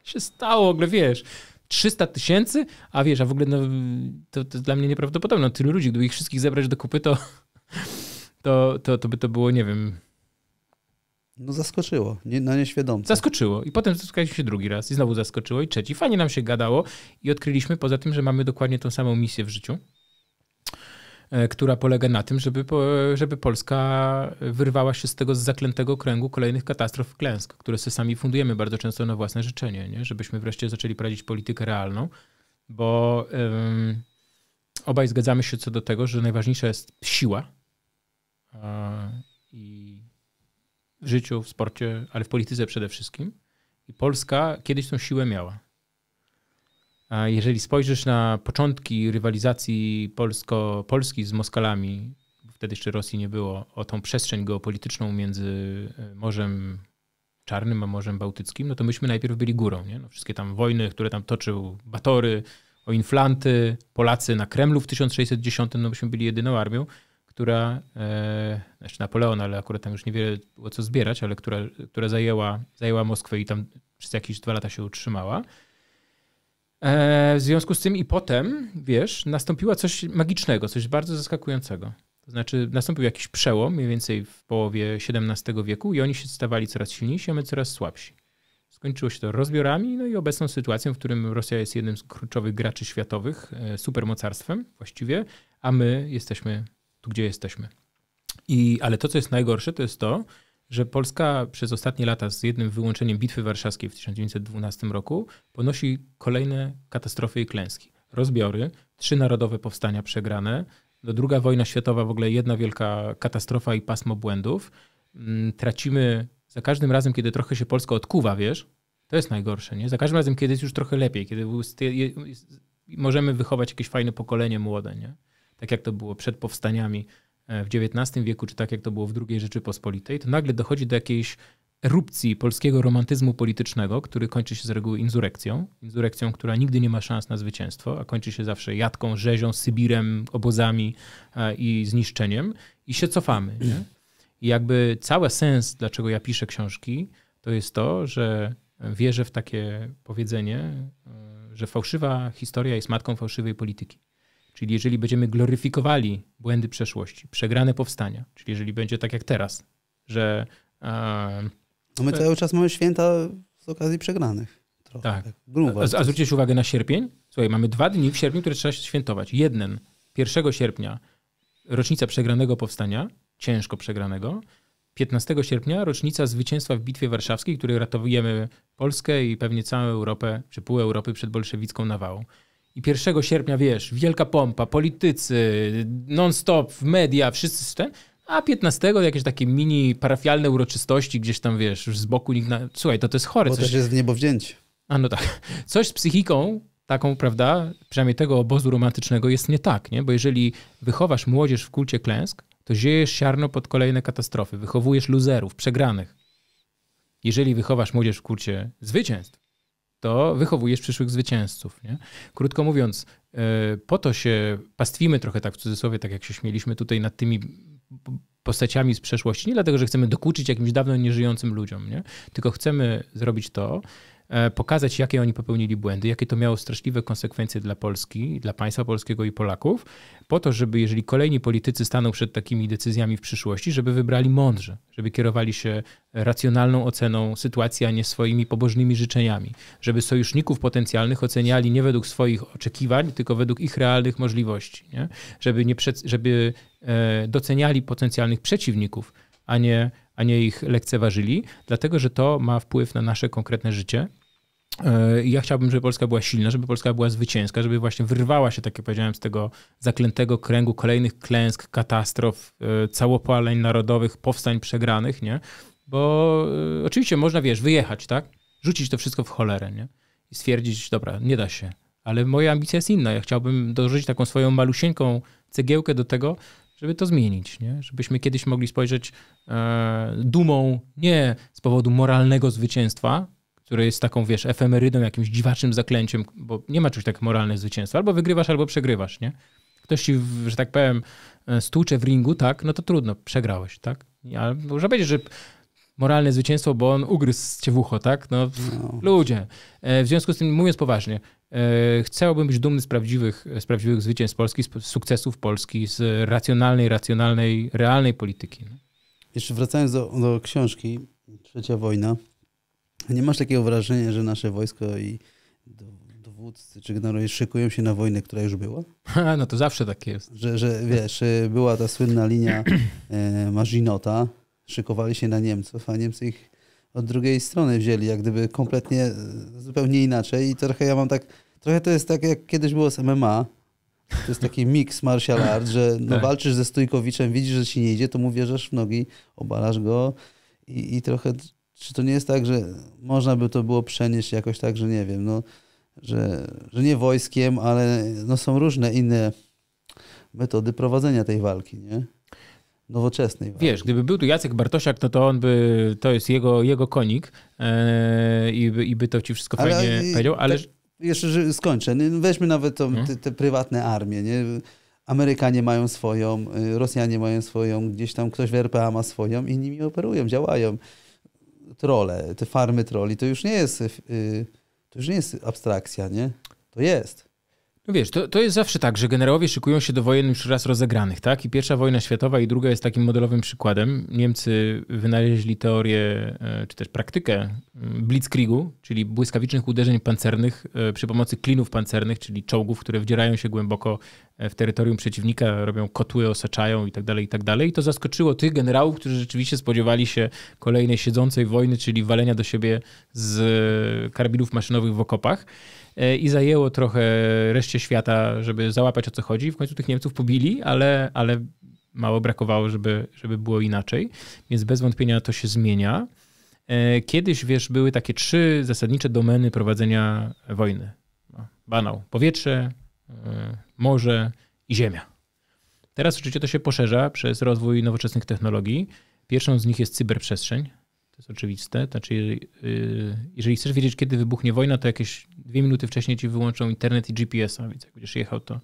się stało w ogóle, wiesz? 300 tysięcy? A wiesz, a w ogóle no, to, to dla mnie nieprawdopodobne. No, tylu ludzi, gdyby ich wszystkich zebrać do kupy, to, to, to, to by to było, nie wiem... No zaskoczyło, nie, no, nieświadomie. Zaskoczyło i potem spotkaliśmy się drugi raz i znowu zaskoczyło i trzeci. Fajnie nam się gadało i odkryliśmy poza tym, że mamy dokładnie tą samą misję w życiu E, która polega na tym, żeby, żeby Polska wyrwała się z tego zaklętego kręgu kolejnych katastrof klęsk, które sobie sami fundujemy bardzo często na własne życzenie, nie? żebyśmy wreszcie zaczęli prowadzić politykę realną, bo um, obaj zgadzamy się co do tego, że najważniejsza jest siła a, i w życiu, w sporcie, ale w polityce przede wszystkim. I Polska kiedyś tą siłę miała. A jeżeli spojrzysz na początki rywalizacji Polsko, Polski z Moskalami, wtedy jeszcze Rosji nie było, o tą przestrzeń geopolityczną między e, Morzem Czarnym a Morzem Bałtyckim, no to myśmy najpierw byli górą. Nie? No wszystkie tam wojny, które tam toczył Batory, o inflanty, Polacy na Kremlu w 1610, no myśmy byli jedyną armią, która, e, znaczy Napoleon, ale akurat tam już niewiele było co zbierać, ale która, która zajęła, zajęła Moskwę i tam przez jakieś dwa lata się utrzymała. E, w związku z tym i potem, wiesz, nastąpiło coś magicznego, coś bardzo zaskakującego. To znaczy, nastąpił jakiś przełom, mniej więcej w połowie XVII wieku, i oni się stawali coraz silniejsi, a my coraz słabsi. Skończyło się to rozbiorami, no i obecną sytuacją, w którym Rosja jest jednym z kluczowych graczy światowych, e, supermocarstwem właściwie, a my jesteśmy tu, gdzie jesteśmy. I, ale to, co jest najgorsze, to jest to, że Polska przez ostatnie lata, z jednym wyłączeniem Bitwy Warszawskiej w 1912 roku, ponosi kolejne katastrofy i klęski. Rozbiory, trzy narodowe powstania przegrane, no druga wojna światowa w ogóle jedna wielka katastrofa i pasmo błędów. Mm, tracimy za każdym razem, kiedy trochę się Polska odkuwa, wiesz, to jest najgorsze, nie? Za każdym razem, kiedy jest już trochę lepiej, kiedy możemy wychować jakieś fajne pokolenie młode, nie? Tak jak to było przed powstaniami E, w XIX wieku, czy tak jak to było w II Rzeczypospolitej, to nagle dochodzi do jakiejś erupcji polskiego romantyzmu politycznego, który kończy się z reguły insurekcją. Insurekcją, która nigdy nie ma szans na zwycięstwo, a kończy się zawsze jatką, rzezią, Sybirem, obozami e, i zniszczeniem. I się cofamy. Nie? I jakby cały sens, dlaczego ja piszę książki, to jest to, że wierzę w takie powiedzenie, e, że fałszywa historia jest matką fałszywej polityki. Czyli jeżeli będziemy gloryfikowali błędy przeszłości, przegrane powstania, czyli jeżeli będzie tak jak teraz, że. E, no my cały czas mamy święta z okazji przegranych. Trochę, tak. tak grubo, a, a zwróćcie uwagę na sierpień. Słuchaj, mamy dwa dni w sierpniu, które trzeba świętować. Jeden, 1 sierpnia, rocznica przegranego powstania, ciężko przegranego. 15 sierpnia rocznica zwycięstwa w Bitwie Warszawskiej, której ratowujemy Polskę i pewnie całą Europę, czy pół Europy przed bolszewicką nawałą i 1 sierpnia, wiesz, wielka pompa, politycy, non-stop, media, wszyscy ten, a 15 jakieś takie mini parafialne uroczystości gdzieś tam, wiesz, z boku nikt na... Słuchaj, to, to jest chore. Bo coś... też jest w niebowzięcie. A no tak. (laughs) Coś z psychiką taką, prawda, przynajmniej tego obozu romantycznego jest nie tak, nie? Bo jeżeli wychowasz młodzież w kulcie klęsk, to ziejesz siarno pod kolejne katastrofy, wychowujesz luzerów, przegranych. Jeżeli wychowasz młodzież w kulcie zwycięstw, to wychowujesz przyszłych zwycięzców. Nie? Krótko mówiąc, e, po to się pastwimy trochę tak w cudzysłowie, tak jak się śmieliśmy tutaj nad tymi postaciami z przeszłości, nie dlatego, że chcemy dokuczyć jakimś dawno nieżyjącym ludziom, nie? tylko chcemy zrobić to, E, pokazać, jakie oni popełnili błędy, jakie to miało straszliwe konsekwencje dla Polski, dla państwa polskiego i Polaków, po to, żeby jeżeli kolejni politycy staną przed takimi decyzjami w przyszłości, żeby wybrali mądrze, żeby kierowali się racjonalną oceną sytuacji, a nie swoimi pobożnymi życzeniami, żeby sojuszników potencjalnych oceniali nie według swoich oczekiwań, tylko według ich realnych możliwości, nie? Żeby, nie przed, żeby e, doceniali potencjalnych przeciwników, a nie a nie ich lekceważyli, dlatego że to ma wpływ na nasze konkretne życie. E, ja chciałbym, żeby Polska była silna, żeby Polska była zwycięska, żeby właśnie wyrwała się, tak jak powiedziałem, z tego zaklętego kręgu kolejnych klęsk, katastrof, e, całopaleń narodowych, powstań przegranych, nie? Bo e, oczywiście można, wiesz, wyjechać, tak? Rzucić to wszystko w cholerę, nie? I stwierdzić, dobra, nie da się. Ale moja ambicja jest inna. Ja chciałbym dorzucić taką swoją malusieńką cegiełkę do tego, żeby to zmienić, nie? żebyśmy kiedyś mogli spojrzeć e, dumą nie z powodu moralnego zwycięstwa, które jest taką, wiesz, efemerydą, jakimś dziwacznym zaklęciem, bo nie ma czegoś takiego moralnego zwycięstwa. Albo wygrywasz, albo przegrywasz, nie? Ktoś ci, że tak powiem, e, stłucze w ringu, tak? No to trudno, przegrałeś, tak? Ale może powiedzieć, że moralne zwycięstwo, bo on ugryzł cię w ucho, tak? No, no, ludzie. E, w związku z tym, mówiąc poważnie, E, Chciałbym być dumny z prawdziwych, z prawdziwych zwycięstw Polski, z sukcesów Polski, z racjonalnej, racjonalnej, realnej polityki. Jeszcze wracając do, do książki Trzecia wojna, nie masz takiego wrażenia, że nasze wojsko i dowódcy czy szykują się na wojnę, która już była? no to zawsze tak jest. Że, że wiesz, y, była ta słynna linia (clears throat) e, Marzinota, szykowali się na Niemców, a Niemcy ich od drugiej strony wzięli, jak gdyby kompletnie, e, zupełnie inaczej i trochę ja mam tak, trochę to jest tak, jak kiedyś było z MMA, to jest taki miks martial (laughs) art, że no, tak. walczysz ze Stójkowiczem, widzisz, że ci nie idzie, to mu wierzasz w nogi, obalasz go i, i trochę... Czy to nie jest tak, że można by to było przenieść jakoś tak, że nie wiem, no, że, że nie wojskiem, ale no, są różne inne metody prowadzenia tej walki, nie? nowoczesnej. Walki. Wiesz, gdyby był tu Jacek Bartosiak, no to on by, to jest jego, jego konik yy, i, by, i by to ci wszystko ale, fajnie i, powiedział, ale... Tak, jeszcze skończę. No weźmy nawet tą, hmm? te, te, prywatne armie, nie? Amerykanie mają swoją, y, Rosjanie mają swoją, gdzieś tam ktoś w RPA ma swoją i nimi operują, działają. Trole, te farmy troli, to już nie jest, y, to już nie jest abstrakcja, nie? To jest. No wiesz, to, to jest zawsze tak, że generałowie szykują się do wojen już raz rozegranych, tak? I pierwsza wojna światowa i druga jest takim modelowym przykładem. Niemcy wynaleźli teorię, e, czy też praktykę blitzkriegu, czyli błyskawicznych uderzeń pancernych e, przy pomocy klinów pancernych, czyli czołgów, które wdzierają się głęboko e, w terytorium przeciwnika, robią kotły, osaczają i tak dalej, i tak dalej. I to zaskoczyło tych generałów, którzy rzeczywiście spodziewali się kolejnej siedzącej wojny, czyli walenia do siebie z karabinów maszynowych w okopach. E, i zajęło trochę reszcie świata, żeby załapać o co chodzi. W końcu tych Niemców pobili, ale, ale mało brakowało, żeby, żeby było inaczej. Więc bez wątpienia to się zmienia. E, kiedyś, wiesz, były takie trzy zasadnicze domeny prowadzenia wojny. No, banał. Powietrze, e, morze i ziemia. Teraz oczywiście to się poszerza przez rozwój nowoczesnych technologii. Pierwszą z nich jest cyberprzestrzeń, to jest oczywiste. Znaczy, y, jeżeli chcesz wiedzieć, kiedy wybuchnie wojna, to jakieś dwie minuty wcześniej ci wyłączą internet i GPS-a, więc jak będziesz jechał, to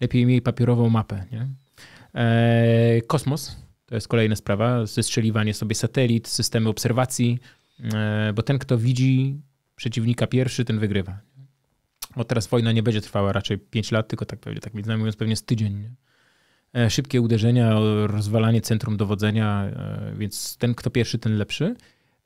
lepiej miej papierową mapę. Nie? E, kosmos to jest kolejna sprawa. Zestrzeliwanie sobie satelit, systemy obserwacji, e, bo ten, kto widzi przeciwnika pierwszy, ten wygrywa. Bo teraz wojna nie będzie trwała raczej 5 lat, tylko tak, tak między mówiąc, pewnie z tydzień. Nie? E, szybkie uderzenia, rozwalanie centrum dowodzenia, e, więc ten, kto pierwszy, ten lepszy.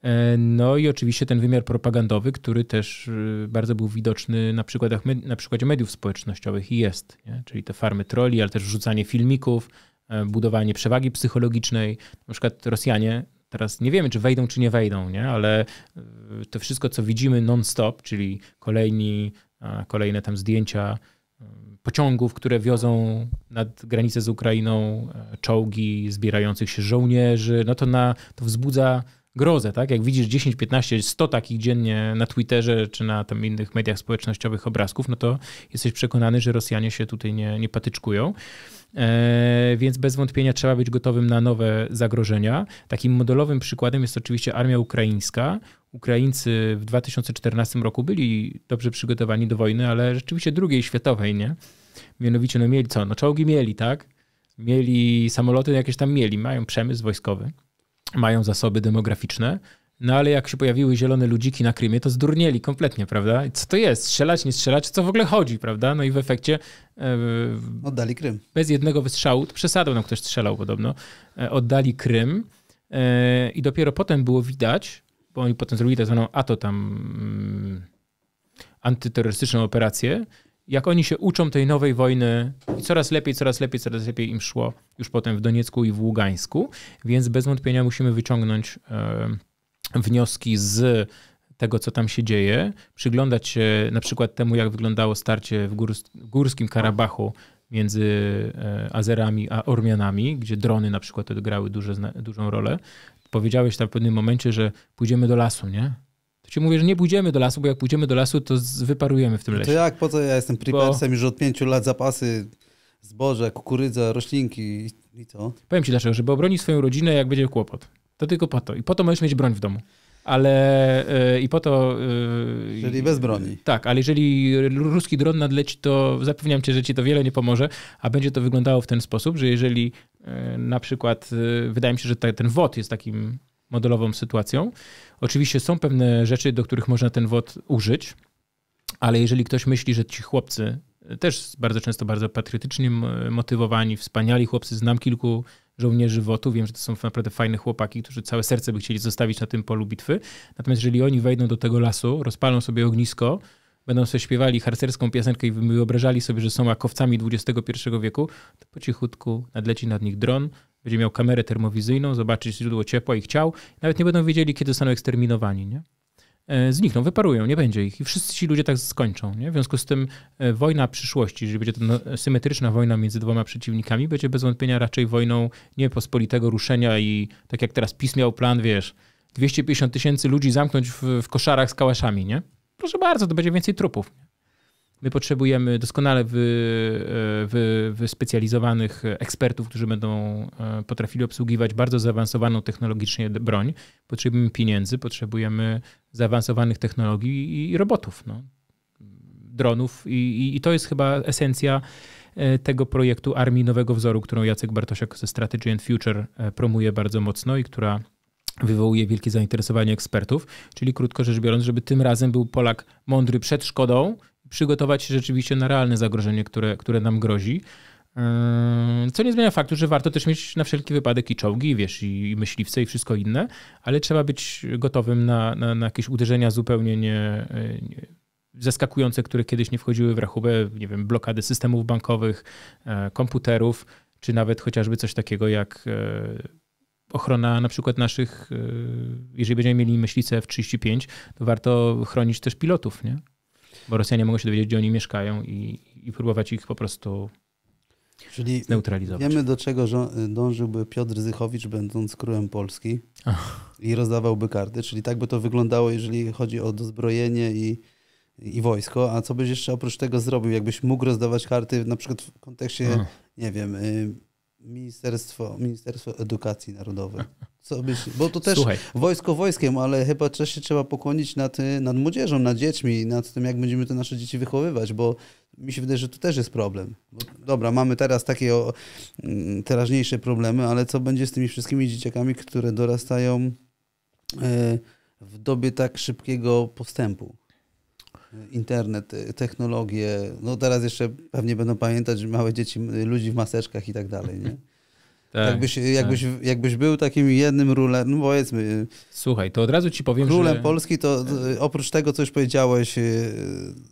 E, no i oczywiście ten wymiar propagandowy, który też bardzo był widoczny na, przykładach, na przykładzie mediów społecznościowych i jest, nie? czyli te farmy troli, ale też rzucanie filmików, budowanie przewagi psychologicznej. Na przykład Rosjanie teraz nie wiemy, czy wejdą, czy nie wejdą, nie? ale to wszystko, co widzimy non-stop, czyli kolejni, kolejne tam zdjęcia pociągów, które wiozą nad granicę z Ukrainą e, czołgi zbierających się żołnierzy, no to, na, to wzbudza grozę, tak? Jak widzisz 10, 15, 100 takich dziennie na Twitterze czy na tam innych mediach społecznościowych obrazków, no to jesteś przekonany, że Rosjanie się tutaj nie, nie patyczkują. E, więc bez wątpienia trzeba być gotowym na nowe zagrożenia. Takim modelowym przykładem jest oczywiście armia ukraińska. Ukraińcy w 2014 roku byli dobrze przygotowani do wojny, ale rzeczywiście drugiej światowej, nie? Mianowicie, no mieli co? No czołgi mieli, tak? Mieli samoloty jakieś tam mieli, mają przemysł wojskowy, mają zasoby demograficzne, no ale jak się pojawiły zielone ludziki na Krymie, to zdurnieli kompletnie, prawda? I co to jest? Strzelać, nie strzelać? Co w ogóle chodzi, prawda? No i w efekcie... Yy, oddali Krym. Bez jednego wystrzału, przesadą, no ktoś strzelał podobno, yy, oddali Krym yy, i dopiero potem było widać, bo oni potem zrobili tak zwaną ATO tam mm, antyterrorystyczną operację, jak oni się uczą tej nowej wojny i coraz lepiej, coraz lepiej, coraz lepiej im szło już potem w Doniecku i w Ługańsku, więc bez wątpienia musimy wyciągnąć... Yy, wnioski z tego, co tam się dzieje, przyglądać się na przykład temu, jak wyglądało starcie w górskim Karabachu między e, Azerami a Ormianami, gdzie drony na przykład odegrały duże, dużą rolę. Powiedziałeś tam w pewnym momencie, że pójdziemy do lasu, nie? To ci mówię, że nie pójdziemy do lasu, bo jak pójdziemy do lasu, to wyparujemy w tym no lesie. To jak, po co ja jestem prepersem bo... już od pięciu lat zapasy zboże, kukurydza, roślinki i co? Powiem ci dlaczego, żeby obronić swoją rodzinę, jak będzie kłopot. To tylko po to. I po to możesz mieć broń w domu ale yy, i po to. Yy, Czyli bez broni. Tak, ale jeżeli ruski dron nadleci, to zapewniam cię, że ci to wiele nie pomoże, a będzie to wyglądało w ten sposób, że jeżeli yy, na przykład, wydaje mi się, że ta, ten WOT jest takim modelową sytuacją. Oczywiście są pewne rzeczy, do których można ten WOT użyć, ale jeżeli ktoś myśli, że ci chłopcy też bardzo często bardzo patriotycznie motywowani, wspaniali chłopcy. Znam kilku żołnierzy WOTU, wiem, że to są naprawdę fajne chłopaki, którzy całe serce by chcieli zostawić na tym polu bitwy. Natomiast jeżeli oni wejdą do tego lasu, rozpalą sobie ognisko, będą sobie śpiewali harcerską piosenkę i wyobrażali sobie, że są łakowcami XXI wieku, to po cichutku nadleci nad nich dron, będzie miał kamerę termowizyjną, zobaczyć źródło ciepła i chciał. Nawet nie będą wiedzieli, kiedy zostaną eksterminowani, nie? E, znikną, wyparują, nie będzie ich i wszyscy ci ludzie tak skończą. Nie? W związku z tym e, wojna przyszłości, jeżeli będzie to no, symetryczna wojna między dwoma przeciwnikami, będzie bez wątpienia raczej wojną niepospolitego ruszenia i tak jak teraz PiS miał plan, wiesz, 250 tysięcy ludzi zamknąć w, w koszarach z kałaszami, nie? Proszę bardzo, to będzie więcej trupów. Nie? My potrzebujemy doskonale wy, e, wy, wyspecjalizowanych ekspertów, którzy będą e, potrafili obsługiwać bardzo zaawansowaną technologicznie broń. Potrzebujemy pieniędzy, potrzebujemy zaawansowanych technologii i robotów, no. dronów. I, i, I to jest chyba esencja e, tego projektu Armii Nowego Wzoru, którą Jacek Bartosiak ze Strategy and Future promuje bardzo mocno i która wywołuje wielkie zainteresowanie ekspertów. Czyli krótko rzecz biorąc, żeby tym razem był Polak mądry przed szkodą, przygotować się rzeczywiście na realne zagrożenie, które, które nam grozi. Yy, co nie zmienia faktu, że warto też mieć na wszelki wypadek i czołgi, wiesz, i myśliwce, i wszystko inne, ale trzeba być gotowym na, na, na jakieś uderzenia zupełnie nie, nie, zaskakujące, które kiedyś nie wchodziły w rachubę, nie wiem, blokady systemów bankowych, e, komputerów, czy nawet chociażby coś takiego jak e, ochrona na przykład naszych, e, jeżeli będziemy mieli myśliwce F-35, to warto chronić też pilotów, nie? bo Rosjanie mogą się dowiedzieć, gdzie oni mieszkają i, i próbować ich po prostu Czyli zneutralizować. Wiemy, do czego dążyłby Piotr Zychowicz, będąc królem Polski Ach. i rozdawałby karty. Czyli tak by to wyglądało, jeżeli chodzi o dozbrojenie i, i wojsko. A co byś jeszcze oprócz tego zrobił? Jakbyś mógł rozdawać karty na przykład w kontekście, Ach. nie wiem, y, Ministerstwo, Ministerstwo Edukacji Narodowej. (laughs) Co byś, Bo to też Słuchaj. wojsko wojskiem, ale chyba też się trzeba pokłonić nad, y, nad młodzieżą, nad dziećmi, nad tym, jak będziemy te nasze dzieci wychowywać, bo mi się wydaje, że to też jest problem. Bo, dobra, mamy teraz takie o, mm, teraźniejsze problemy, ale co będzie z tymi wszystkimi dzieciakami, które dorastają y, w dobie tak szybkiego postępu? Internet, y, technologie, no teraz jeszcze pewnie będą pamiętać małe dzieci, ludzi w maseczkach i tak dalej, nie? Tak, jakbyś, tak. jakbyś, tak. jakbyś był takim jednym królem, no powiedzmy. Słuchaj, to od razu ci powiem, królem że... Polski, to oprócz tego, co już powiedziałeś, y,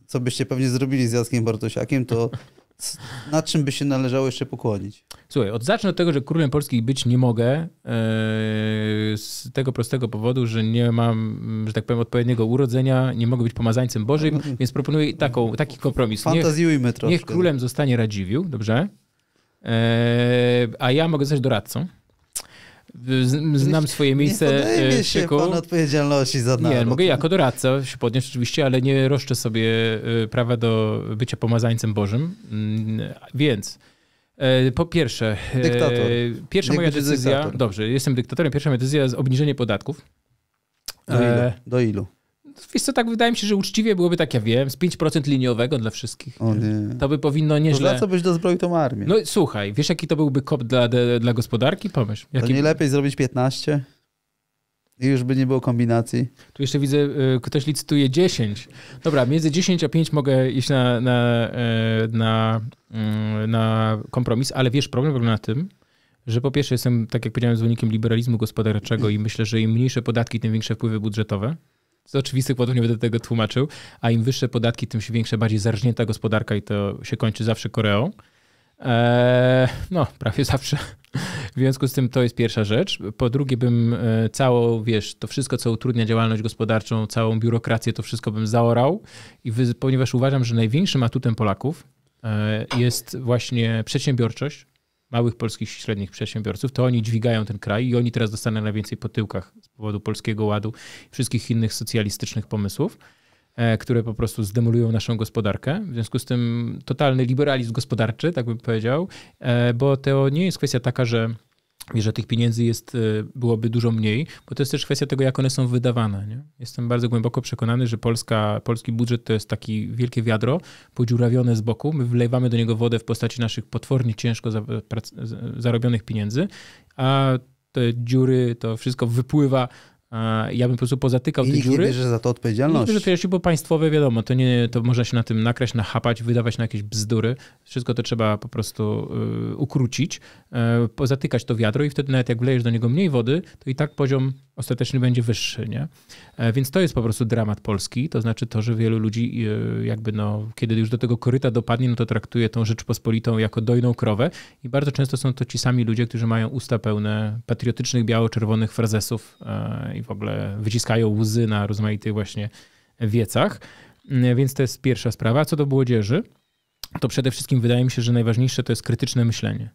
co byście pewnie zrobili z Jackiem Bartosiakiem, to (laughs) nad czym by się należało jeszcze pokłonić? Słuchaj, od, zacznę od tego, że królem Polski być nie mogę e, z tego prostego powodu, że nie mam, że tak powiem, odpowiedniego urodzenia, nie mogę być pomazańcem Bożym, (laughs) więc proponuję taką, taki kompromis. Fantazjujmy niech, Niech no. królem zostanie Radziwiłł, dobrze? E, a ja mogę zostać doradcą. Znam swoje miejsce. Nie e, się szyku. pan odpowiedzialności za naród. Nie, mogę jako doradca się podnieść oczywiście, ale nie roszczę sobie e, prawa do bycia pomazańcem Bożym. Mm, więc po pierwsze, Dyktator. pierwsza Niech moja decyzja, dyktator. dobrze, jestem dyktatorem, pierwsza moja decyzja jest obniżenie podatków. Do ilu? Do ilu? wiesz co, tak wydaje mi się, że uczciwie byłoby tak, ja wiem, z 5% liniowego dla wszystkich. O nie. To by powinno nieźle... To za co byś dozbroił tą armię? No słuchaj, wiesz jaki to byłby kop dla, dla gospodarki? Pomyśl. Jaki... To nie lepiej zrobić 15? I już by nie było kombinacji. Tu jeszcze widzę, y, ktoś licytuje 10. Dobra, między 10 a 5 mogę iść na, na, e, na, mm, na kompromis, ale wiesz, problem polega na tym, że po pierwsze jestem, tak jak powiedziałem, zwolennikiem liberalizmu gospodarczego i myślę, że im mniejsze podatki, tym większe wpływy budżetowe z oczywistych powodów nie będę tego tłumaczył, a im wyższe podatki, tym się większa, bardziej zarżnięta gospodarka i to się kończy zawsze Koreą. Eee, no, prawie zawsze. W związku z tym to jest pierwsza rzecz. Po drugie, bym e, całą, wiesz, to wszystko, co utrudnia działalność gospodarczą, całą biurokrację, to wszystko bym zaorał, I wy, ponieważ uważam, że największym atutem Polaków e, jest właśnie przedsiębiorczość, małych polskich średnich przedsiębiorców, to oni dźwigają ten kraj i oni teraz dostaną najwięcej po tyłkach z powodu Polskiego Ładu i wszystkich innych socjalistycznych pomysłów, e, które po prostu zdemolują naszą gospodarkę. W związku z tym totalny liberalizm gospodarczy, tak bym powiedział, e, bo to nie jest kwestia taka, że i że tych pieniędzy jest, e, byłoby dużo mniej, bo to jest też kwestia tego, jak one są wydawane. Nie? Jestem bardzo głęboko przekonany, że Polska, polski budżet to jest taki wielkie wiadro podziurawione z boku. My wlewamy do niego wodę w postaci naszych potwornie ciężko zarobionych pieniędzy, a te dziury, to wszystko wypływa ja bym po prostu pozatykał I te dziury. I nie bierze za to odpowiedzialności. Nie bierze to, bo państwowe, wiadomo, to, nie, to można się na tym nakraść, nachapać, wydawać na jakieś bzdury. Wszystko to trzeba po prostu y, ukrócić, y, pozatykać to wiadro i wtedy nawet jak wlejesz do niego mniej wody, to i tak poziom ostatecznie będzie wyższy, nie? E, więc to jest po prostu dramat Polski, to znaczy to, że wielu ludzi e, jakby no, kiedy już do tego koryta dopadnie, no to traktuje tą Rzeczpospolitą jako dojną krowę i bardzo często są to ci sami ludzie, którzy mają usta pełne patriotycznych, biało-czerwonych frazesów e, i w ogóle wyciskają łzy na rozmaitych właśnie wiecach, więc to jest pierwsza sprawa. Co do młodzieży, to przede wszystkim wydaje mi się, że najważniejsze to jest krytyczne myślenie.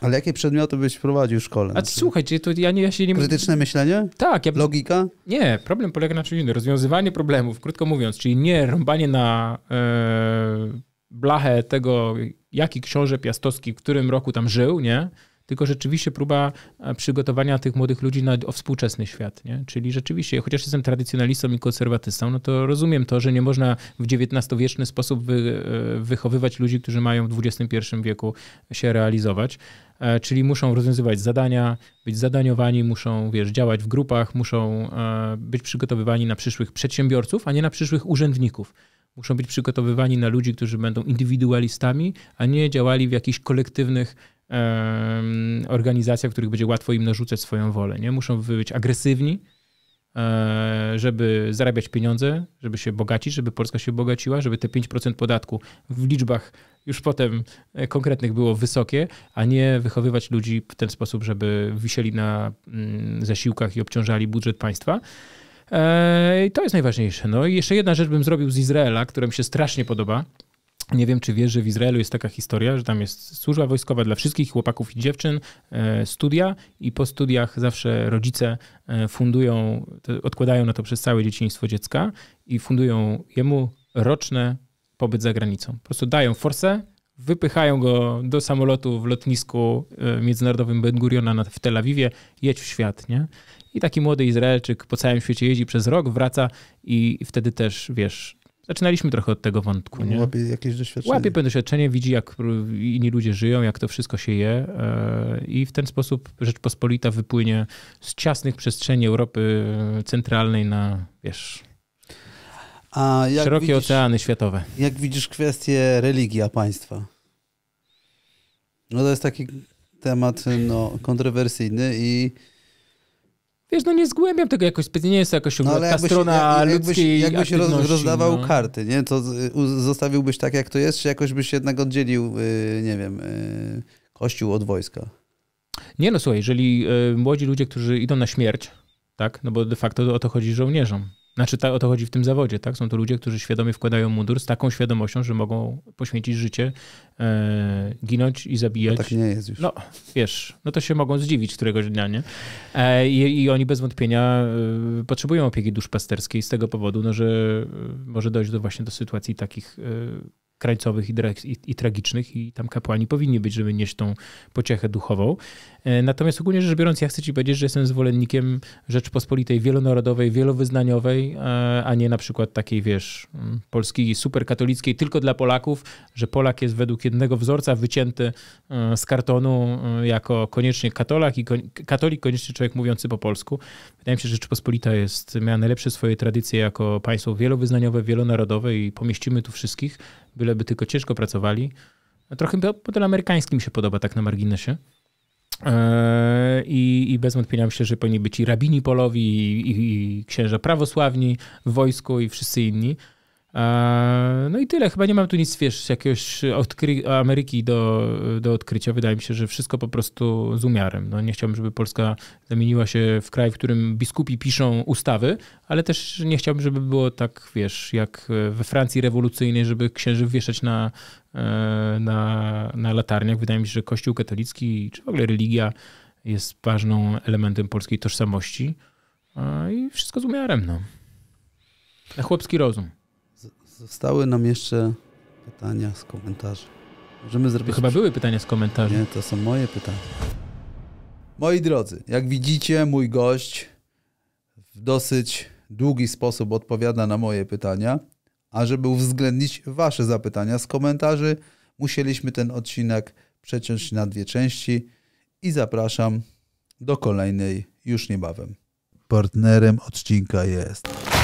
Ale jakie przedmioty byś prowadził w szkole? A czy to ja, nie, ja się nie... Krytyczne myślenie? Tak. Ja... Logika? Nie, problem polega na czymś innym. Rozwiązywanie problemów, krótko mówiąc, czyli nie rąbanie na e, blachę tego, jaki książę piastowski w którym roku tam żył, nie? tylko rzeczywiście próba e, przygotowania tych młodych ludzi na współczesny świat. Nie? Czyli rzeczywiście, chociaż jestem tradycjonalistą i konserwatystą, no to rozumiem to, że nie można w XIX-wieczny sposób wy, e, wychowywać ludzi, którzy mają w XXI wieku się realizować e, czyli muszą rozwiązywać zadania, być zadaniowani, muszą wiesz, działać w grupach, muszą być przygotowywani na przyszłych przedsiębiorców, a nie na przyszłych urzędników. Muszą być przygotowywani na ludzi, którzy będą indywidualistami, a nie działali w jakichś kolektywnych organizacja, w których będzie łatwo im narzucać swoją wolę. Nie? Muszą być agresywni, e, żeby zarabiać pieniądze, żeby się bogacić, żeby Polska się bogaciła, żeby te 5% podatku w liczbach już potem e, konkretnych było wysokie, a nie wychowywać ludzi w ten sposób, żeby wisieli na mm, zasiłkach i obciążali budżet państwa. E, I to jest najważniejsze. No i jeszcze jedna rzecz bym zrobił z Izraela, która mi się strasznie podoba. Nie wiem, czy wiesz, że w Izraelu jest taka historia, że tam jest służba wojskowa dla wszystkich chłopaków i dziewczyn, e, studia i po studiach zawsze rodzice e, fundują, odkładają na to przez całe dzieciństwo dziecka i fundują jemu roczne pobyt za granicą. Po prostu dają forsę, wypychają go do samolotu w lotnisku e, międzynarodowym Ben Guriona w Tel Awiwie, jedź w świat, nie? I taki młody Izraelczyk po całym świecie jeździ przez rok, wraca i wtedy też, wiesz, Zaczynaliśmy trochę od tego wątku. No, nie? Łapie jakieś doświadczenie. Łapie pewne doświadczenie, widzi jak inni ludzie żyją, jak to wszystko się je e, i w ten sposób Rzeczpospolita wypłynie z ciasnych przestrzeni Europy Centralnej na, wiesz, szerokie widzisz, oceany światowe. Jak widzisz kwestię religia państwa? No to jest taki temat no, kontrowersyjny i Wiesz, no nie zgłębiam tego jakoś specjalnie, nie jest to jakoś no, ta strona jak, jakbyś, ludzkiej Jakbyś roz, rozdawał no. karty, nie? To zostawiłbyś tak, jak to jest, czy jakoś byś jednak oddzielił, y, nie wiem, y, kościół od wojska? Nie no, słuchaj, jeżeli y, młodzi ludzie, którzy idą na śmierć, tak, no bo de facto o to chodzi żołnierzom, znaczy tak, o to chodzi w tym zawodzie, tak? Są to ludzie, którzy świadomie wkładają mundur z taką świadomością, że mogą poświęcić życie, e, ginąć i zabijać. No tak nie jest już. No, wiesz, no to się mogą zdziwić któregoś dnia, nie? E, i, i, oni bez wątpienia e, potrzebują opieki duszpasterskiej z tego powodu, no, że e, może dojść do właśnie do sytuacji takich e, krańcowych i, i, i, tragicznych i tam kapłani powinni być, żeby nieść tą pociechę duchową. E, natomiast ogólnie rzecz biorąc, ja chcę ci powiedzieć, że jestem zwolennikiem Rzeczpospolitej wielonarodowej, wielowyznaniowej, e, a nie na przykład takiej, wiesz, polskiej superkatolickiej tylko dla Polaków, że Polak jest według jednego wzorca wycięty e, z kartonu jako koniecznie katolak i katolik, koniecznie człowiek mówiący po polsku. Wydaje mi się, że Rzeczpospolita jest, miała najlepsze swoje tradycje jako państwo wielowyznaniowe, wielonarodowe i pomieścimy tu wszystkich byleby tylko ciężko pracowali. Trochę model amerykańskim się podoba tak na marginesie. Eee, I, I, bez wątpienia myślę, że powinni być i rabini polowi, i, i, i księża prawosławni w wojsku, i wszyscy inni. E, no i tyle. Chyba nie mam tu nic, wiesz, jakiegoś odkry- Ameryki do, do odkrycia. Wydaje mi się, że wszystko po prostu z umiarem. No, nie chciałbym, żeby Polska zamieniła się w kraj, w którym biskupi piszą ustawy, ale też nie chciałbym, żeby było tak, wiesz, jak we Francji rewolucyjnej, żeby księży wieszać na, e, na, na latarniach. Wydaje mi się, że Kościół katolicki, czy w ogóle religia jest ważną elementem polskiej tożsamości. E, I wszystko z umiarem, no. Na chłopski rozum. Zostały nam jeszcze pytania z komentarzy. Możemy zrobić. To chyba były pytania z komentarzy. Nie, to są moje pytania. Moi drodzy, jak widzicie, mój gość w dosyć długi sposób odpowiada na moje pytania, a żeby uwzględnić Wasze zapytania z komentarzy, musieliśmy ten odcinek przeciąć na dwie części i zapraszam do kolejnej już niebawem. Partnerem odcinka jest.